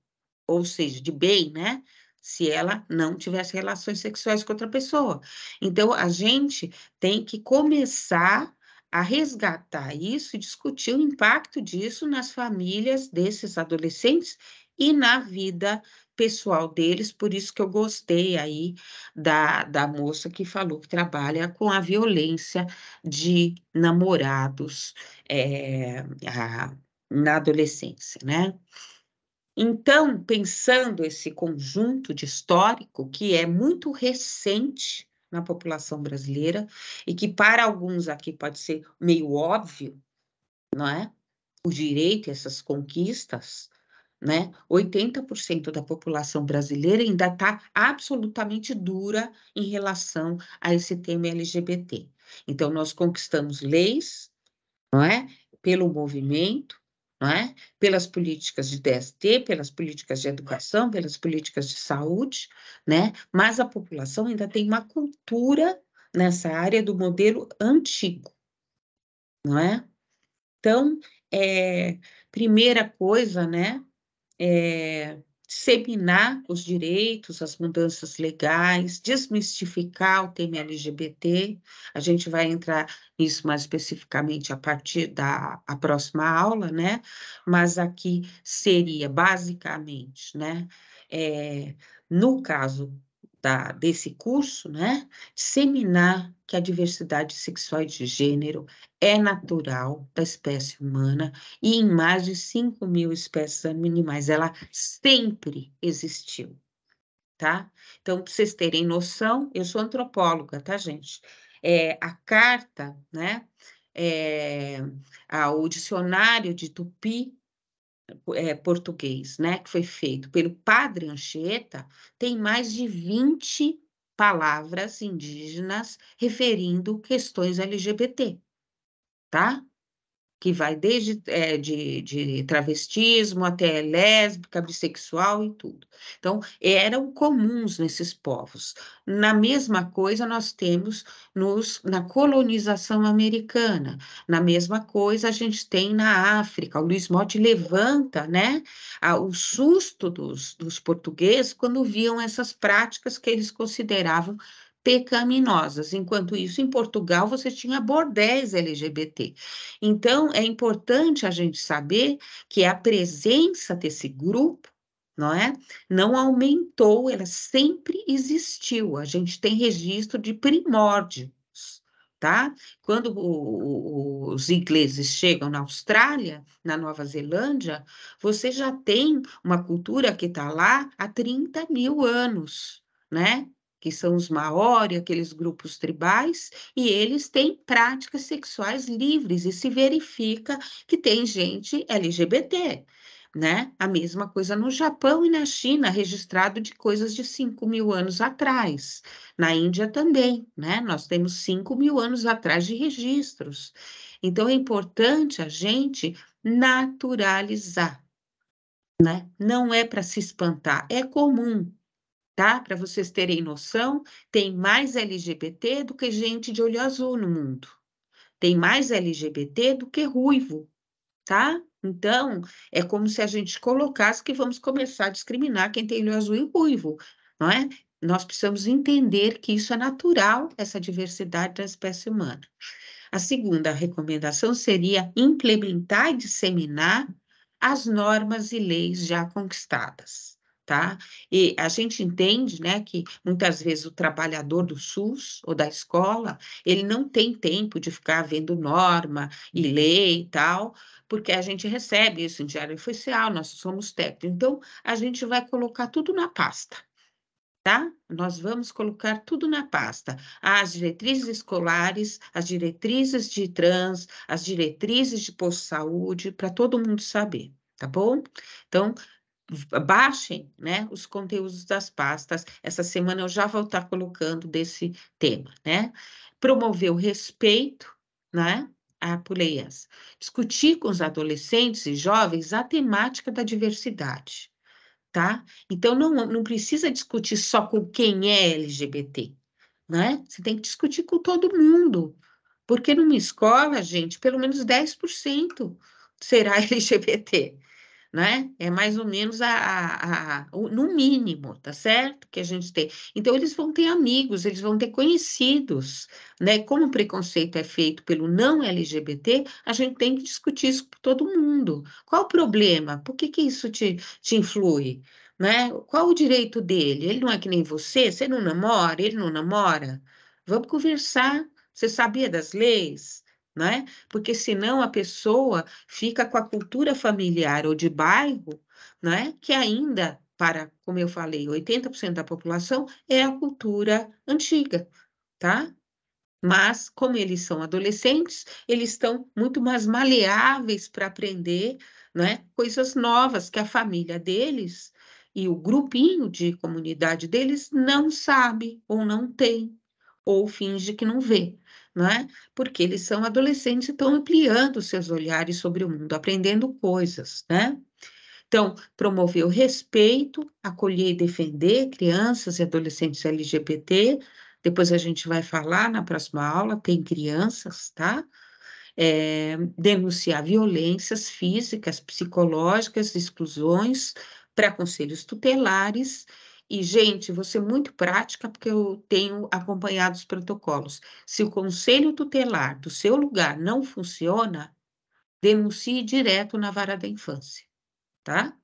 ou seja, de bem, né? se ela não tivesse relações sexuais com outra pessoa. Então, a gente tem que começar a resgatar isso e discutir o impacto disso nas famílias desses adolescentes e na vida pessoal deles, por isso que eu gostei aí da, da moça que falou que trabalha com a violência de namorados é, a, na adolescência, né? Então, pensando esse conjunto de histórico que é muito recente, na população brasileira e que para alguns aqui pode ser meio óbvio, não é? O direito a essas conquistas, né? 80% da população brasileira ainda está absolutamente dura em relação a esse tema LGBT. Então nós conquistamos leis, não é? Pelo movimento não é? Pelas políticas de DST, pelas políticas de educação, pelas políticas de saúde, né? Mas a população ainda tem uma cultura nessa área do modelo antigo, não é? Então, é, primeira coisa, né? É, disseminar os direitos, as mudanças legais, desmistificar o tema LGBT. A gente vai entrar nisso mais especificamente a partir da a próxima aula, né? Mas aqui seria basicamente, né? É, no caso da, desse curso, né, seminar que a diversidade sexual e de gênero é natural da espécie humana e em mais de 5 mil espécies animais, ela sempre existiu, tá? Então, para vocês terem noção, eu sou antropóloga, tá, gente? É, a carta, né, é, a, o dicionário de Tupi é, português, né, que foi feito pelo padre Anchieta, tem mais de 20 palavras indígenas referindo questões LGBT, tá? que vai desde é, de, de, travestismo até lésbica, bissexual e tudo. Então, eram comuns nesses povos. Na mesma coisa, nós temos nos, na colonização americana, na mesma coisa, a gente tem na África. O Luiz Motti levanta né, a, o susto dos, dos portugueses quando viam essas práticas que eles consideravam pecaminosas. Enquanto isso, em Portugal, você tinha bordéis LGBT. Então, é importante a gente saber que a presença desse grupo não é? Não aumentou, ela sempre existiu. A gente tem registro de primórdios, tá? Quando o, o, os ingleses chegam na Austrália, na Nova Zelândia, você já tem uma cultura que está lá há 30 mil anos, né? que são os Maori, aqueles grupos tribais, e eles têm práticas sexuais livres, e se verifica que tem gente LGBT. Né? A mesma coisa no Japão e na China, registrado de coisas de 5 mil anos atrás. Na Índia também, né? Nós temos 5 mil anos atrás de registros. Então, é importante a gente naturalizar, né? Não é para se espantar, é comum, tá? Para vocês terem noção, tem mais LGBT do que gente de olho azul no mundo. Tem mais LGBT do que ruivo, tá? Então, é como se a gente colocasse que vamos começar a discriminar quem tem olho azul e ruivo, não é? Nós precisamos entender que isso é natural, essa diversidade da espécie humana. A segunda recomendação seria implementar e disseminar as normas e leis já conquistadas tá? E a gente entende, né, que muitas vezes o trabalhador do SUS ou da escola, ele não tem tempo de ficar vendo norma e lei e tal, porque a gente recebe isso em diário oficial, nós somos técnicos. Então, a gente vai colocar tudo na pasta, tá? Nós vamos colocar tudo na pasta. As diretrizes escolares, as diretrizes de trans, as diretrizes de posto de saúde, para todo mundo saber, tá bom? Então, baixem né, os conteúdos das pastas. Essa semana eu já vou estar colocando desse tema, né? Promover o respeito, né? A Puleias. Discutir com os adolescentes e jovens a temática da diversidade, tá? Então, não, não precisa discutir só com quem é LGBT, né? Você tem que discutir com todo mundo, porque numa escola, gente, pelo menos 10% será LGBT, né? É mais ou menos a, a, a, o, no mínimo, tá certo? Que a gente tem. Então, eles vão ter amigos, eles vão ter conhecidos, né? Como o preconceito é feito pelo não LGBT, a gente tem que discutir isso com todo mundo. Qual o problema? Por que, que isso te, te influi? Né? Qual o direito dele? Ele não é que nem você? Você não namora? Ele não namora? Vamos conversar. Você sabia das leis? né? Porque senão a pessoa fica com a cultura familiar ou de bairro, né? Que ainda, para, como eu falei, 80% da população é a cultura antiga, tá? Mas, como eles são adolescentes, eles estão muito mais maleáveis para aprender né, coisas novas que a família deles e o grupinho de comunidade deles não sabe ou não tem, ou finge que não vê né? Porque eles são adolescentes e estão ampliando seus olhares sobre o mundo, aprendendo coisas, né? Então, promover o respeito, acolher e defender crianças e adolescentes LGBT. Depois a gente vai falar na próxima aula, tem crianças, tá? É, denunciar violências físicas, psicológicas, exclusões para conselhos tutelares e, gente, vou ser muito prática, porque eu tenho acompanhado os protocolos. Se o conselho tutelar do seu lugar não funciona, denuncie direto na vara da infância, tá?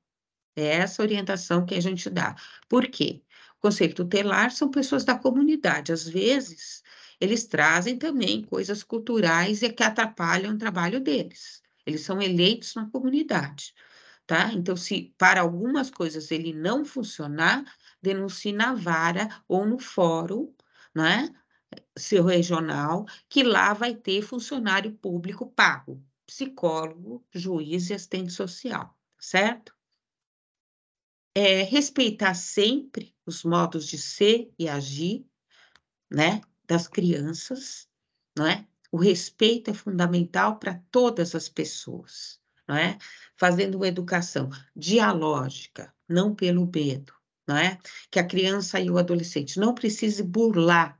É essa orientação que a gente dá. Por quê? O conselho tutelar são pessoas da comunidade. Às vezes, eles trazem também coisas culturais e que atrapalham o trabalho deles. Eles são eleitos na comunidade, tá? Então, se para algumas coisas ele não funcionar, denuncie na vara ou no fórum, né? Seu regional, que lá vai ter funcionário público pago, psicólogo, juiz e assistente social, certo? É, respeitar sempre os modos de ser e agir, né, das crianças, não é? O respeito é fundamental para todas as pessoas, não é? Fazendo uma educação dialógica, não pelo medo, não é? Que a criança e o adolescente não precise burlar,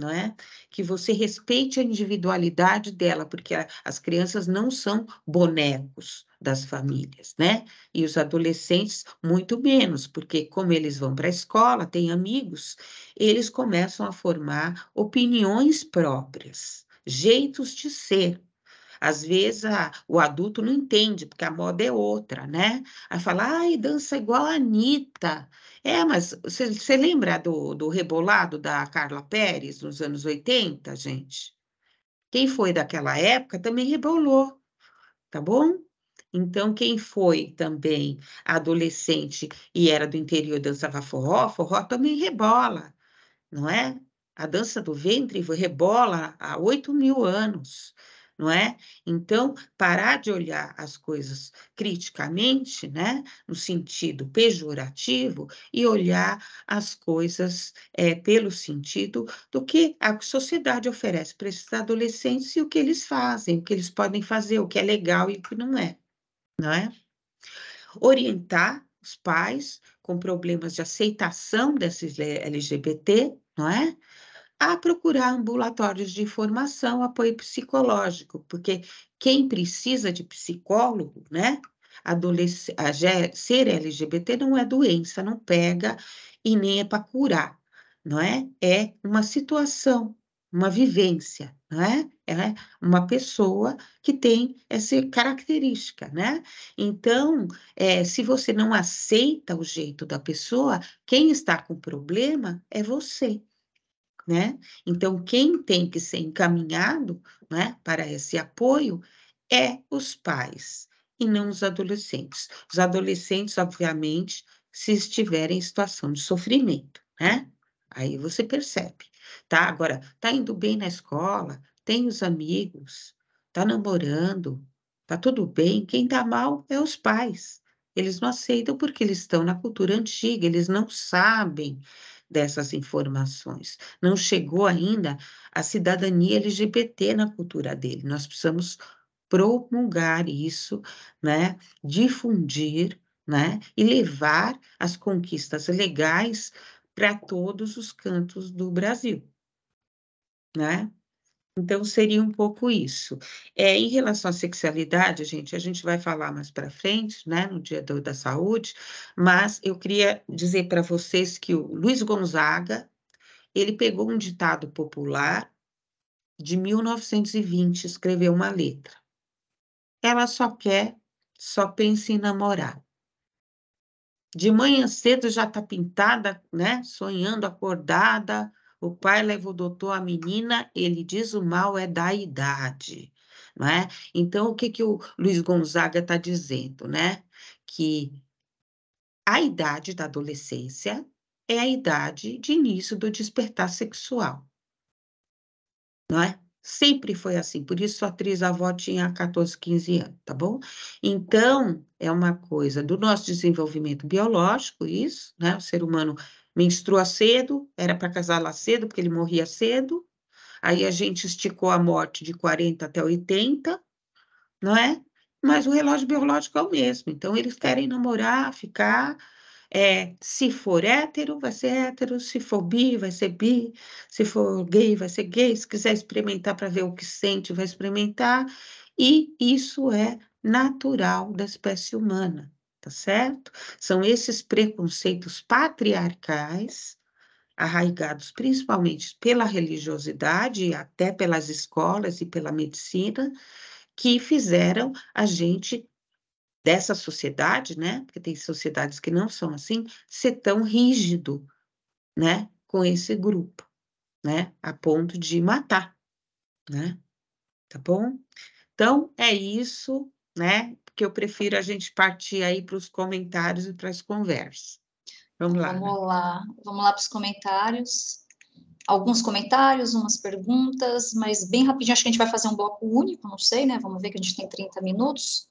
não é? Que você respeite a individualidade dela, porque a, as crianças não são bonecos das famílias, né? E os adolescentes muito menos, porque como eles vão para a escola, têm amigos, eles começam a formar opiniões próprias, jeitos de ser, às vezes a, o adulto não entende, porque a moda é outra, né? Aí fala, ai, dança igual a Anitta. É, mas você lembra do, do rebolado da Carla Pérez nos anos 80, gente? Quem foi daquela época também rebolou, tá bom? Então, quem foi também adolescente e era do interior e dançava forró, forró também rebola, não é? A dança do ventre rebola há 8 mil anos não é? Então, parar de olhar as coisas criticamente, né, no sentido pejorativo, e olhar as coisas é, pelo sentido do que a sociedade oferece para esses adolescentes e o que eles fazem, o que eles podem fazer, o que é legal e o que não é, não é? Orientar os pais com problemas de aceitação desses LGBT, não é? a procurar ambulatórios de formação, apoio psicológico, porque quem precisa de psicólogo, né? Adolesc ser LGBT não é doença, não pega e nem é para curar, não é? É uma situação, uma vivência, não é? É uma pessoa que tem essa característica, né? Então, é, se você não aceita o jeito da pessoa, quem está com problema é você né? Então, quem tem que ser encaminhado né, para esse apoio é os pais e não os adolescentes. Os adolescentes, obviamente, se estiverem em situação de sofrimento, né? Aí você percebe, tá? Agora, tá indo bem na escola, tem os amigos, tá namorando, tá tudo bem. Quem tá mal é os pais. Eles não aceitam porque eles estão na cultura antiga, eles não sabem dessas informações. Não chegou ainda a cidadania LGBT na cultura dele. Nós precisamos promulgar isso, né? Difundir, né? E levar as conquistas legais para todos os cantos do Brasil, né? Então, seria um pouco isso. É, em relação à sexualidade, gente, a gente vai falar mais para frente, né, no Dia do, da Saúde, mas eu queria dizer para vocês que o Luiz Gonzaga, ele pegou um ditado popular de 1920, escreveu uma letra. Ela só quer, só pensa em namorar. De manhã cedo já está pintada, né, sonhando, acordada, o pai leva o doutor a menina, ele diz o mal é da idade, não é? Então, o que, que o Luiz Gonzaga está dizendo, né? Que a idade da adolescência é a idade de início do despertar sexual, não é? Sempre foi assim, por isso a atriz avó tinha 14, 15 anos, tá bom? Então, é uma coisa do nosso desenvolvimento biológico, isso, né? O ser humano menstrua cedo, era para casar lá cedo, porque ele morria cedo. Aí a gente esticou a morte de 40 até 80, não é? Mas o relógio biológico é o mesmo. Então, eles querem namorar, ficar. É, se for hétero, vai ser hétero. Se for bi, vai ser bi. Se for gay, vai ser gay. Se quiser experimentar para ver o que sente, vai experimentar. E isso é natural da espécie humana tá certo? São esses preconceitos patriarcais, arraigados principalmente pela religiosidade, até pelas escolas e pela medicina, que fizeram a gente dessa sociedade, né? Porque tem sociedades que não são assim, ser tão rígido, né, com esse grupo, né, a ponto de matar, né? Tá bom? Então é isso, né? porque eu prefiro a gente partir aí para os comentários e para as conversas. Vamos lá. Vamos né? lá, vamos lá para os comentários. Alguns comentários, umas perguntas, mas bem rapidinho, acho que a gente vai fazer um bloco único, não sei, né? Vamos ver que a gente tem 30 minutos.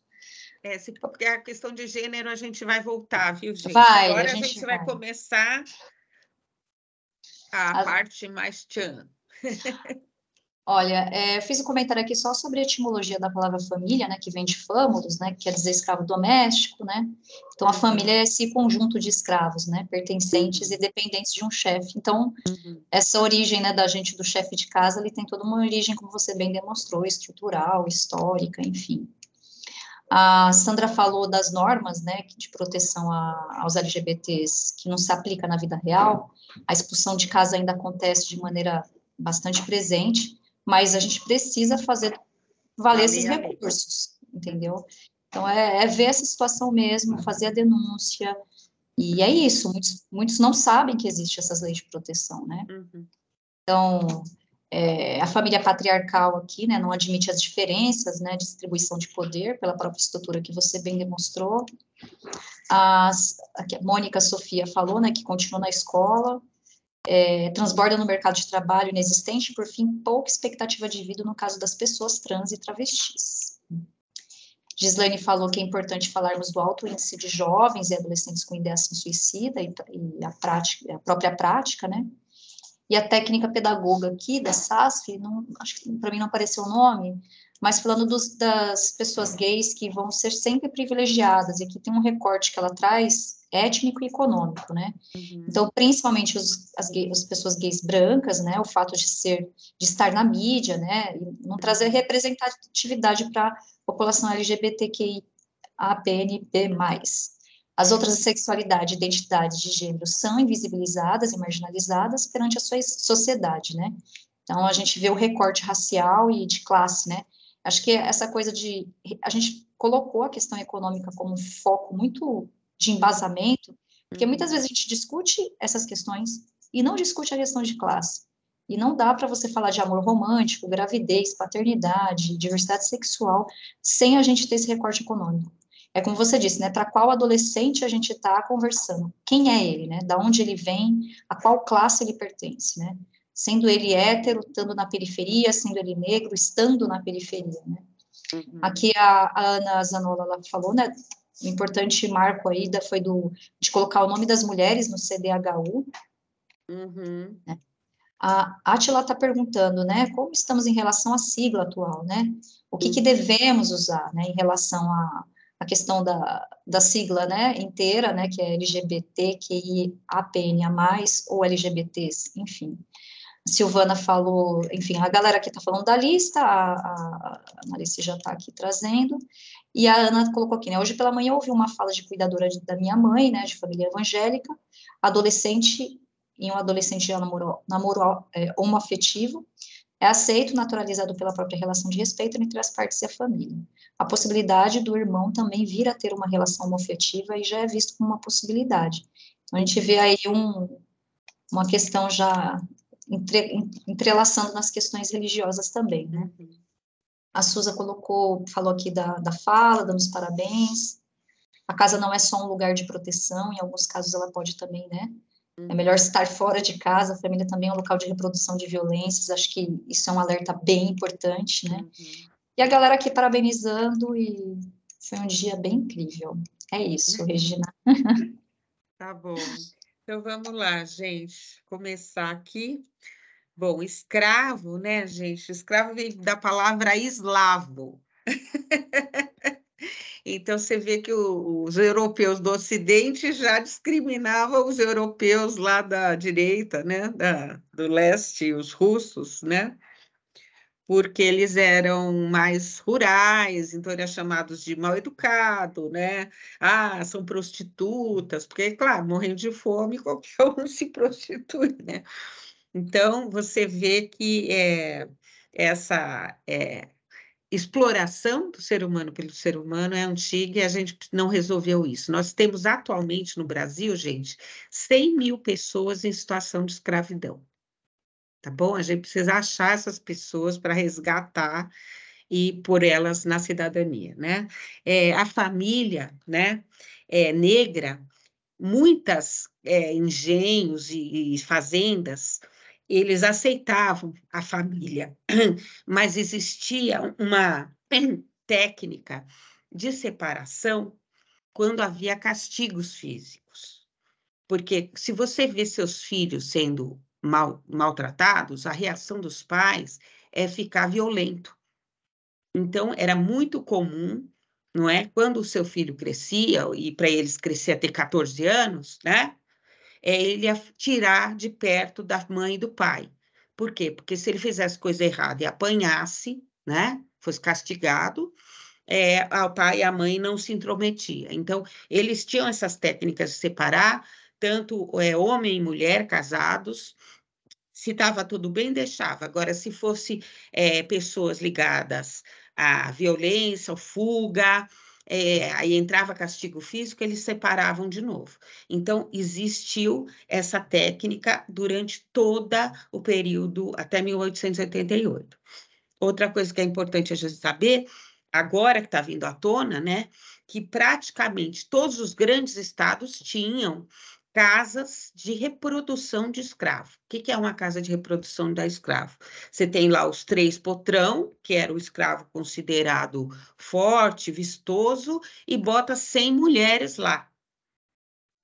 É, se, porque a questão de gênero a gente vai voltar, viu, gente? Vai, Agora a gente, a gente vai. vai. começar a, a... parte mais tchan. Olha, é, fiz um comentário aqui só sobre a etimologia da palavra família, né, que vem de fâmulos, né, que quer dizer escravo doméstico, né. Então, a família é esse conjunto de escravos, né, pertencentes e dependentes de um chefe. Então, uhum. essa origem, né, da gente do chefe de casa, ele tem toda uma origem, como você bem demonstrou, estrutural, histórica, enfim. A Sandra falou das normas, né, de proteção a, aos LGBTs, que não se aplica na vida real. A expulsão de casa ainda acontece de maneira bastante presente mas a gente precisa fazer valer esses recursos, entendeu? Então, é, é, ver essa situação mesmo, fazer a denúncia, e é isso, muitos, muitos não sabem que existem essas leis de proteção, né? Uhum. Então, é, a família patriarcal aqui, né, não admite as diferenças, né, distribuição de poder pela própria estrutura que você bem demonstrou. As, a Mônica Sofia falou, né, que continua na escola, é, transborda no mercado de trabalho inexistente e, por fim, pouca expectativa de vida no caso das pessoas trans e travestis. Gislaine falou que é importante falarmos do alto índice de jovens e adolescentes com ideação suicida e, e a, prática, a própria prática, né? E a técnica pedagoga aqui da SASF, não, acho que para mim não apareceu o nome, mas falando dos, das pessoas gays que vão ser sempre privilegiadas, e aqui tem um recorte que ela traz étnico e econômico, né? Uhum. Então, principalmente os, as, as, pessoas gays brancas, né? O fato de ser, de estar na mídia, né? E não trazer representatividade para a população LGBTQI, APNP+. As outras sexualidades, e de gênero são invisibilizadas e marginalizadas perante a sua sociedade, né? Então, a gente vê o recorte racial e de classe, né? Acho que essa coisa de... A gente colocou a questão econômica como um foco muito de embasamento, porque muitas uhum. vezes a gente discute essas questões e não discute a questão de classe. E não dá para você falar de amor romântico, gravidez, paternidade, diversidade sexual, sem a gente ter esse recorte econômico. É como você disse, né? Para qual adolescente a gente está conversando? Quem é ele, né? Da onde ele vem? A qual classe ele pertence, né? Sendo ele hétero, estando na periferia, sendo ele negro, estando na periferia, né? Uhum. Aqui a, a Ana Zanola ela falou, né? um importante marco aí da, foi do, de colocar o nome das mulheres no CDHU. Uhum. Né? A Atila está perguntando, né, como estamos em relação à sigla atual, né? O que, que uhum. devemos usar, né, em relação à, à questão da, da sigla, né, inteira, né, que é mais ou LGBTs, enfim. A Silvana falou, enfim, a galera que está falando da lista, a, a, a Marice já está aqui trazendo, e a Ana colocou aqui, né? Hoje pela manhã eu ouvi uma fala de cuidadora de, da minha mãe, né? De família evangélica, adolescente e um adolescente já namorou, namorou é, homoafetivo, é aceito, naturalizado pela própria relação de respeito entre as partes e a família. A possibilidade do irmão também vir a ter uma relação homoafetiva e já é visto como uma possibilidade. Então, a gente vê aí um, uma questão já entre, entrelaçando nas questões religiosas também, né? Uhum. A Susa colocou, falou aqui da, da fala, dando os parabéns. A casa não é só um lugar de proteção, em alguns casos ela pode também, né? É uhum. melhor estar fora de casa, a família também é um local de reprodução de violências, acho que isso é um alerta bem importante, né? Uhum. E a galera aqui parabenizando e foi um dia bem incrível. É isso, uhum. Regina. Tá bom. Então vamos lá, gente, começar aqui. Bom, escravo, né, gente? Escravo vem da palavra eslavo. então, você vê que o, os europeus do Ocidente já discriminavam os europeus lá da direita, né, da, do leste, os russos, né? porque eles eram mais rurais, então eram chamados de mal educado, né? Ah, são prostitutas, porque, claro, morrendo de fome, qualquer um se prostitui, né? Então, você vê que é, essa é, exploração do ser humano pelo ser humano é antiga e a gente não resolveu isso. Nós temos atualmente no Brasil, gente, 100 mil pessoas em situação de escravidão. Tá bom? A gente precisa achar essas pessoas para resgatar e por elas na cidadania, né? É, a família, né, é, negra, muitas é, engenhos e, e fazendas eles aceitavam a família, mas existia uma técnica de separação quando havia castigos físicos. Porque se você vê seus filhos sendo mal, maltratados, a reação dos pais é ficar violento. Então, era muito comum, não é? Quando o seu filho crescia, e para eles crescia até 14 anos, né? é ele tirar de perto da mãe e do pai. Por quê? Porque se ele fizesse coisa errada e apanhasse, né, fosse castigado, é, o pai e a mãe não se intrometiam. Então, eles tinham essas técnicas de separar, tanto é, homem e mulher casados, se estava tudo bem, deixava. Agora, se fosse é, pessoas ligadas à violência, ou fuga, é, aí entrava castigo físico, eles separavam de novo. Então, existiu essa técnica durante todo o período até 1888. Outra coisa que é importante a gente saber, agora que está vindo à tona, né, que praticamente todos os grandes estados tinham casas de reprodução de escravo. O que, que, é uma casa de reprodução da escravo? Você tem lá os três potrão, que era o escravo considerado forte, vistoso, e bota 100 mulheres lá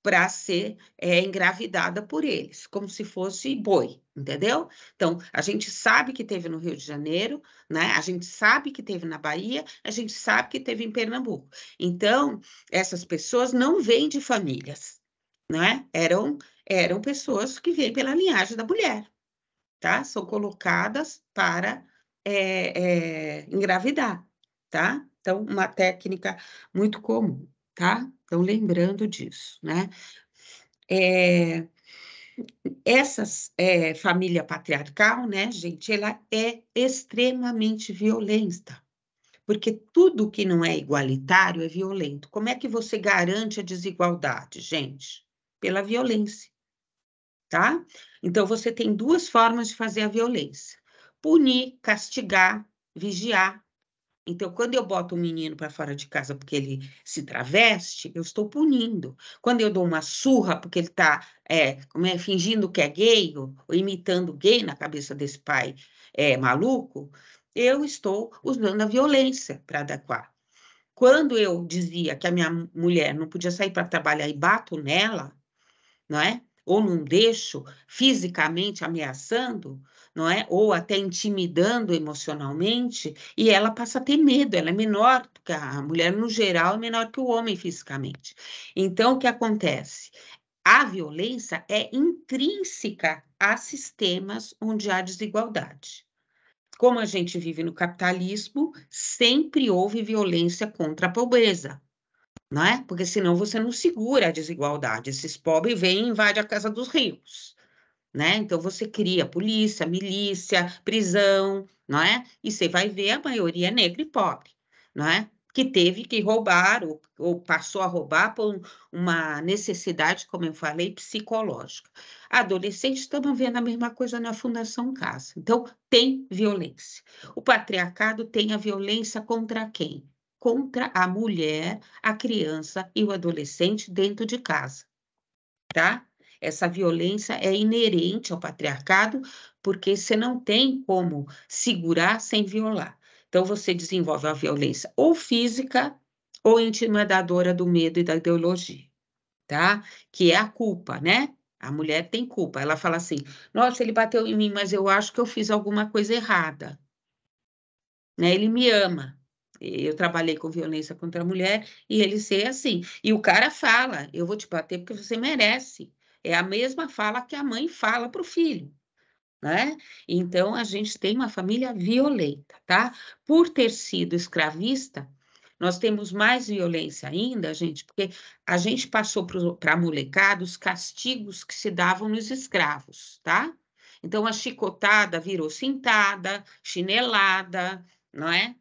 para ser é, engravidada por eles, como se fosse boi, entendeu? Então, a gente sabe que teve no Rio de Janeiro, né? A gente sabe que teve na Bahia, a gente sabe que teve em Pernambuco. Então, essas pessoas não vêm de famílias, né? Eram, eram pessoas que vêm pela linhagem da mulher, tá? São colocadas para é, é, engravidar, tá? Então, uma técnica muito comum, tá? Então, lembrando disso, né? É, essas é, família patriarcal, né, gente, ela é extremamente violenta, porque tudo que não é igualitário é violento. Como é que você garante a desigualdade, gente? pela violência, tá? Então você tem duas formas de fazer a violência: punir, castigar, vigiar. Então, quando eu boto um menino para fora de casa porque ele se traveste, eu estou punindo. Quando eu dou uma surra porque ele está é, é, fingindo que é gay ou, ou imitando gay na cabeça desse pai é, maluco, eu estou usando a violência para adequar. Quando eu dizia que a minha mulher não podia sair para trabalhar e bato nela, não é? Ou não deixo fisicamente ameaçando, não é? Ou até intimidando emocionalmente, e ela passa a ter medo, ela é menor, porque a mulher no geral é menor que o homem fisicamente. Então, o que acontece? A violência é intrínseca a sistemas onde há desigualdade. Como a gente vive no capitalismo, sempre houve violência contra a pobreza não é? Porque senão você não segura a desigualdade. Esses pobres vêm e invadem a casa dos ricos, né? Então você cria polícia, milícia, prisão, não é? E você vai ver a maioria é negra e pobre, não é? Que teve que roubar ou, ou passou a roubar por uma necessidade, como eu falei, psicológica. Adolescentes estamos vendo a mesma coisa na Fundação Casa. Então, tem violência. O patriarcado tem a violência contra quem? contra a mulher, a criança e o adolescente dentro de casa, tá? Essa violência é inerente ao patriarcado, porque você não tem como segurar sem violar. Então, você desenvolve a violência ou física ou intimidadora do medo e da ideologia, tá? Que é a culpa, né? A mulher tem culpa. Ela fala assim: nossa, ele bateu em mim, mas eu acho que eu fiz alguma coisa errada. Né? Ele me ama, eu trabalhei com violência contra a mulher e ele ser assim. E o cara fala: eu vou te bater porque você merece. É a mesma fala que a mãe fala para o filho. Né? Então a gente tem uma família violenta, tá? Por ter sido escravista, nós temos mais violência ainda, gente, porque a gente passou para a molecada os castigos que se davam nos escravos, tá? Então a chicotada virou cintada, chinelada, não é?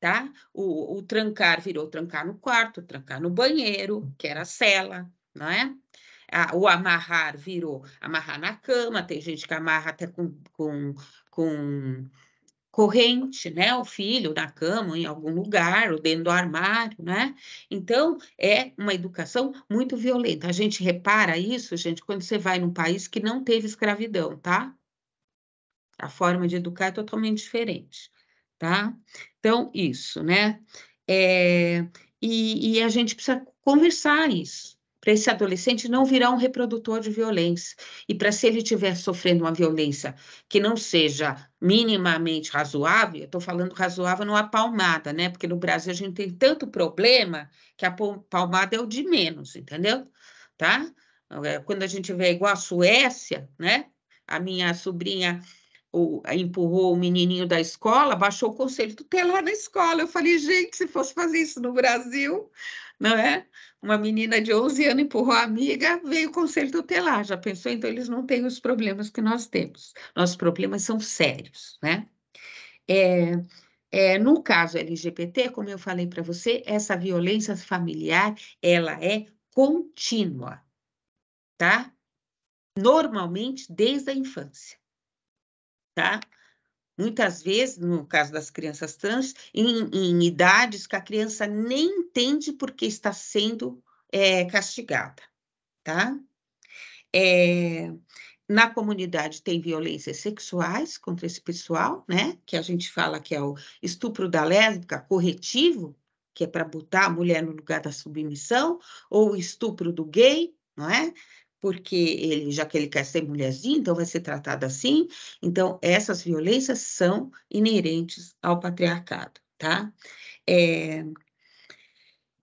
tá? O, o, trancar virou trancar no quarto, trancar no banheiro, hum. que era a cela, não é? A, o amarrar virou amarrar na cama, tem gente que amarra até com, com, com corrente, né? O filho na cama, em algum lugar, ou dentro do armário, né? Então, é uma educação muito violenta. A gente repara isso, gente, quando você vai num país que não teve escravidão, tá? A forma de educar é totalmente diferente, tá? Então, isso, né? É, e, e a gente precisa conversar isso para esse adolescente não virar um reprodutor de violência. E para se ele estiver sofrendo uma violência que não seja minimamente razoável, estou falando razoável numa palmada, né? Porque no Brasil a gente tem tanto problema que a palmada é o de menos, entendeu? Tá? É, quando a gente vê igual a Suécia, né? A minha sobrinha ou empurrou o menininho da escola, baixou o conselho tutelar na escola. Eu falei, gente, se fosse fazer isso no Brasil, não é? Uma menina de 11 anos empurrou a amiga, veio o conselho tutelar. Já pensou? Então, eles não têm os problemas que nós temos. Nossos problemas são sérios, né? É, é, no caso LGBT, como eu falei para você, essa violência familiar, ela é contínua, tá? Normalmente desde a infância tá? Muitas vezes, no caso das crianças trans, em, em idades que a criança nem entende porque está sendo é, castigada, tá? É, na comunidade tem violências sexuais contra esse pessoal, né? Que a gente fala que é o estupro da lésbica corretivo, que é para botar a mulher no lugar da submissão, ou o estupro do gay, não é? porque ele, já que ele quer ser mulherzinho, então vai ser tratado assim. Então, essas violências são inerentes ao patriarcado, tá? É,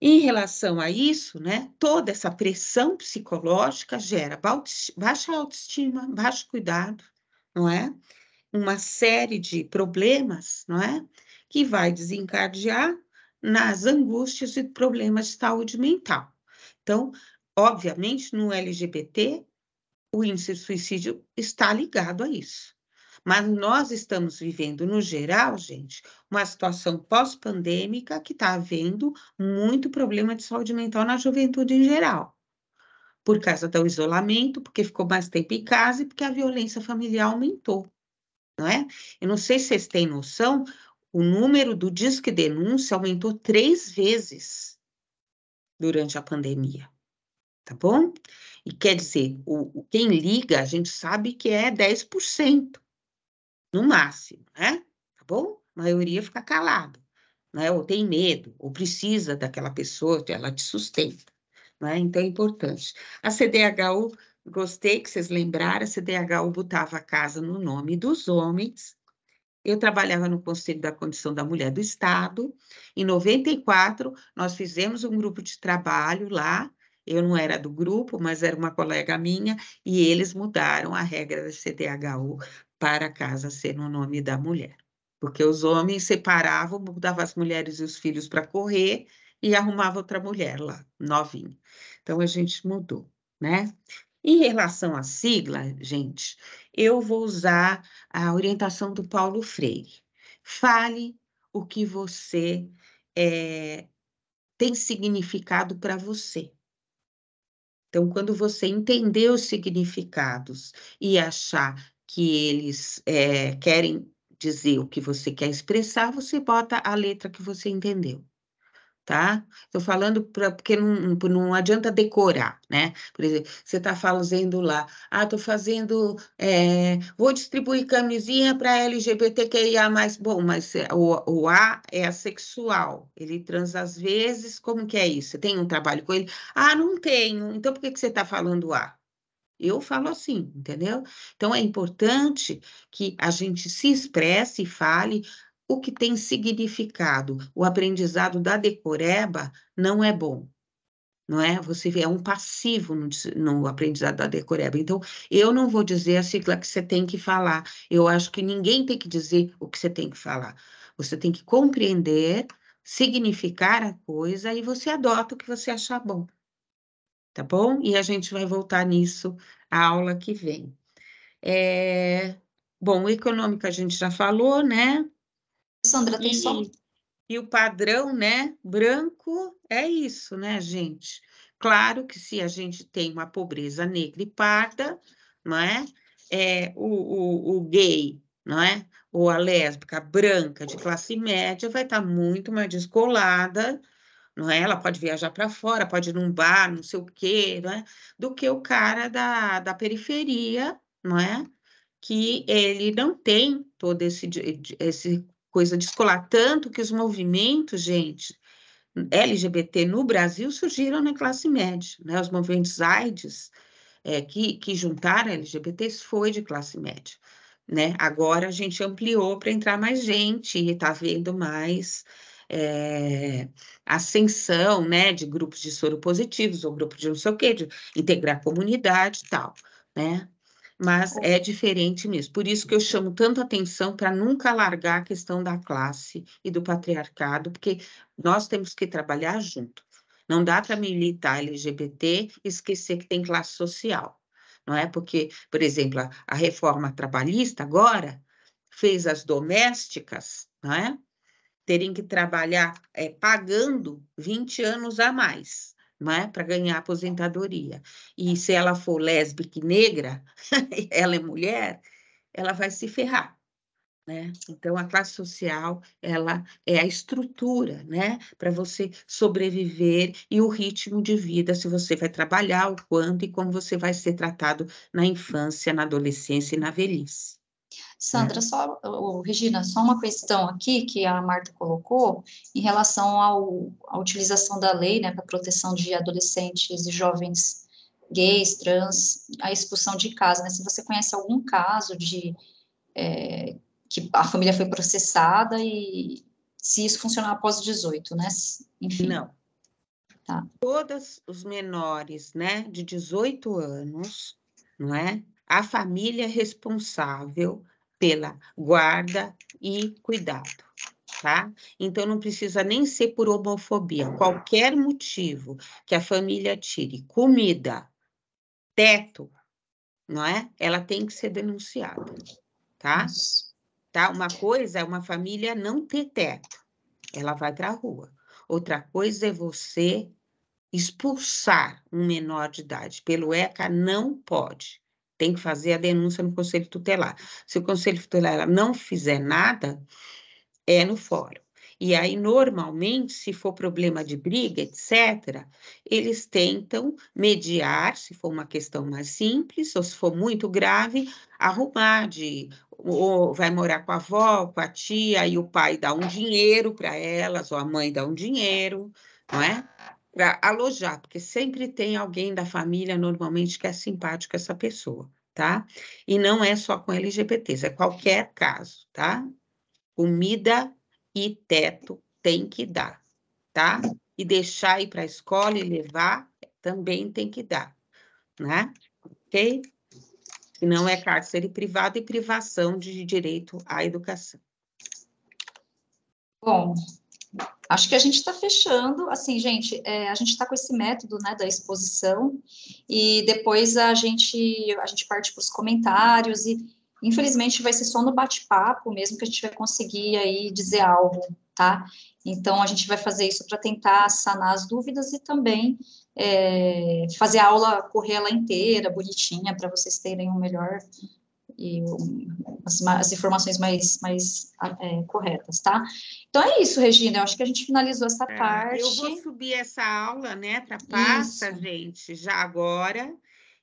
em relação a isso, né, toda essa pressão psicológica gera baixa autoestima, baixo cuidado, não é? Uma série de problemas, não é? Que vai desencadear nas angústias e problemas de saúde mental. Então, Obviamente, no LGBT, o índice de suicídio está ligado a isso. Mas nós estamos vivendo, no geral, gente, uma situação pós-pandêmica que está havendo muito problema de saúde mental na juventude em geral. Por causa do isolamento, porque ficou mais tempo em casa e porque a violência familiar aumentou. Não é? Eu não sei se vocês têm noção, o número do Disque Denúncia aumentou três vezes durante a pandemia tá bom? E quer dizer, o, quem liga, a gente sabe que é 10%, no máximo, né? Tá bom? A maioria fica calado, né? Ou tem medo, ou precisa daquela pessoa, ela te sustenta, né? Então é importante. A CDHU, gostei que vocês lembraram, a CDHU botava a casa no nome dos homens, eu trabalhava no Conselho da Condição da Mulher do Estado. Em 94, nós fizemos um grupo de trabalho lá eu não era do grupo, mas era uma colega minha, e eles mudaram a regra da CDHU para casa ser no nome da mulher. Porque os homens separavam, mudavam as mulheres e os filhos para correr e arrumava outra mulher lá, novinha. Então a gente mudou, né? Em relação à sigla, gente, eu vou usar a orientação do Paulo Freire. Fale o que você é, tem significado para você. Então, quando você entender os significados e achar que eles é, querem dizer o que você quer expressar, você bota a letra que você entendeu tá? Estou falando pra, porque não, não adianta decorar, né? Por exemplo, você está fazendo lá, ah, estou fazendo, é, vou distribuir camisinha para LGBTQIA+, bom, mas é, o, o A é assexual, ele trans às vezes, como que é isso? Você tem um trabalho com ele? Ah, não tenho, então por que, que você está falando A? Eu falo assim, entendeu? Então é importante que a gente se expresse e fale o que tem significado. O aprendizado da decoreba não é bom. Não é? Você é um passivo no, no aprendizado da decoreba. Então, eu não vou dizer a sigla que você tem que falar. Eu acho que ninguém tem que dizer o que você tem que falar. Você tem que compreender, significar a coisa e você adota o que você achar bom. Tá bom? E a gente vai voltar nisso a aula que vem. É... Bom, econômica a gente já falou, né? Sandra, tem e, som? E o padrão, né, branco, é isso, né, gente? Claro que se a gente tem uma pobreza negra e parda, não é? é o, o, o gay, não é? Ou a lésbica branca de classe média vai estar tá muito mais descolada, não é? Ela pode viajar para fora, pode ir num bar, não sei o quê, não é? Do que o cara da, da periferia, não é? Que ele não tem todo esse, esse coisa descolar. Tanto que os movimentos, gente, LGBT no Brasil surgiram na classe média, né? Os movimentos AIDS é, que, que juntaram LGBTs foi de classe média, né? Agora a gente ampliou para entrar mais gente e está vendo mais é, ascensão, né? De grupos de soro positivos ou grupo de não sei o quê, de integrar comunidade e tal, né? mas é diferente mesmo. Por isso que eu chamo tanto atenção para nunca largar a questão da classe e do patriarcado, porque nós temos que trabalhar junto. Não dá para militar LGBT e esquecer que tem classe social, não é? Porque, por exemplo, a, a reforma trabalhista agora fez as domésticas, não é? Terem que trabalhar é, pagando 20 anos a mais não é? Para ganhar aposentadoria. E se ela for lésbica e negra, ela é mulher, ela vai se ferrar. Né? Então, a classe social ela é a estrutura né? para você sobreviver e o ritmo de vida, se você vai trabalhar, o quanto e como você vai ser tratado na infância, na adolescência e na velhice. Sandra, uhum. só, Regina, só uma questão aqui que a Marta colocou em relação ao, à utilização da lei né, para proteção de adolescentes e jovens gays, trans, a expulsão de casa. Né? Se você conhece algum caso de é, que a família foi processada e se isso funcionar após 18, né? Enfim. Não. Tá. Todos os menores, né, de 18 anos, não é? A família responsável pela guarda e cuidado, tá? Então não precisa nem ser por homofobia, qualquer motivo que a família tire comida, teto, não é? Ela tem que ser denunciada, tá? Tá? Uma coisa é uma família não ter teto, ela vai para a rua. Outra coisa é você expulsar um menor de idade. Pelo ECA não pode tem que fazer a denúncia no Conselho Tutelar. Se o Conselho Tutelar não fizer nada, é no fórum. E aí, normalmente, se for problema de briga, etc., eles tentam mediar, se for uma questão mais simples, ou se for muito grave, arrumar de ou vai morar com a avó, com a tia, e o pai dá um dinheiro para elas, ou a mãe dá um dinheiro, não é? alojar, porque sempre tem alguém da família, normalmente, que é simpático a essa pessoa, tá? E não é só com LGBTs, é qualquer caso, tá? Comida e teto tem que dar, tá? E deixar ir para a escola e levar também tem que dar, né? Ok? não é cárcere privado e privação de direito à educação. Bom, Acho que a gente está fechando, assim, gente, é, a gente está com esse método, né, da exposição, e depois a gente, a gente parte para os comentários, e infelizmente vai ser só no bate-papo mesmo que a gente vai conseguir aí dizer algo, tá? Então, a gente vai fazer isso para tentar sanar as dúvidas e também é, fazer a aula correr ela inteira, bonitinha, para vocês terem um melhor e as, as, informações mais, mais ah, é, corretas, tá? Então é isso, Regina. Eu acho que a gente finalizou essa é, parte. Eu vou subir essa aula, né, para pasta, isso. gente, já agora.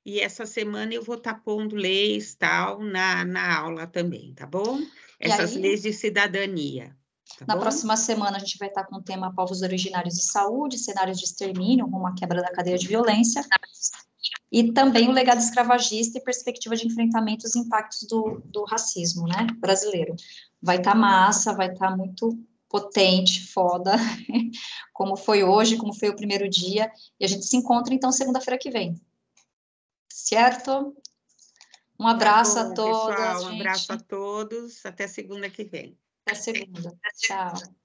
E essa semana eu vou estar tá pondo leis tal na, na aula também, tá bom? Essas aí, leis de cidadania. Tá na bom? próxima semana a gente vai estar tá com o tema povos originários e saúde, cenários de extermínio, rumo à quebra da cadeia de violência e também o legado escravagista e perspectiva de enfrentamento dos impactos do, do racismo né, brasileiro. Vai estar tá massa, vai estar tá muito potente, foda, como foi hoje, como foi o primeiro dia, e a gente se encontra então segunda-feira que vem. Certo? Um abraço bom, a todos. Pessoal, gente. um abraço a todos. Até segunda que vem. Até segunda. Até segunda. Tchau.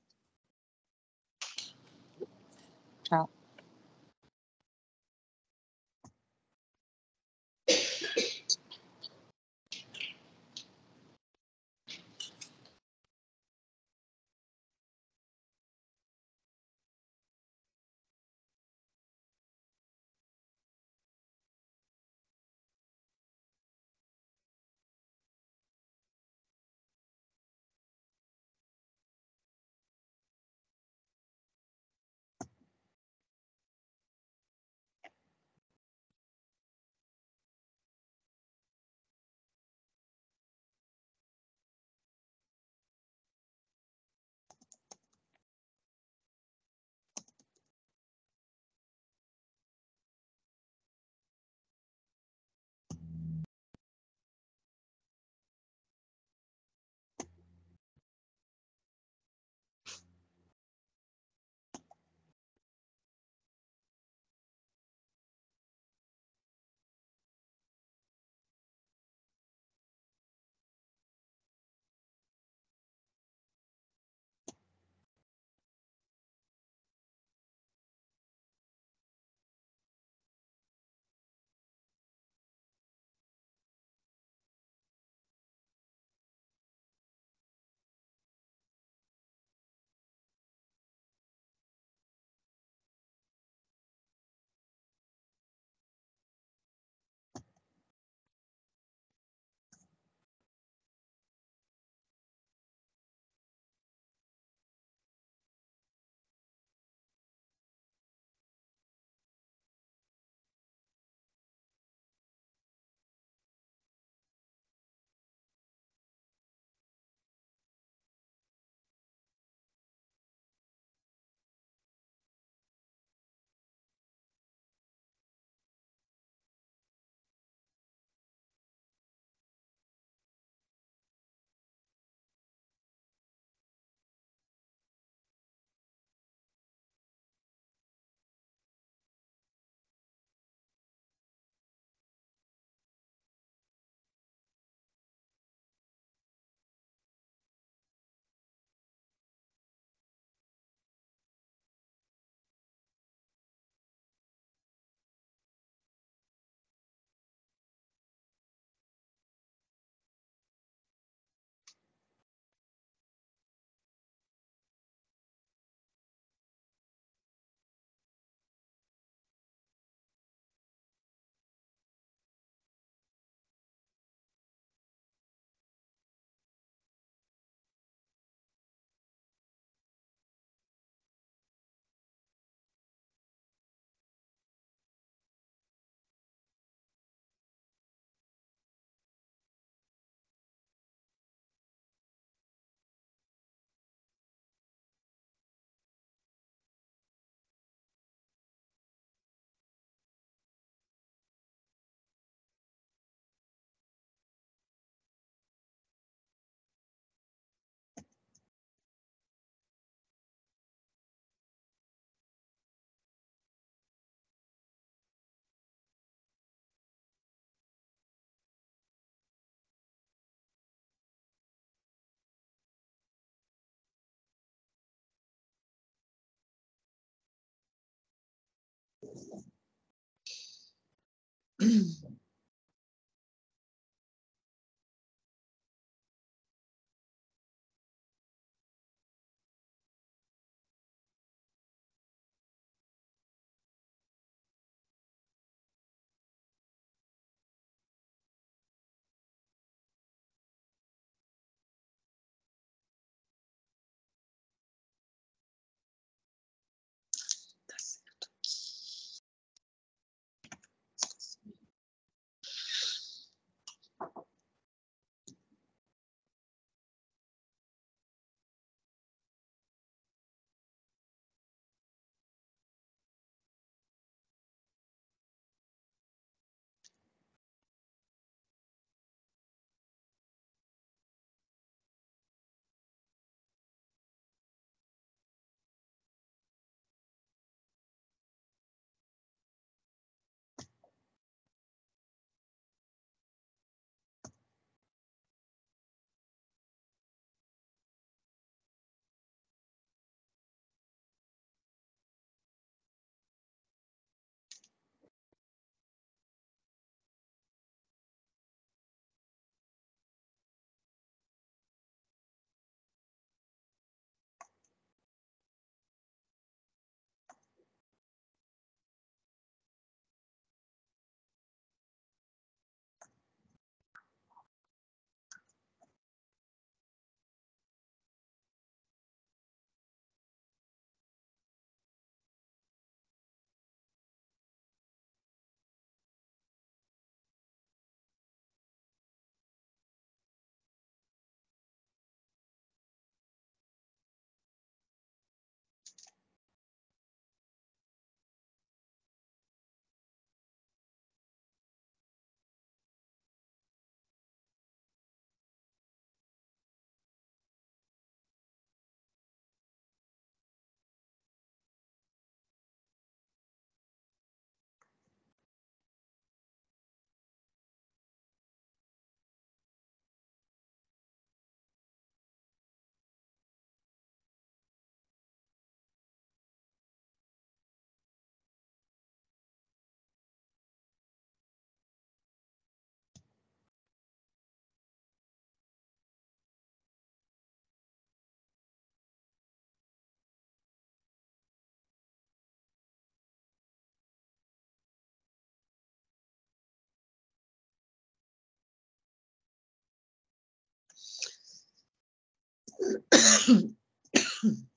嗯。嗯。